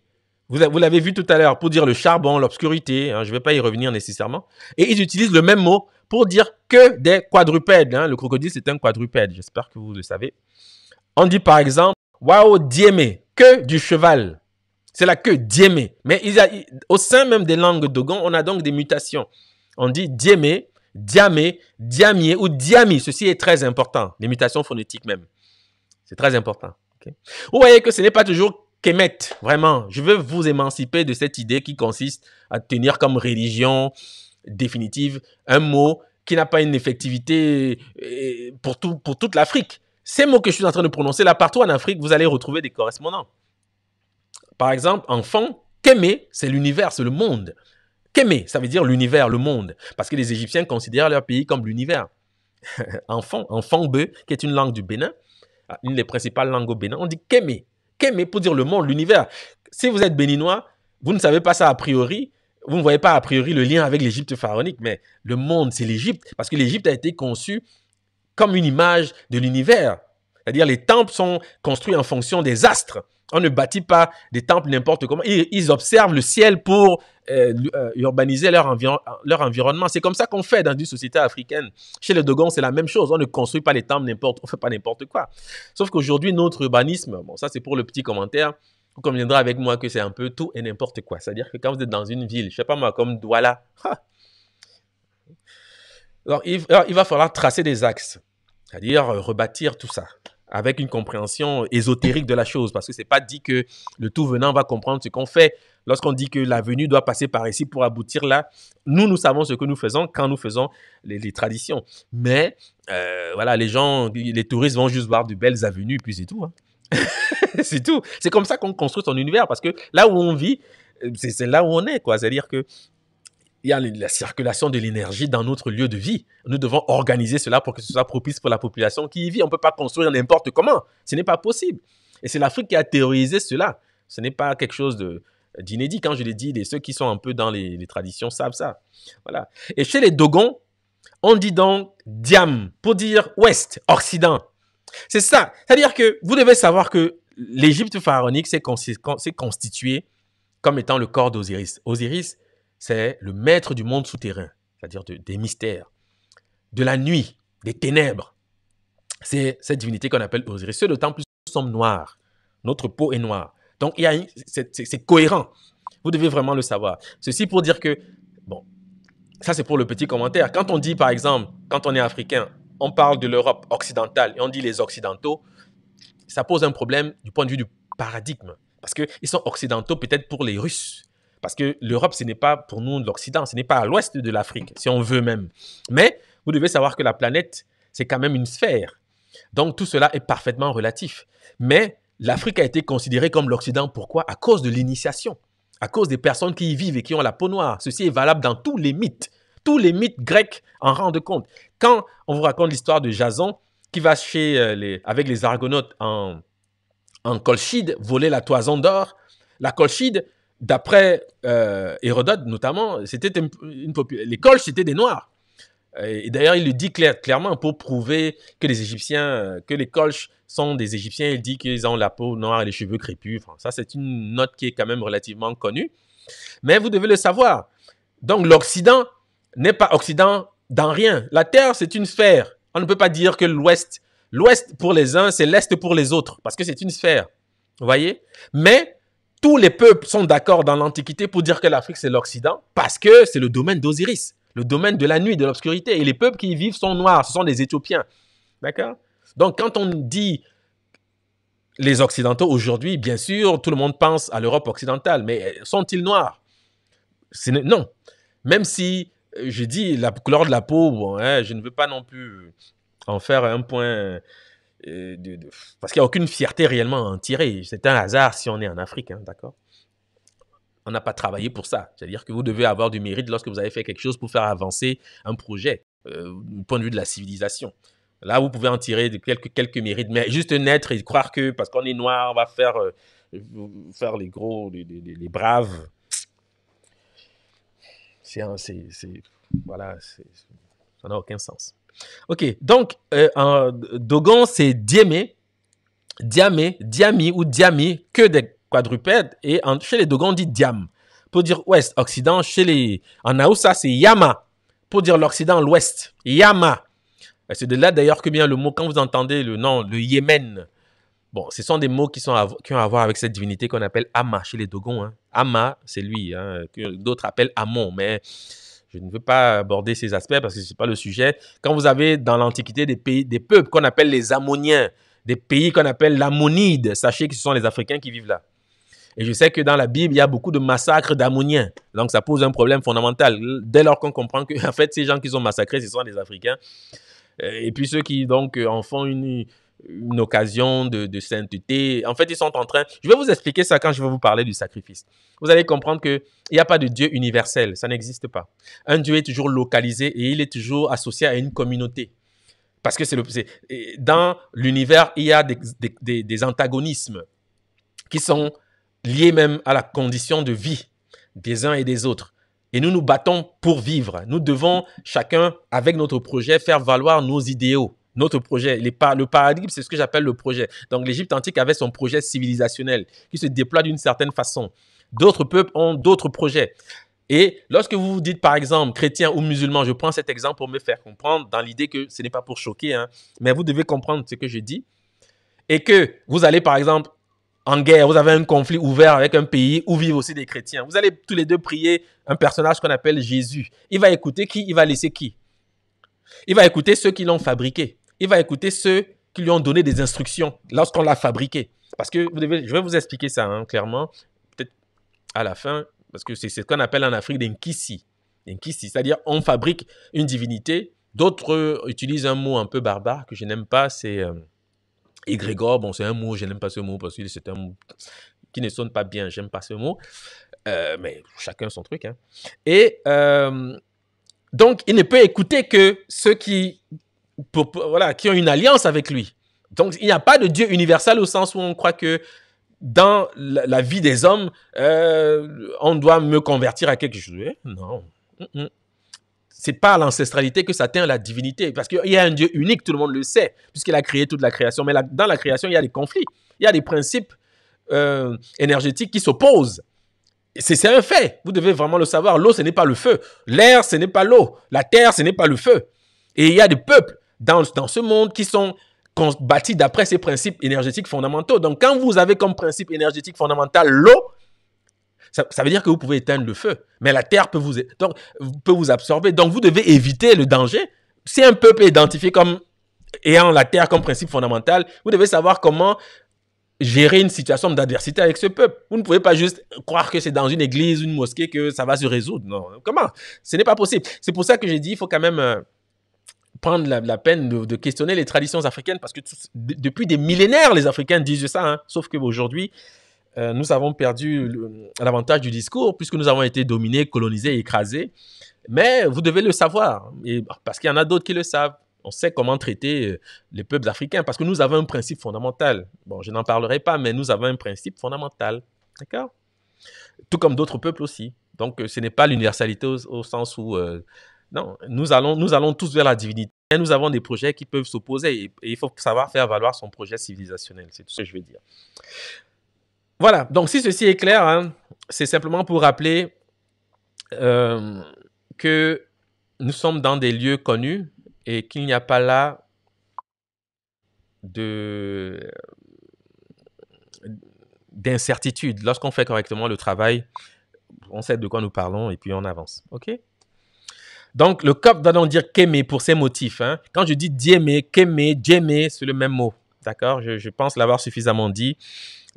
Vous, l'avez vu tout à l'heure pour dire le charbon, l'obscurité. Hein, je ne vais pas y revenir nécessairement. Et ils utilisent le même mot pour dire que des quadrupèdes. Hein. Le crocodile, c'est un quadrupède. J'espère que vous le savez. On dit par exemple, waouh Diemé, que du cheval. C'est la queue Diemé. Mais au sein même des langues dogon, on a donc des mutations. On dit Diemé, diamé, diamier ou diami. Ceci est très important. Les mutations phonétiques même. C'est très important. Vous voyez que ce n'est pas toujours Kemet, vraiment. Je veux vous émanciper de cette idée qui consiste à tenir comme religion définitive un mot qui n'a pas une effectivité euh, pour, tout, pour toute l'Afrique. Ces mots que je suis en train de prononcer là, partout en Afrique, vous allez retrouver des correspondants. Par exemple, enfant, Kémé, c'est l'univers, c'est le monde. Kémé, ça veut dire l'univers, le monde. Parce que les Égyptiens considèrent leur pays comme l'univers. enfant, enfant Be, qui est une langue du Bénin, une des principales langues au Bénin. On dit Kémé. Kémé pour dire le monde, l'univers. Si vous êtes béninois, vous ne savez pas ça a priori. Vous ne voyez pas a priori le lien avec l'Égypte pharaonique, mais le monde, c'est l'Égypte, parce que l'Égypte a été conçue comme une image de l'univers. C'est-à-dire les temples sont construits en fonction des astres. On ne bâtit pas des temples n'importe comment. Ils, observent le ciel pour euh, euh, urbaniser leur, environnement. C'est comme ça qu'on fait dans une société africaine. Chez les Dogons, c'est la même chose. On ne construit pas les temples n'importe, on fait pas n'importe quoi. Sauf qu'aujourd'hui, notre urbanisme, bon, ça c'est pour le petit commentaire. Vous conviendrez avec moi que c'est un peu tout et n'importe quoi. C'est-à-dire que quand vous êtes dans une ville, je sais pas moi, comme Douala, alors, il, va falloir tracer des axes, c'est-à-dire euh, rebâtir tout ça avec une compréhension ésotérique de la chose, parce que c'est pas dit que le tout venant va comprendre ce qu'on fait. Lorsqu'on dit que l'avenue doit passer par ici pour aboutir là, nous, nous savons ce que nous faisons quand nous faisons les, traditions. Mais euh, voilà, les gens, les touristes vont juste voir de belles avenues, puis c'est tout. Hein. c'est tout. C'est comme ça qu'on construit son univers, parce que là où on vit, euh, c'est là où on est, quoi. C'est-à-dire que il y a la circulation de l'énergie dans notre lieu de vie. Nous devons organiser cela pour que ce soit propice pour la population qui y vit. On ne peut pas construire n'importe comment. Ce n'est pas possible. Et c'est l'Afrique qui a théorisé cela. Ce n'est pas quelque chose de, d'inédit. Quand je l'ai dit, les, ceux qui sont un peu dans les, traditions savent ça. Voilà. Et chez les Dogons, on dit donc Diam pour dire Ouest, Occident. C'est ça. C'est-à-dire que vous devez savoir que l'Égypte pharaonique s'est constituée comme étant le corps d'Osiris. Osiris, c'est le maître du monde souterrain, c'est-à-dire des mystères, de la nuit, des ténèbres. C'est cette divinité qu'on appelle Osiris. Ceux d'autant plus que nous sommes noirs. Notre peau est noire. Donc, c'est cohérent. Vous devez vraiment le savoir. Ceci pour dire que, bon, ça c'est pour le petit commentaire. Quand on dit, par exemple, quand on est africain, on parle de l'Europe occidentale et on dit les occidentaux, ça pose un problème du point de vue du paradigme. Parce qu'ils sont occidentaux peut-être pour les Russes, parce que l'Europe, ce n'est pas pour nous l'Occident, ce n'est pas à l'ouest de l'Afrique, si on veut même. Mais vous devez savoir que la planète, c'est quand même une sphère. Donc tout cela est parfaitement relatif. Mais l'Afrique a été considérée comme l'Occident. Pourquoi À cause de l'initiation, à cause des personnes qui y vivent et qui ont la peau noire. Ceci est valable dans tous les mythes. Tous les mythes grecs en rendent compte. Quand on vous raconte l'histoire de Jason qui va chez euh, les, avec les argonautes en, en Colchide voler la toison d'or, la Colchide, d'après euh, Hérodote notamment, c'était une, étaient c'était des noirs. Et d'ailleurs, il le dit clairement pour prouver que les Égyptiens, euh, que les Colches sont des Égyptiens. Il dit qu'ils ont la peau noire et les cheveux crépus. ça, c'est une note qui est quand même relativement connue. Mais vous devez le savoir. Donc, l'Occident n'est pas Occident dans rien. La Terre, c'est une sphère. On ne peut pas dire que l'Ouest, l'Ouest pour les uns, c'est l'Est pour les autres, parce que c'est une sphère. Vous voyez Mais tous les peuples sont d'accord dans l'Antiquité pour dire que l'Afrique, c'est l'Occident, parce que c'est le domaine d'Osiris, le domaine de la nuit, de l'obscurité. Et les peuples qui y vivent sont noirs, ce sont les Éthiopiens. D'accord Donc, quand on dit les Occidentaux aujourd'hui, bien sûr, tout le monde pense à l'Europe occidentale, mais sont-ils noirs Non. Même si euh, je dis la couleur de la peau, hein, je ne veux pas non plus en faire un point parce qu'il n'y a aucune fierté réellement à en tirer. C'est un hasard si on est en Afrique, hein, d'accord on n'a pas travaillé pour ça. C'est-à-dire que vous devez avoir du mérite lorsque vous avez fait quelque chose pour faire avancer un projet euh, du point de vue de la civilisation. Là, vous pouvez en tirer de quelques, quelques mérites, mais juste naître et croire que parce qu'on est noir, on va faire, euh, faire les gros, les, les braves. C'est, voilà, ça n'a aucun sens. Ok, donc euh, en Dogon, c'est Diemé, Diamé, Diami ou Diami, que des quadrupèdes. Et chez les Dogon, on dit Diam. Pour dire ouest, occident. Chez les, en Aoussa, c'est Yama. Pour dire l'occident, l'ouest. Yama. C'est de là d'ailleurs que vient le mot, quand vous entendez le nom, le Yémen. Bon, ce sont des mots qui, sont qui ont à voir avec cette divinité qu'on appelle Ama chez les Dogons. Hein. Ama, c'est lui, hein, que d'autres appellent Amon, mais je ne veux pas aborder ces aspects parce que ce n'est pas le sujet. Quand vous avez dans l'Antiquité des pays, des peuples qu'on appelle les Ammoniens, des pays qu'on appelle l'Ammonide, sachez que ce sont les Africains qui vivent là. Et je sais que dans la Bible, il y a beaucoup de massacres d'Ammoniens. Donc, ça pose un problème fondamental. Dès lors qu'on comprend que, en fait, ces gens qui sont massacrés, ce sont des Africains. Euh, et puis, ceux qui, donc, en font une, une occasion de, sainteté. En fait, ils sont en train... Je vais vous expliquer ça quand je vais vous parler du sacrifice. Vous allez comprendre qu'il n'y a pas de Dieu universel, ça n'existe pas. Un Dieu est toujours localisé et il est toujours associé à une communauté. Parce que c'est le, dans l'univers, il y a des antagonismes qui sont liés même à la condition de vie des uns et des autres. Et nous nous battons pour vivre. Nous devons chacun, avec notre projet, faire valoir nos idéaux notre projet. le paradigme, c'est ce que j'appelle le projet. Donc l'Égypte antique avait son projet civilisationnel qui se déploie d'une certaine façon. D'autres peuples ont d'autres projets. Et lorsque vous vous dites, par exemple, chrétien ou musulman, je prends cet exemple pour me faire comprendre dans l'idée que ce n'est pas pour choquer, hein, mais vous devez comprendre ce que je dis. Et que vous allez, par exemple, en guerre, vous avez un conflit ouvert avec un pays où vivent aussi des chrétiens. Vous allez tous les deux prier un personnage qu'on appelle Jésus. Il va écouter qui Il va laisser qui Il va écouter ceux qui l'ont fabriqué il va écouter ceux qui lui ont donné des instructions lorsqu'on l'a fabriqué. Parce que je vais vous expliquer ça hein, clairement, peut-être à la fin, parce que c'est ce qu'on appelle en Afrique des nkissi. c'est-à-dire on fabrique une divinité. D'autres utilisent un mot un peu barbare que je n'aime pas, c'est euh, Bon, c'est un mot, je n'aime pas ce mot parce que c'est un mot qui ne sonne pas bien, j'aime pas ce mot. Euh, mais chacun son truc. Hein. Et euh, donc, il ne peut écouter que ceux qui voilà, qui ont une alliance avec lui. Donc, il n'y a pas de Dieu universel au sens où on croit que dans la, vie des hommes, euh, on doit me convertir à quelque chose. Eh, non. Mm, mm. C'est pas l'ancestralité que s'atteint la divinité, parce qu'il y a un Dieu unique, tout le monde le sait, puisqu'il a créé toute la création. Mais dans la création, il y a des conflits, il y a des principes euh, énergétiques qui s'opposent. C'est un fait, vous devez vraiment le savoir. L'eau, ce n'est pas le feu. L'air, ce n'est pas l'eau. La terre, ce n'est pas le feu. Et il y a des peuples dans, dans ce monde qui sont bâtis d'après ces principes énergétiques fondamentaux. Donc, quand vous avez comme principe énergétique fondamental l'eau, ça, ça, veut dire que vous pouvez éteindre le feu, mais la terre peut vous, peut vous absorber. Donc, vous devez éviter le danger. Si un peuple est identifié comme ayant la terre comme principe fondamental, vous devez savoir comment gérer une situation d'adversité avec ce peuple. Vous ne pouvez pas juste croire que c'est dans une église, une mosquée que ça va se résoudre. Non, comment Ce n'est pas possible. C'est pour ça que j'ai dit, il faut quand même euh, prendre la, peine de, questionner les traditions africaines parce que depuis des millénaires, les Africains disent ça. Hein. Sauf qu'aujourd'hui, aujourd'hui euh, nous avons perdu l'avantage du discours puisque nous avons été dominés, colonisés, écrasés. Mais vous devez le savoir parce qu'il y en a d'autres qui le savent. On sait comment traiter euh, les peuples africains parce que nous avons un principe fondamental. Bon, je n'en parlerai pas, mais nous avons un principe fondamental. D'accord Tout comme d'autres peuples aussi. Donc, euh, ce n'est pas l'universalité au, sens où non, nous allons, nous allons tous vers la divinité. nous avons des projets qui peuvent s'opposer et, il faut savoir faire valoir son projet civilisationnel. C'est tout ce que je veux dire. Voilà, donc si ceci est clair, hein, c'est simplement pour rappeler euh, que nous sommes dans des lieux connus et qu'il n'y a pas là de d'incertitude. Lorsqu'on fait correctement le travail, on sait de quoi nous parlons et puis on avance. OK donc, le cop va donc dire kémé pour ses motifs. Hein. Quand je dis diémé, kémé, Diémé, c'est le même mot. D'accord je, pense l'avoir suffisamment dit.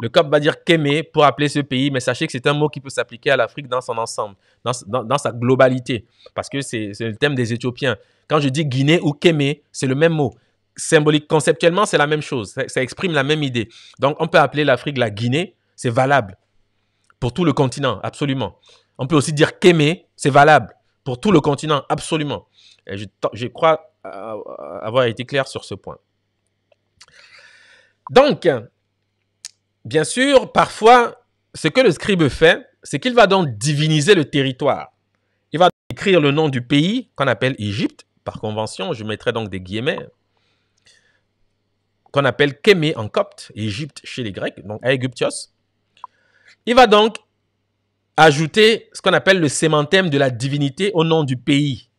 Le COP va dire Kémé pour appeler ce pays, mais sachez que c'est un mot qui peut s'appliquer à l'Afrique dans son ensemble, dans, sa globalité, parce que c'est le thème des Éthiopiens. Quand je dis Guinée ou Kémé, c'est le même mot. Symbolique, conceptuellement, c'est la même chose. Ça, ça, exprime la même idée. Donc, on peut appeler l'Afrique la Guinée, c'est valable. Pour tout le continent, absolument. On peut aussi dire Kémé, c'est valable pour tout le continent, absolument. je, crois euh, euh, avoir été clair sur ce point. Donc, bien sûr, parfois, ce que le scribe fait, c'est qu'il va donc diviniser le territoire. Il va écrire le nom du pays qu'on appelle Égypte, par convention, je mettrai donc des guillemets, qu'on appelle Kémé en copte, Égypte chez les Grecs, donc Aegyptios. Il va donc ajouter ce qu'on appelle le sémantème de la divinité au nom du pays.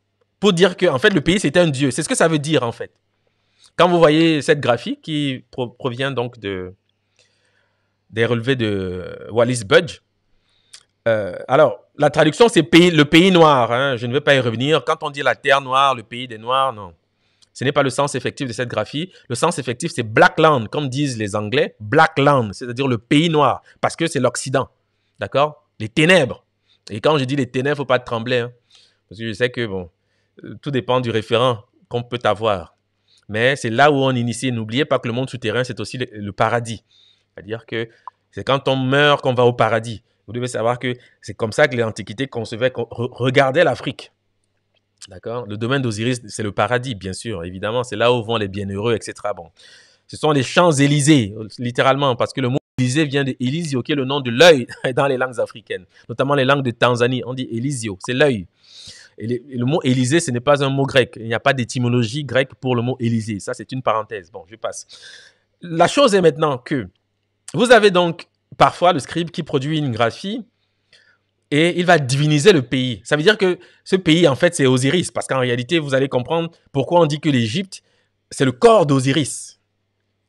Pour dire que, fait, le pays, c'était un dieu. C'est ce que ça veut dire, en fait. Quand vous voyez cette graphie qui provient donc de, des relevés de Wallis Budge, euh, alors, la traduction, c'est pays, le pays noir. Hein. Je ne vais pas y revenir. Quand on dit la terre noire, le pays des noirs, non. Ce n'est pas le sens effectif de cette graphie. Le sens effectif, c'est Blackland, comme disent les Anglais, Blackland, c'est-à-dire le pays noir, parce que c'est l'Occident. D'accord les ténèbres. Et quand je dis les ténèbres, faut pas trembler, hein. parce que je sais que bon, euh, tout dépend du référent qu'on peut avoir. Mais c'est là où on initie. N'oubliez pas que le monde souterrain, c'est aussi le, paradis. C'est-à-dire que c'est quand on meurt qu'on va au paradis. Vous devez savoir que c'est comme ça que les antiquités qu'on regardait l'Afrique. D'accord Le domaine d'Osiris, c'est le paradis, bien sûr, évidemment. C'est là où vont les bienheureux, etc. Bon, ce sont les champs Élysées, littéralement, parce que le monde Élisée vient de qui est le nom de l'œil dans les langues africaines, notamment les langues de Tanzanie. On dit Élisio, c'est l'œil. le, le, mot Élysée, ce n'est pas un mot grec. Il n'y a pas d'étymologie grecque pour le mot Élysée. Ça, c'est une parenthèse. Bon, je passe. La chose est maintenant que vous avez donc parfois le scribe qui produit une graphie et il va diviniser le pays. Ça veut dire que ce pays, en fait, c'est Osiris. Parce qu'en réalité, vous allez comprendre pourquoi on dit que l'Égypte, c'est le corps d'Osiris.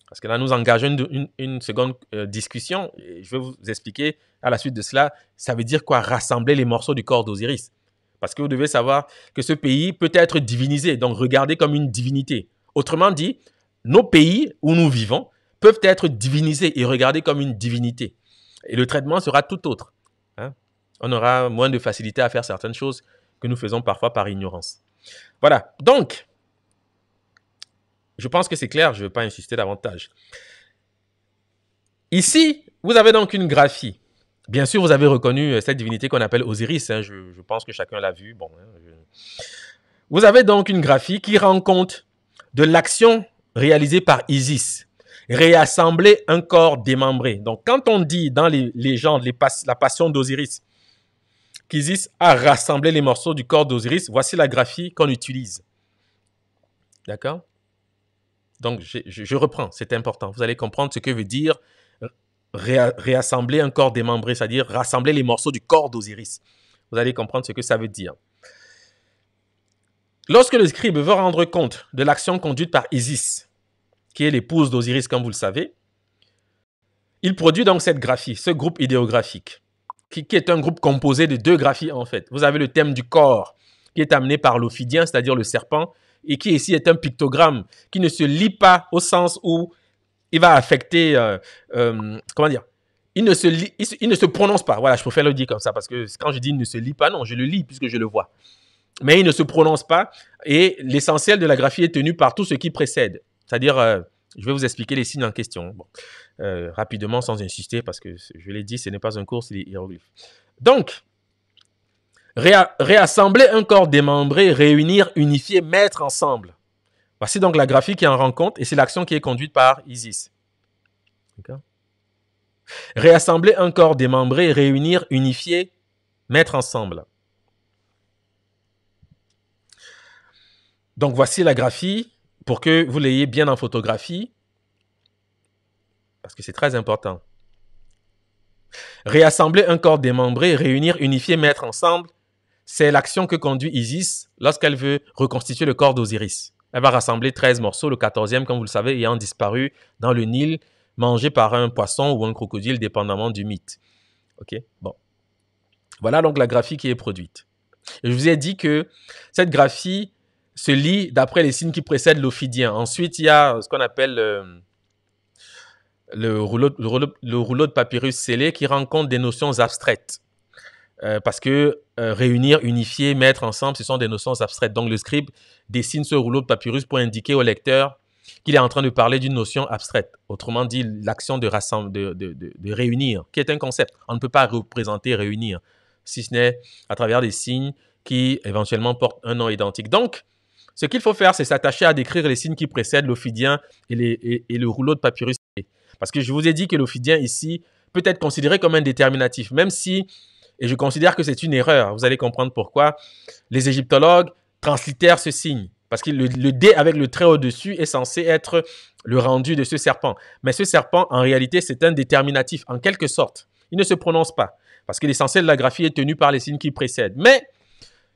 Parce que là, nous engageons une, une, seconde euh, discussion. je vais vous expliquer à la suite de cela, ça veut dire quoi rassembler les morceaux du corps d'Osiris. Parce que vous devez savoir que ce pays peut être divinisé, donc regardé comme une divinité. Autrement dit, nos pays où nous vivons peuvent être divinisés et regardés comme une divinité. Et le traitement sera tout autre. Hein. On aura moins de facilité à faire certaines choses que nous faisons parfois par ignorance. Voilà. Donc, je pense que c'est clair, je ne vais pas insister davantage. Ici, vous avez donc une graphie. Bien sûr, vous avez reconnu euh, cette divinité qu'on appelle Osiris. Hein, je, pense que chacun l'a vu. Bon, hein, Vous avez donc une graphie qui rend compte de l'action réalisée par Isis, réassembler un corps démembré. Donc, quand on dit dans les légendes la passion d'Osiris, qu'Isis a rassemblé les morceaux du corps d'Osiris, voici la graphie qu'on utilise. D'accord donc, je, reprends, c'est important. Vous allez comprendre ce que veut dire réassembler un corps démembré, c'est-à-dire rassembler les morceaux du corps d'Osiris. Vous allez comprendre ce que ça veut dire. Lorsque le scribe veut rendre compte de l'action conduite par Isis, qui est l'épouse d'Osiris, comme vous le savez, il produit donc cette graphie, ce groupe idéographique, qui, est un groupe composé de deux graphies en fait. Vous avez le thème du corps, qui est amené par l'ophidien, c'est-à-dire le serpent, et qui ici est un pictogramme qui ne se lit pas au sens où il va affecter, euh, euh, comment dire, il ne, se lit, il, ne se prononce pas. Voilà, je préfère le dire comme ça parce que quand je dis il ne se lit pas, non, je le lis puisque je le vois. Mais il ne se prononce pas et l'essentiel de la graphie est tenu par tout ce qui précède. C'est-à-dire, euh, je vais vous expliquer les signes en question. rapidement, sans insister parce que je l'ai dit, ce n'est pas un cours, c'est les hiéroglyphes. Donc, réassembler un corps démembré, réunir, unifier, mettre ensemble. Voici donc la graphie qui en rencontre et c'est l'action qui est conduite par Isis. Réassembler un corps démembré, réunir, unifier, mettre ensemble. Donc voici la graphie pour que vous l'ayez bien en photographie parce que c'est très important. Réassembler un corps démembré, réunir, unifier, mettre ensemble, c'est l'action que conduit Isis lorsqu'elle veut reconstituer le corps d'Osiris. Elle va rassembler 13 morceaux, le 14e, comme vous le savez, ayant disparu dans le Nil, mangé par un poisson ou un crocodile, dépendamment du mythe. OK Bon. Voilà donc la graphie qui est produite. je vous ai dit que cette graphie se lit d'après les signes qui précèdent l'ophidien. Ensuite, il y a ce qu'on appelle euh, le, rouleau, de papyrus scellé qui rencontre des notions abstraites. Euh, parce que euh, réunir, unifier, mettre ensemble, ce sont des notions abstraites. Donc le scribe dessine ce rouleau de papyrus pour indiquer au lecteur qu'il est en train de parler d'une notion abstraite. Autrement dit, l'action de, de, de, de, réunir, qui est un concept. On ne peut pas représenter réunir, si ce n'est à travers des signes qui éventuellement portent un nom identique. Donc, ce qu'il faut faire, c'est s'attacher à décrire les signes qui précèdent l'ophidien et, et, le rouleau de papyrus. Parce que je vous ai dit que l'ophidien ici peut être considéré comme un déterminatif, même si et je considère que c'est une erreur. Vous allez comprendre pourquoi. Les égyptologues translitèrent ce signe. Parce que le, D » dé avec le trait au-dessus est censé être le rendu de ce serpent. Mais ce serpent, en réalité, c'est un déterminatif, en quelque sorte. Il ne se prononce pas. Parce que l'essentiel de la graphie est tenu par les signes qui précèdent. Mais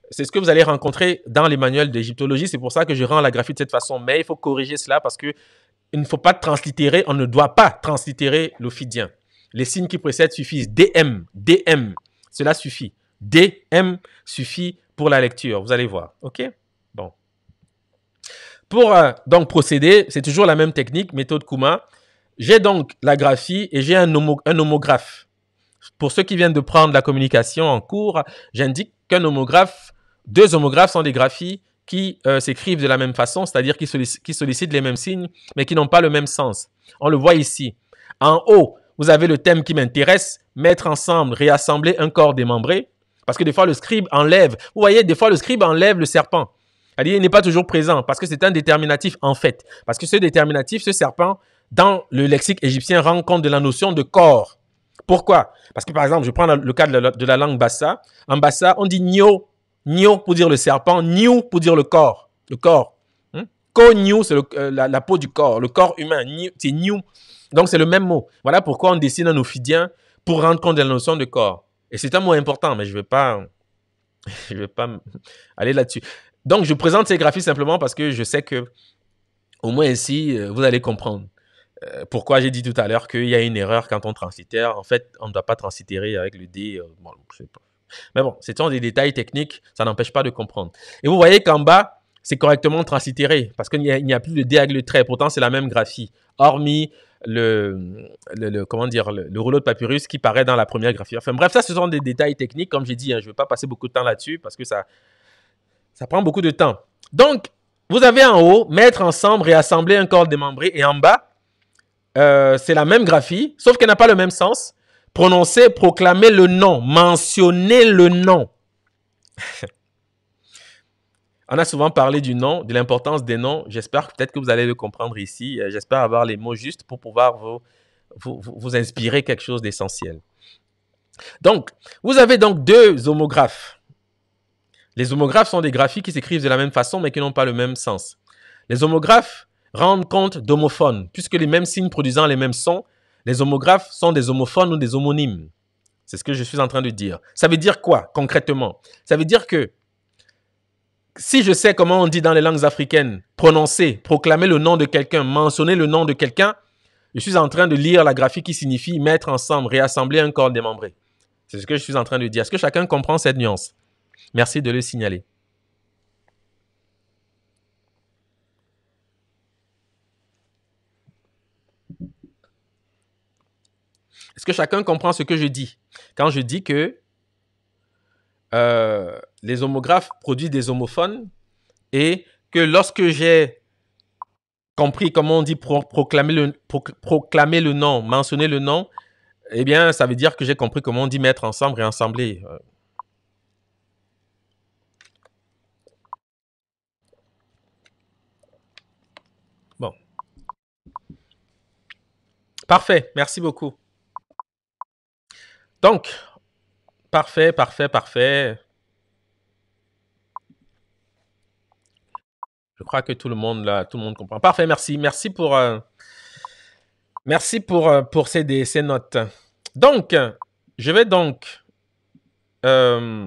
c'est ce que vous allez rencontrer dans les manuels d'égyptologie. C'est pour ça que je rends la graphie de cette façon. Mais il faut corriger cela parce que ne faut pas translittérer, on ne doit pas translittérer l'ophidien. Les signes qui précèdent suffisent. DM, DM, cela suffit. DM suffit pour la lecture. Vous allez voir. OK Bon. Pour euh, donc procéder, c'est toujours la même technique, méthode Kuma. J'ai donc la graphie et j'ai un, homographe. Pour ceux qui viennent de prendre la communication en cours, j'indique qu'un homographe, deux homographes sont des graphies qui euh, s'écrivent de la même façon, c'est-à-dire qui, sollicitent les mêmes signes, mais qui n'ont pas le même sens. On le voit ici. En haut, vous avez le thème qui m'intéresse, mettre ensemble, réassembler un corps démembré. Parce que des fois, le scribe enlève. Vous voyez, des fois, le scribe enlève le serpent. il n'est pas toujours présent parce que c'est un déterminatif en fait. Parce que ce déterminatif, ce serpent, dans le lexique égyptien, rend compte de la notion de corps. Pourquoi Parce que par exemple, je prends le cas de la, langue bassa. En bassa, on dit nio, nio pour dire le serpent, niou pour dire le corps, le corps. co hmm? Ko c'est euh, la, peau du corps, le corps humain, c'est niou. Donc c'est le même mot. Voilà pourquoi on dessine un ophidien pour rendre compte de la notion de corps. Et c'est un mot important, mais je ne vais pas, je vais pas aller là-dessus. Donc, je présente ces graphies simplement parce que je sais que, au moins ici, euh, vous allez comprendre euh, pourquoi j'ai dit tout à l'heure qu'il y a une erreur quand on transitère. En fait, on ne doit pas transitérer avec le D. Euh, mais bon, ce sont des détails techniques, ça n'empêche pas de comprendre. Et vous voyez qu'en bas, c'est correctement transitéré parce qu'il n'y a, plus de D avec le trait. Pourtant, c'est la même graphie, hormis le, le, comment dire, le, rouleau de papyrus qui paraît dans la première graphie. Enfin bref, ça, ce sont des détails techniques, comme j'ai dit, hein, je ne vais pas passer beaucoup de temps là-dessus parce que ça, ça prend beaucoup de temps. Donc, vous avez en haut, mettre ensemble, et assembler un corps démembré, et en bas, euh, c'est la même graphie, sauf qu'elle n'a pas le même sens. Prononcer, proclamer le nom, mentionner le nom. On a souvent parlé du nom, de l'importance des noms. J'espère peut-être que vous allez le comprendre ici. Euh, j'espère avoir les mots justes pour pouvoir vous, vous, inspirer quelque chose d'essentiel. Donc, vous avez donc deux homographes. Les homographes sont des graphies qui s'écrivent de la même façon mais qui n'ont pas le même sens. Les homographes rendent compte d'homophones, puisque les mêmes signes produisant les mêmes sons, les homographes sont des homophones ou des homonymes. C'est ce que je suis en train de dire. Ça veut dire quoi concrètement Ça veut dire que si je sais comment on dit dans les langues africaines, prononcer, proclamer le nom de quelqu'un, mentionner le nom de quelqu'un, je suis en train de lire la graphie qui signifie mettre ensemble, réassembler un corps démembré. C'est ce que je suis en train de dire. Est-ce que chacun comprend cette nuance Merci de le signaler. Est-ce que chacun comprend ce que je dis Quand je dis que euh, les homographes produisent des homophones et que lorsque j'ai compris comment on dit proclamer, le, proclamer le nom, mentionner le nom, eh bien, ça veut dire que j'ai compris comment on dit mettre ensemble et ensembler. Euh. Bon. Parfait, merci beaucoup. Donc, Parfait, parfait, parfait. Je crois que tout le monde là, tout le monde comprend. Parfait, merci. Merci pour euh, merci pour, euh, pour ces, notes. Donc, je vais donc euh,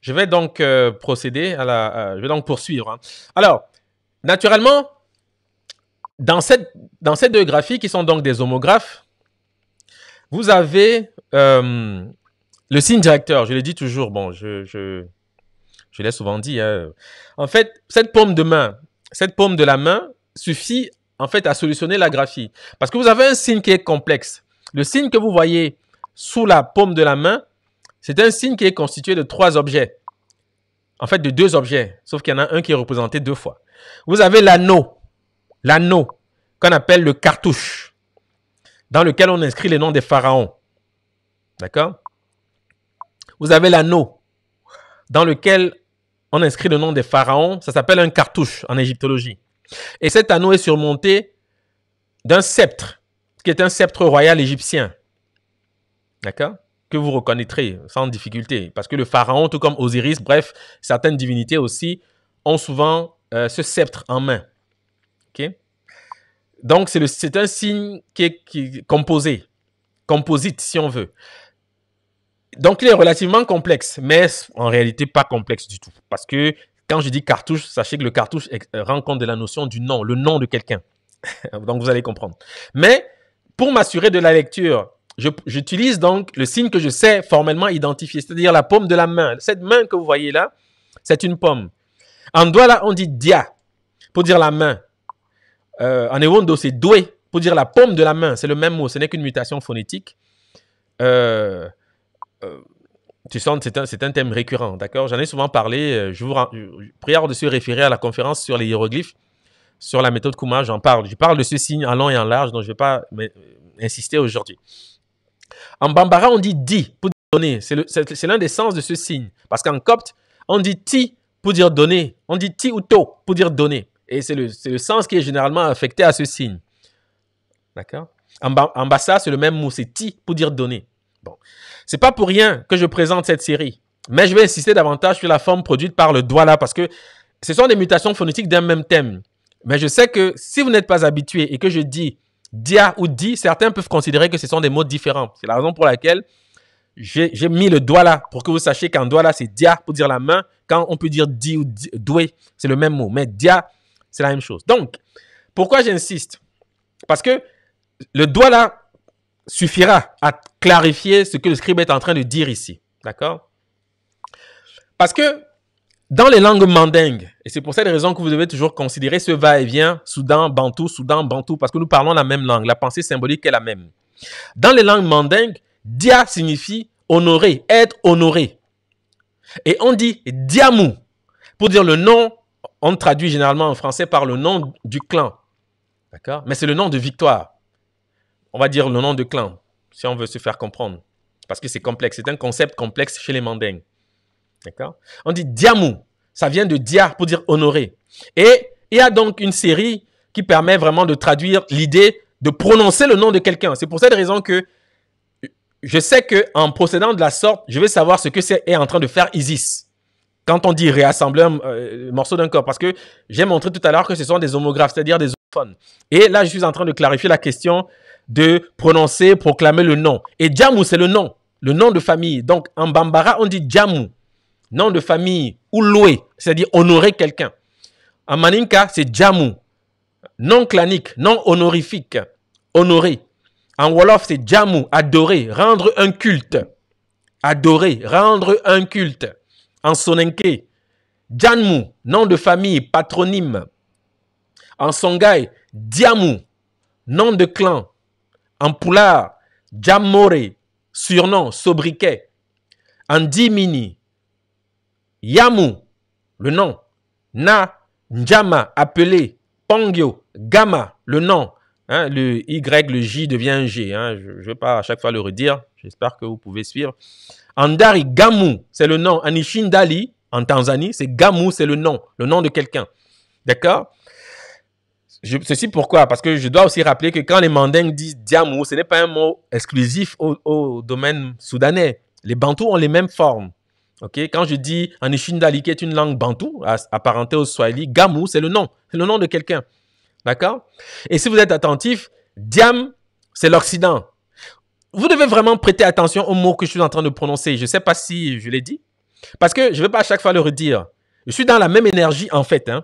je vais donc procéder à la je vais donc poursuivre. Hein. Alors, naturellement, dans, cette, dans ces deux graphies, qui sont donc des homographes, vous avez euh, le signe directeur. Je le dis toujours, bon, je, je, l'ai souvent dit. Hein. En fait, cette paume de main, cette paume de la main suffit en fait à solutionner la graphie. Parce que vous avez un signe qui est complexe. Le signe que vous voyez sous la paume de la main, c'est un signe qui est constitué de trois objets. En fait, de deux objets, sauf qu'il y en a un qui est représenté deux fois. Vous avez l'anneau l'anneau qu'on appelle le cartouche, dans lequel on inscrit les noms des pharaons. D'accord Vous avez l'anneau dans lequel on inscrit le nom des pharaons. Ça s'appelle un cartouche en égyptologie. Et cet anneau est surmonté d'un sceptre, qui est un sceptre royal égyptien. D'accord Que vous reconnaîtrez sans difficulté. Parce que le pharaon, tout comme Osiris, bref, certaines divinités aussi, ont souvent euh, ce sceptre en main. Donc, c'est un signe qui est, composé, composite si on veut. Donc, il est relativement complexe, mais en réalité pas complexe du tout. Parce que quand je dis cartouche, sachez que le cartouche euh, rend compte de la notion du nom, le nom de quelqu'un. donc, vous allez comprendre. Mais pour m'assurer de la lecture, j'utilise donc le signe que je sais formellement identifier, c'est-à-dire la paume de la main. Cette main que vous voyez là, c'est une paume. En doigt, là, on dit dia pour dire la main en euh, ewondo, c'est doué pour dire la paume de la main. C'est le même mot. Ce n'est qu'une mutation phonétique. Euh, euh, tu sens, c'est un, thème récurrent, d'accord J'en ai souvent parlé. Je vous prière de se référer à la conférence sur les hiéroglyphes, sur la méthode Kuma. J'en parle. Je parle de ce signe en long et en large, donc je ne vais pas insister aujourd'hui. En bambara, on dit di pour dire donner. C'est l'un des sens de ce signe. Parce qu'en copte, on dit ti pour dire donner. On dit ti ou to pour dire donner. Et c'est le, le, sens qui est généralement affecté à ce signe. D'accord En Ambassa, c'est le même mot, c'est ti pour dire donner. Bon. C'est pas pour rien que je présente cette série. Mais je vais insister davantage sur la forme produite par le doigt là parce que ce sont des mutations phonétiques d'un même thème. Mais je sais que si vous n'êtes pas habitué et que je dis dia ou di, certains peuvent considérer que ce sont des mots différents. C'est la raison pour laquelle j'ai mis le doigt là pour que vous sachiez qu'en doigt là, c'est dia pour dire la main. Quand on peut dire di ou doué, c'est le même mot. Mais dia, c'est la même chose. Donc, pourquoi j'insiste Parce que le doigt là suffira à clarifier ce que le scribe est en train de dire ici. D'accord Parce que dans les langues mandingues, et c'est pour cette raison que vous devez toujours considérer ce va-et-vient Soudan, Bantou, Soudan, Bantou, parce que nous parlons la même langue, la pensée symbolique est la même. Dans les langues mandingues, dia signifie honorer, être honoré. Et on dit diamou pour dire le nom on traduit généralement en français par le nom du clan. D'accord Mais c'est le nom de victoire. On va dire le nom de clan, si on veut se faire comprendre. Parce que c'est complexe. C'est un concept complexe chez les Mandingues. D'accord On dit diamou, Ça vient de diar pour dire honoré. Et il y a donc une série qui permet vraiment de traduire l'idée de prononcer le nom de quelqu'un. C'est pour cette raison que je sais que en procédant de la sorte, je vais savoir ce que c'est est en train de faire Isis quand on dit réassembler un euh, morceau d'un corps, parce que j'ai montré tout à l'heure que ce sont des homographes, c'est-à-dire des homophones. Et là, je suis en train de clarifier la question de prononcer, proclamer le nom. Et Djamou, c'est le nom, le nom de famille. Donc, en Bambara, on dit Djamou, nom de famille, ou louer, c'est-à-dire honorer quelqu'un. En Maninka, c'est Djamou, Nom clanique, Nom honorifique, honorer. En Wolof, c'est Djamou, adorer, rendre un culte. Adorer, rendre un culte. En sonenke, Janmu, nom de famille, patronyme. En Songhai, Diamu, nom de clan. En Poulard, Djamore, surnom, sobriquet. En dimini, yamu, le nom. Na, Njama, appelé. Pangyo, gama, le nom. Hein, le Y, le J devient un G. Hein. Je ne vais pas à chaque fois le redire. J'espère que vous pouvez suivre. Andari Gamu » c'est le nom. Anishindali, en Tanzanie, c'est Gamu » c'est le nom, le nom de quelqu'un. D'accord ceci pourquoi Parce que je dois aussi rappeler que quand les Mandingues disent Diamou, ce n'est pas un mot exclusif au, domaine soudanais. Les Bantous ont les mêmes formes. ok quand je dis Anishindali, qui est une langue bantou, apparentée au Swahili, Gamu » c'est le nom. C'est le nom de quelqu'un. D'accord Et si vous êtes attentif, Diam, c'est l'Occident vous devez vraiment prêter attention aux mots que je suis en train de prononcer. Je ne sais pas si je l'ai dit. Parce que je ne vais pas à chaque fois le redire. Je suis dans la même énergie, en fait. Hein.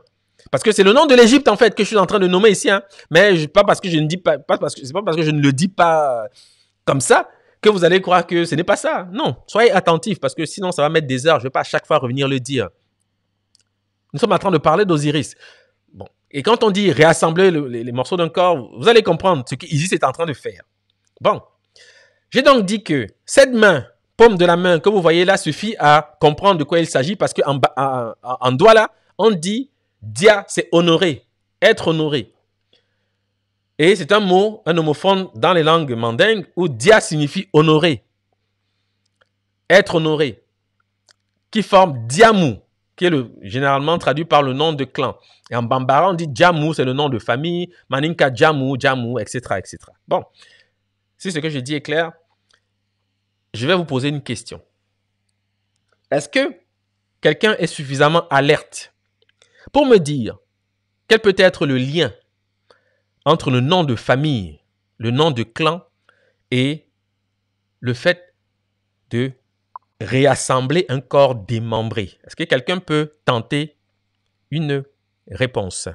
Parce que c'est le nom de l'Égypte, en fait, que je suis en train de nommer ici. Hein. Mais je, pas parce que je ne dis pas, pas parce que, pas parce que je ne le dis pas euh, comme ça que vous allez croire que ce n'est pas ça. Non, soyez attentifs parce que sinon ça va mettre des heures. Je ne vais pas à chaque fois revenir le dire. Nous sommes en train de parler d'Osiris. Bon. Et quand on dit réassembler les, les, morceaux d'un corps, vous allez comprendre ce qu'Isis est en train de faire. Bon, j'ai donc dit que cette main, paume de la main que vous voyez là, suffit à comprendre de quoi il s'agit parce qu'en en, doigt là, on dit dia, c'est honorer, être honoré. Et c'est un mot, un homophone dans les langues mandingues où dia signifie honorer, être honoré, qui forme diamou, qui est généralement traduit par le nom de clan. Et en bambara, on dit diamou, c'est le nom de famille, maninka diamou, diamou, etc., etc. Bon, si ce que je dis est clair, je vais vous poser une question. Est-ce que quelqu'un est suffisamment alerte pour me dire quel peut être le lien entre le nom de famille, le nom de clan et le fait de réassembler un corps démembré Est-ce que quelqu'un peut tenter une réponse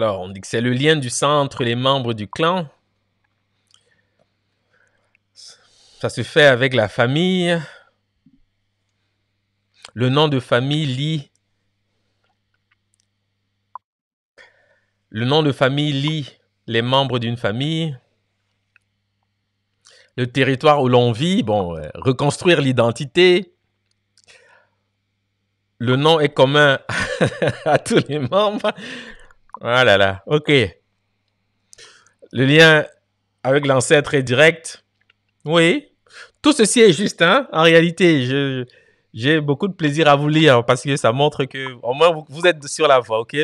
Alors, on dit que c'est le lien du sang entre les membres du clan. Ça se fait avec la famille. Le nom de famille lie. Le nom de famille lie les membres d'une famille. Le territoire où l'on vit, bon, euh, reconstruire l'identité. Le nom est commun à tous les membres. Ah là là, ok. Le lien avec l'ancêtre est direct. Oui. Tout ceci est juste, hein. En réalité, j'ai beaucoup de plaisir à vous lire parce que ça montre que, au moins, vous, êtes sur la voie, ok?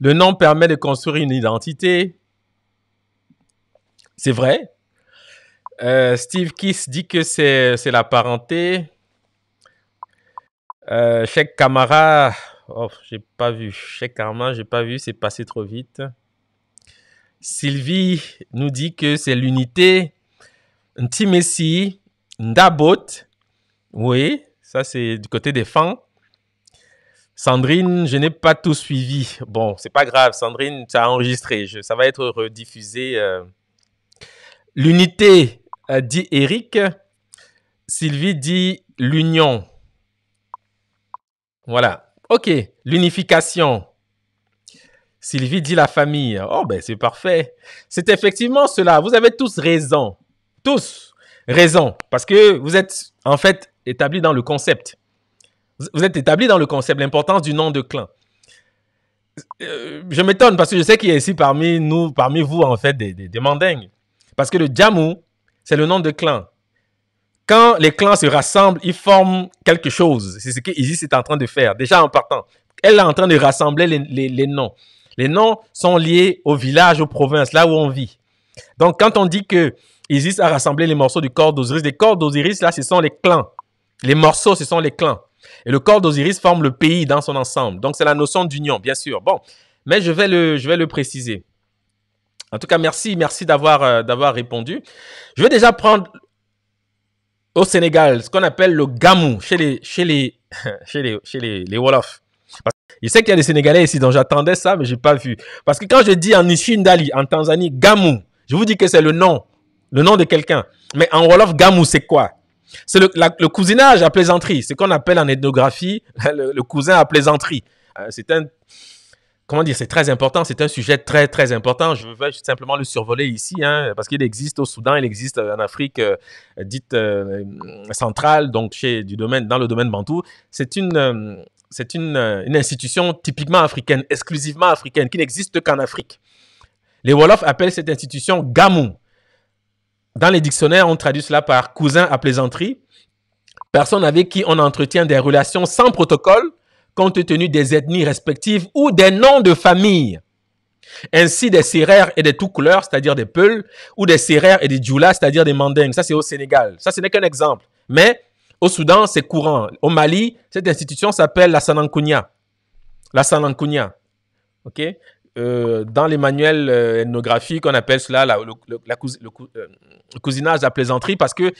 Le nom permet de construire une identité. C'est vrai. Euh, Steve Kiss dit que c'est, c'est la parenté. Euh, Cheikh Kamara oh, j'ai pas vu. Chez Karma, j'ai pas vu, c'est passé trop vite. Sylvie nous dit que c'est l'unité Ntimessi, Ndabot. Oui, ça c'est du côté des fans. Sandrine, je n'ai pas tout suivi. Bon, c'est pas grave, Sandrine, ça a enregistré. ça va être rediffusé. Euh. L'unité, euh, dit Eric. Sylvie dit l'union. Voilà. Ok, l'unification. Sylvie dit la famille. Oh, ben c'est parfait. C'est effectivement cela. Vous avez tous raison. Tous raison. Parce que vous êtes en fait établi dans le concept. Vous êtes établis dans le concept, l'importance du nom de clan. Euh, je m'étonne parce que je sais qu'il y a ici parmi nous, parmi vous, en fait, des, mandingues. Parce que le Jamou, c'est le nom de clan quand les clans se rassemblent, ils forment quelque chose. C'est ce que Isis est en train de faire, déjà en partant. Elle est en train de rassembler les, noms. Les noms sont liés au village, aux provinces, là où on vit. Donc, quand on dit que Isis a rassemblé les morceaux du corps d'Osiris, les corps d'Osiris, là, ce sont les clans. Les morceaux, ce sont les clans. Et le corps d'Osiris forme le pays dans son ensemble. Donc, c'est la notion d'union, bien sûr. Bon, mais je vais le, je vais le préciser. En tout cas, merci, merci d'avoir euh, d'avoir répondu. Je vais déjà prendre au Sénégal, ce qu'on appelle le gamou chez les, chez les, chez les, les, Wolofs. je sais qu'il y a des Sénégalais ici, donc j'attendais ça, mais j'ai pas vu. Parce que quand je dis en Ishindali, en Tanzanie, gamou, je vous dis que c'est le nom, le nom de quelqu'un. Mais en Wolof, gamou, c'est quoi? C'est le, le, cousinage à plaisanterie. C'est qu'on appelle en ethnographie le, le cousin à plaisanterie. Euh, c'est un comment dire, c'est très important, c'est un sujet très, très important. Je mm. vais simplement le survoler ici, hein, parce qu'il existe au Soudan, il existe euh, en Afrique euh, dite euh, centrale, donc chez, du domaine, dans le domaine bantou. C'est une, c'est une, une, institution typiquement africaine, exclusivement africaine, qui n'existe qu'en Afrique. Les Wolofs appellent cette institution Gamou. Dans les dictionnaires, on traduit cela par cousin à plaisanterie, personne avec qui on entretient des relations sans protocole, compte tenu des ethnies respectives ou des noms de famille. Ainsi, des serrères et des tout couleurs, c'est-à-dire des peuls, ou des serrères et des djoulas, c'est-à-dire des mandingues. Ça, c'est au Sénégal. Ça, ce n'est qu'un exemple. Mais au Soudan, c'est courant. Au Mali, cette institution s'appelle la Sanankunya. La Sanankunya. OK euh, dans les manuels euh, ethnographiques, on appelle cela la, le, le, euh, cousinage, la plaisanterie, parce que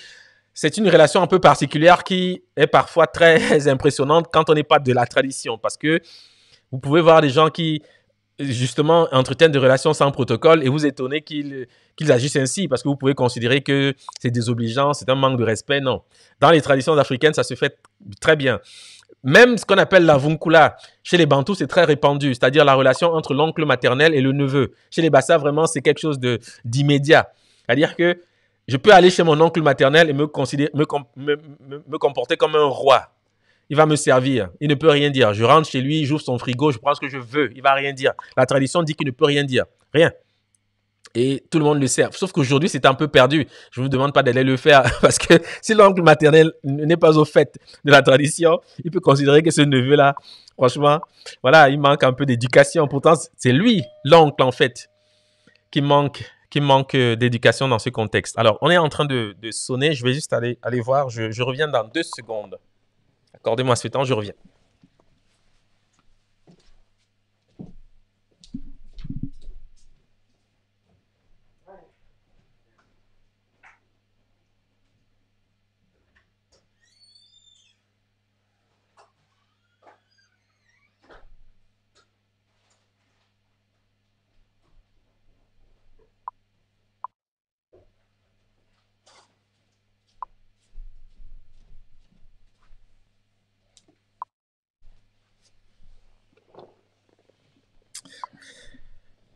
c'est une relation un peu particulière qui est parfois très impressionnante quand on n'est pas de la tradition parce que vous pouvez voir des gens qui justement entretiennent des relations sans protocole et vous étonnez qu'ils agissent ainsi parce que vous pouvez considérer que c'est désobligeant, c'est un manque de respect. Non. Dans les traditions africaines, ça se fait très bien. Même ce qu'on appelle la vunkula, chez les Bantous, c'est très répandu, c'est-à-dire la relation entre l'oncle maternel et le neveu. Chez les Bassa, vraiment, c'est quelque chose d'immédiat. C'est-à-dire que je peux aller chez mon oncle maternel et me, comporter comme un roi. Il va me servir. Il ne peut rien dire. Je rentre chez lui, j'ouvre son frigo, je prends ce que je veux. Il va rien dire. La tradition dit qu'il ne peut rien dire. Rien. Et tout le monde le sait. Sauf qu'aujourd'hui, c'est un peu perdu. Je ne vous demande pas d'aller le faire parce que si l'oncle maternel n'est pas au fait de la tradition, il peut considérer que ce neveu-là, franchement, voilà, il manque un peu d'éducation. Pourtant, c'est lui, l'oncle, en fait, qui manque qui manque euh, d'éducation dans ce contexte. Alors, on est en train de, sonner. Je vais juste aller, aller voir. Je, je reviens dans deux secondes. Accordez-moi ce temps, je reviens.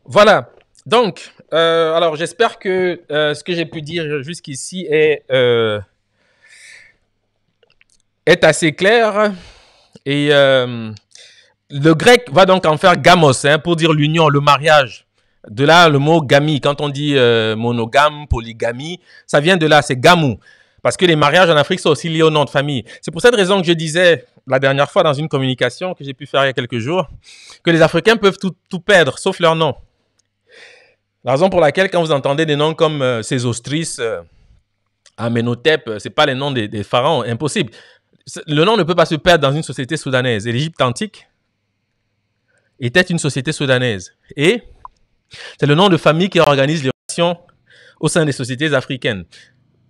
Voilà. Donc, euh, alors j'espère que euh, ce que j'ai pu dire jusqu'ici est, euh, assez clair. Et le grec va donc en faire gamos hein, pour dire l'union, le mariage. De là, le mot gamie, quand on dit monogame, polygamie, ça vient de là, c'est gamou. Parce que les mariages en Afrique sont aussi liés au nom de famille. C'est pour cette raison que je disais la dernière fois dans une communication que j'ai pu faire il y a quelques jours, que les Africains peuvent tout perdre, sauf leur nom. La raison pour laquelle, quand vous entendez des noms comme euh, euh Amenhotep, euh, ce n'est pas les noms des, pharaons, impossible. Le nom ne peut pas se perdre dans une société soudanaise. l'Égypte antique était une société soudanaise. Et c'est le nom de famille qui organise les relations au sein des sociétés africaines.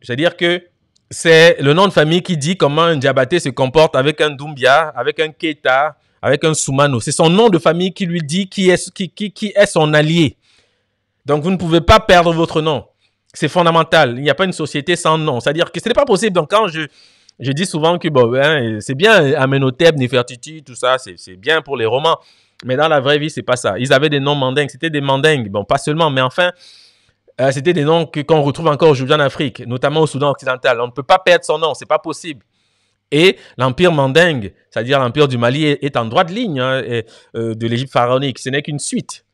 C'est-à-dire que c'est le nom de famille qui dit comment un diabaté se comporte avec un Doumbia, avec un Keta, avec un Soumano. C'est son nom de famille qui lui dit qui est, qui, qui est son allié. Donc, vous ne pouvez pas perdre votre nom. C'est fondamental. Il n'y a pas une société sans nom. C'est-à-dire que ce n'est pas possible. Donc, quand je, dis souvent que hein, c'est bien Amenhotep, Nefertiti, tout ça, c'est bien pour les romans. Mais dans la vraie vie, c'est pas ça. Ils avaient des noms mandingues. C'était des mandingues. Bon, pas seulement, mais enfin, euh, c'était des noms qu'on retrouve encore aujourd'hui en Afrique, notamment au Soudan occidental. On ne peut pas perdre son nom. C'est pas possible. Et l'empire mandingue, c'est-à-dire l'empire du Mali, est, en droite ligne hein, euh, de l'Égypte pharaonique. Ce n'est qu'une suite.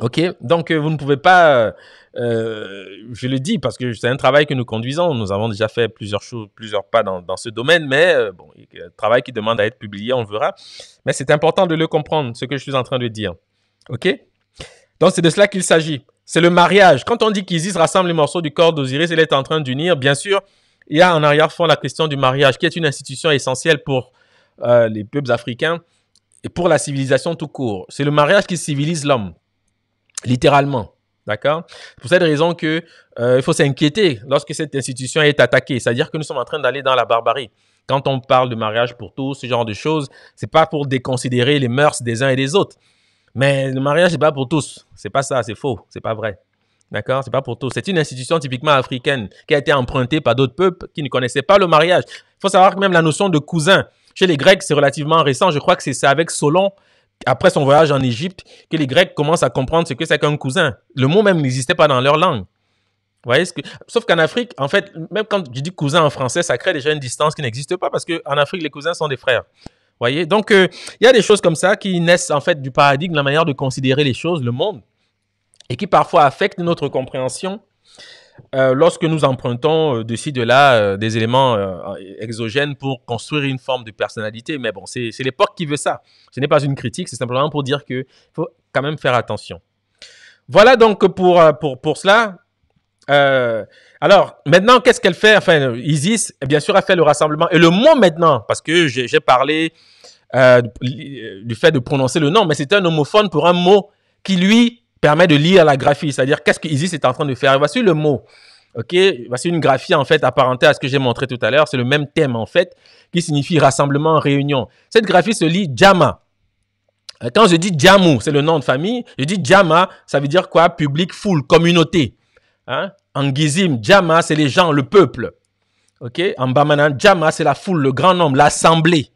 Ok, donc euh, vous ne pouvez pas, euh, euh, je le dis parce que c'est un travail que nous conduisons. Nous avons déjà fait plusieurs choses, plusieurs pas dans, dans ce domaine, mais bon, un travail qui demande à être publié, on verra. Mais c'est important de le comprendre, ce que je suis en train de dire. Ok, donc c'est de cela qu'il s'agit. C'est le mariage. Quand on dit qu'Isis rassemble les morceaux du corps d'Osiris, elle est en train d'unir. Bien sûr, il y a en arrière-fond la question du mariage, qui est une institution essentielle pour les peuples africains et pour la civilisation tout court. C'est le mariage qui civilise l'homme littéralement. D'accord C'est pour cette raison que euh, il faut s'inquiéter lorsque cette institution est attaquée. C'est-à-dire que nous sommes en train d'aller dans la barbarie. Quand on parle de mariage pour tous, ce genre de choses, c'est pas pour déconsidérer les mœurs des uns et des autres. Mais le mariage, n'est pas pour tous. C'est pas ça, c'est faux, c'est pas vrai. D'accord C'est pas pour tous. C'est une institution typiquement africaine qui a été empruntée par d'autres peuples qui ne connaissaient pas le mariage. Il faut savoir que même la notion de cousin, chez les Grecs, c'est relativement récent. Je crois que c'est ça avec Solon après son voyage en Égypte que les Grecs commencent à comprendre ce que c'est qu'un cousin. Le mot même n'existait pas dans leur langue. Vous voyez ce que... Sauf qu'en Afrique, en fait, même quand je dis cousin en français, ça crée déjà une distance qui n'existe pas parce qu'en Afrique, les cousins sont des frères. Vous voyez Donc, euh, il y a des choses comme ça qui naissent en fait du paradigme, la manière de considérer les choses, le monde, et qui parfois affectent notre compréhension euh, lorsque nous empruntons euh, de ci, de là, euh, des éléments exogènes pour construire une forme de personnalité. Mais bon, c'est l'époque qui veut ça. Ce n'est pas une critique, c'est simplement pour dire qu'il faut quand même faire attention. Voilà donc pour, pour, pour cela. alors, maintenant, qu'est-ce qu'elle fait Enfin, Isis, bien sûr, a fait le rassemblement. Et le mot maintenant, parce que j'ai parlé du fait de prononcer le nom, mais c'est un homophone pour un mot qui, lui, permet de lire la graphie, c'est-à-dire qu'est-ce que est en train de faire. Voici le mot. OK, voici une graphie en fait apparentée à ce que j'ai montré tout à l'heure, c'est le même thème en fait qui signifie rassemblement, réunion. Cette graphie se lit jama. Euh, quand je dis jamu, c'est le nom de famille, je dis jama, ça veut dire quoi Public, foule, communauté. En hein? gizim, jama, c'est les gens, le peuple. OK En bamanan, jama, c'est la foule, le grand nombre, l'assemblée.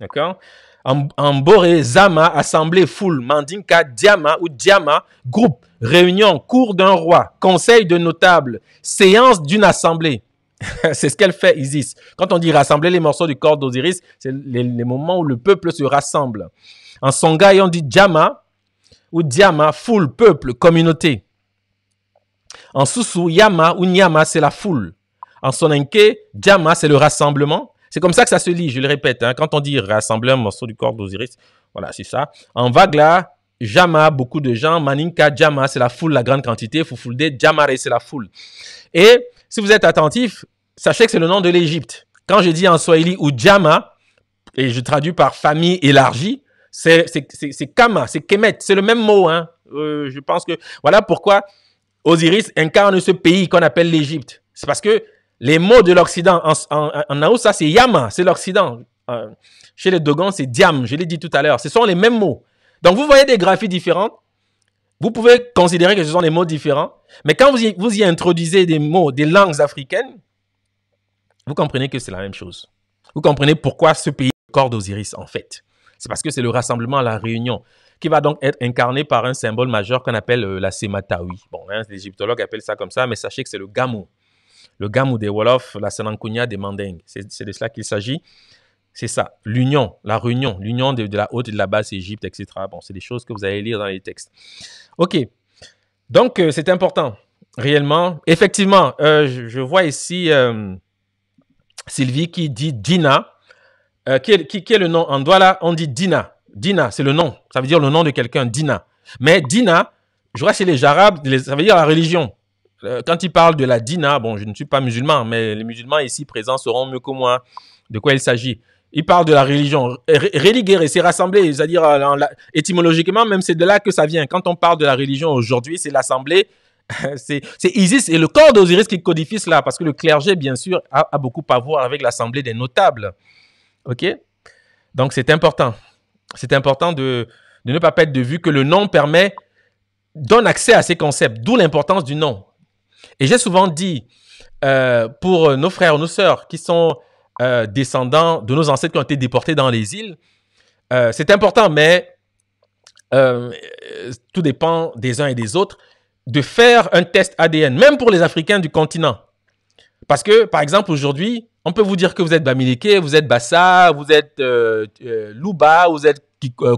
D'accord Boré Zama, Assemblée Foule, Mandinka, Diama ou Diama, groupe, réunion, cours d'un roi, conseil de notables, séance d'une assemblée. c'est ce qu'elle fait Isis. Quand on dit rassembler les morceaux du corps d'Osiris, c'est les, moments où le peuple se rassemble. En Songhay, on dit Djama ou Diama, foule, peuple, communauté. En Susu, Yama ou Nyama, c'est la foule. En Sonenke, Djama, c'est le rassemblement. C'est comme ça que ça se lit, je le répète. Hein. quand on dit rassembler un morceau du corps d'Osiris, voilà, c'est ça. En vague là, Jama, beaucoup de gens, Maninka, Jama, c'est la foule, la grande quantité, Fufulde, Jamare, c'est la foule. Et si vous êtes attentif, sachez que c'est le nom de l'Égypte. Quand je dis en Swahili ou Jama, et je traduis par famille élargie, c'est Kama, c'est Kemet, c'est le même mot. Hein. Euh, je pense que voilà pourquoi Osiris incarne ce pays qu'on appelle l'Égypte. C'est parce que les mots de l'Occident, en, en, ça c'est Yama, c'est l'Occident. Euh, chez les Dogons, c'est Diam, je l'ai dit tout à l'heure. Ce sont les mêmes mots. Donc, vous voyez des graphies différentes. Vous pouvez considérer que ce sont des mots différents. Mais quand vous y, introduisez des mots, des langues africaines, vous comprenez que c'est la même chose. Vous comprenez pourquoi ce pays est corps d'Osiris en fait. C'est parce que c'est le rassemblement, la réunion, qui va donc être incarné par un symbole majeur qu'on appelle euh, la Sematawi. Bon, hein, les égyptologues appellent ça comme ça, mais sachez que c'est le gamo le Gamou des Wolof, la Selankunya des Mandeng. C'est de cela qu'il s'agit. C'est ça, l'union, la réunion, l'union de, la haute et de la basse Égypte, etc. Bon, c'est des choses que vous allez lire dans les textes. OK. Donc, euh, c'est important, réellement. Effectivement, euh, je, vois ici euh, Sylvie qui dit Dina. Qui est, le nom En là, on dit Dina. Dina, c'est le nom. Ça veut dire le nom de quelqu'un, Dina. Mais Dina, je vois chez les Arabes, ça veut dire la religion. Euh, quand il parle de la dina, bon, je ne suis pas musulman, mais les musulmans ici présents sauront mieux que moi de quoi il s'agit. Il parle de la religion. Religuer, c'est rassembler, c'est-à-dire euh, étymologiquement, même c'est de là que ça vient. Quand on parle de la religion aujourd'hui, c'est l'assemblée, c'est Isis et le corps d'Osiris qui codifie cela, parce que le clergé, bien sûr, a, beaucoup à voir avec l'assemblée des notables. OK Donc c'est important. C'est important de, de ne pas perdre de vue que le nom permet, donne accès à ces concepts, d'où l'importance du nom. Et j'ai souvent dit, euh, pour nos frères nos sœurs qui sont euh, descendants de nos ancêtres qui ont été déportés dans les îles, euh, c'est important, mais tout dépend des uns et des autres, de faire un test ADN, même pour les Africains du continent. Parce que, par exemple, aujourd'hui, on peut vous dire que vous êtes Bamileke, vous êtes Bassa, vous êtes Luba, vous êtes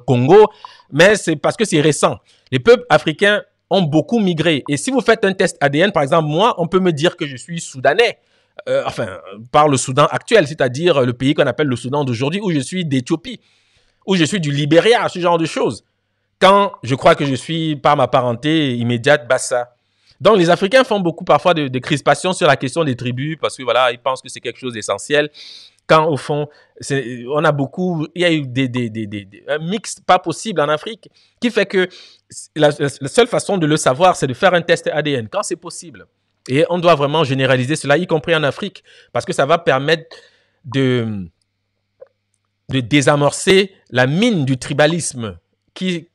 Congo, mais c'est parce que c'est récent. Les peuples africains ont beaucoup migré. Et si vous faites un test ADN, par exemple, moi, on peut me dire que je suis soudanais. Euh, enfin, par le Soudan actuel, c'est-à-dire le pays qu'on appelle le Soudan d'aujourd'hui, où je suis d'Éthiopie, où je suis du Libéria, ce genre de choses. Quand je crois que je suis, par ma parenté immédiate, Bassa. Donc, les Africains font beaucoup parfois de, de crispations sur la question des tribus parce que voilà, ils pensent que c'est quelque chose d'essentiel quand au fond, on a beaucoup, il y a eu des, un mix pas possible en Afrique, qui fait que la, seule façon de le savoir, c'est de faire un test ADN, quand c'est possible. Et on doit vraiment généraliser cela, y compris en Afrique, parce que ça va permettre de, de désamorcer la mine du tribalisme qui,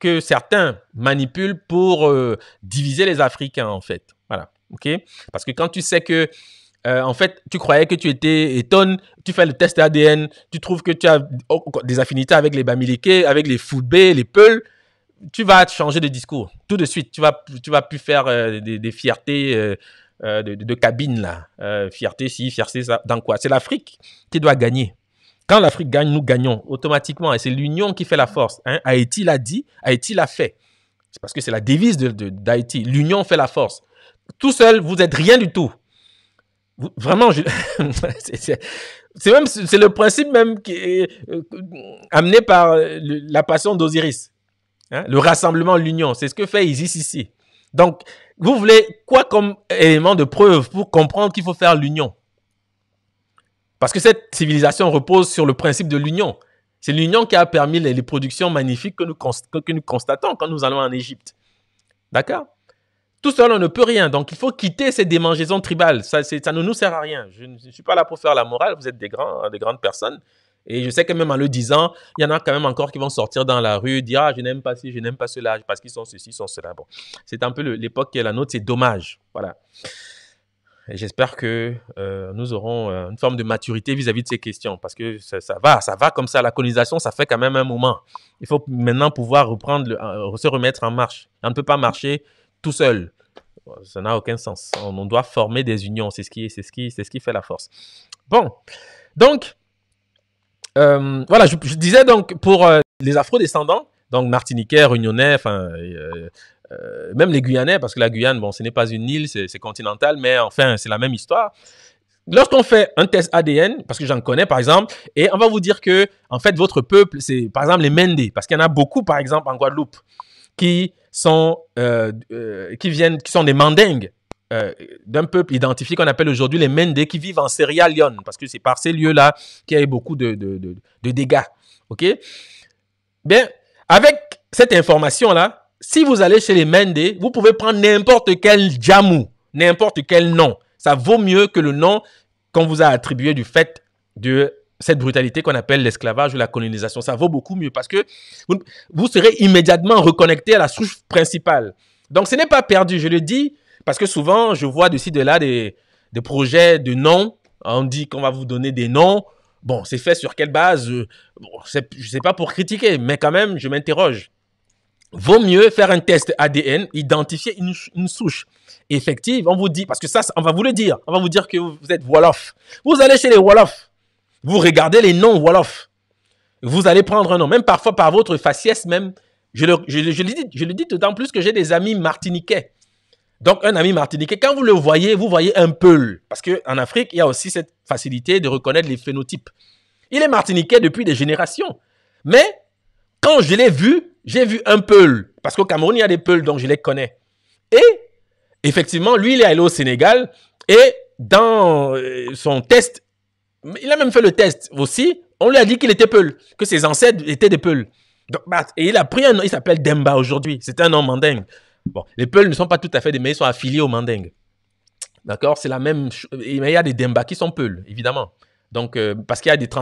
que certains manipulent pour euh, diviser les Africains, en fait. Voilà. OK Parce que quand tu sais que euh, en fait, tu croyais que tu étais étonne, tu fais le test ADN, tu trouves que tu as des affinités avec les Bamileke, avec les Foubé, les Peuls, tu vas changer de discours tout de suite. Tu vas, tu vas plus faire euh, des, fiertés euh, de, cabine, là. fierté si, fierté ça. Dans quoi C'est l'Afrique qui doit gagner. Quand l'Afrique gagne, nous gagnons automatiquement. Et c'est l'union qui fait la force. Hein. Haïti l'a dit, Haïti l'a fait. C'est parce que c'est la devise d'Haïti. L'union fait la force. Tout seul, vous êtes rien du tout. Vraiment, c'est même c'est le principe même qui est euh, amené par la passion d'Osiris. Hein, le rassemblement, l'union, c'est ce que fait Isis ici. Donc, vous voulez quoi comme élément de preuve pour comprendre qu'il faut faire l'union Parce que cette civilisation repose sur le principe de l'union. C'est l'union qui a permis les, productions magnifiques que nous constatons quand nous allons en Égypte. D'accord tout seul, on ne peut rien. Donc, il faut quitter ces démangeaisons tribales. Ça, ça ne nous sert à rien. Je ne suis pas là pour faire la morale. Vous êtes des, grands, hein, des grandes personnes. Et je sais que même en le disant, il y en a quand même encore qui vont sortir dans la rue, dire Ah, je n'aime pas ceci, je n'aime pas cela, parce qu'ils sont ceci, ils sont cela. Bon, c'est un peu l'époque qui est la nôtre, c'est dommage. Voilà. j'espère que euh, nous aurons euh, une forme de maturité vis-à-vis de ces questions, parce que ça, va, ça va comme ça. La colonisation, ça fait quand même un moment. Il faut maintenant pouvoir reprendre, euh, se remettre en marche. On ne peut pas marcher tout seul. Ça n'a aucun sens. On, doit former des unions. C'est ce, qui, c'est, ce qui, c'est ce qui fait la force. Bon, donc, euh, voilà, je, disais donc pour euh, les afro-descendants, donc martiniquais, réunionnais, enfin, euh, même les Guyanais, parce que la Guyane, bon, ce n'est pas une île, c'est, c'est continental, mais enfin, c'est la même histoire. Lorsqu'on fait un test ADN, parce que j'en connais par exemple, et on va vous dire que, en fait, votre peuple, c'est par exemple les Mende, parce qu'il y en a beaucoup, par exemple, en Guadeloupe, qui sont, euh, euh, qui, viennent, qui sont des mandingues euh, d'un peuple identifié qu'on appelle aujourd'hui les Mende, qui vivent en Sierra Leone, parce que c'est par ces lieux-là qu'il y a eu beaucoup de, de, de, dégâts. OK? Bien, avec cette information-là, si vous allez chez les Mende, vous pouvez prendre n'importe quel Jammu, n'importe quel nom. Ça vaut mieux que le nom qu'on vous a attribué du fait de cette brutalité qu'on appelle l'esclavage ou la colonisation. Ça vaut beaucoup mieux parce que vous, serez immédiatement reconnecté à la souche principale. Donc ce n'est pas perdu, je le dis, parce que souvent je vois de ci, de là des, projets de noms. On dit qu'on va vous donner des noms. Bon, c'est fait sur quelle base Je ne sais pas pour critiquer, mais quand même, je m'interroge. Vaut mieux faire un test ADN, identifier une, souche effective. On vous dit, parce que ça, on va vous le dire. On va vous dire que vous êtes Wolof. Vous allez chez les Wolof vous regardez les noms Wolof. Vous allez prendre un nom, même parfois par votre faciès même. Je le, je, dis, je d'autant plus que j'ai des amis martiniquais. Donc, un ami martiniquais, quand vous le voyez, vous voyez un peul. Parce qu'en Afrique, il y a aussi cette facilité de reconnaître les phénotypes. Il est martiniquais depuis des générations. Mais quand je l'ai vu, j'ai vu un peul. Parce qu'au Cameroun, il y a des peuls, donc je les connais. Et effectivement, lui, il est allé au Sénégal. Et dans euh, son test, il a même fait le test aussi. On lui a dit qu'il était Peul, que ses ancêtres étaient des Peuls. Bah, et il a pris un nom, il s'appelle Demba aujourd'hui. C'est un nom mandingue. Bon, les Peuls ne sont pas tout à fait des, mais ils sont affiliés au mandingues. D'accord C'est la même. Mais il y a des Demba qui sont Peuls, évidemment. Donc, euh, parce qu'il y a des trans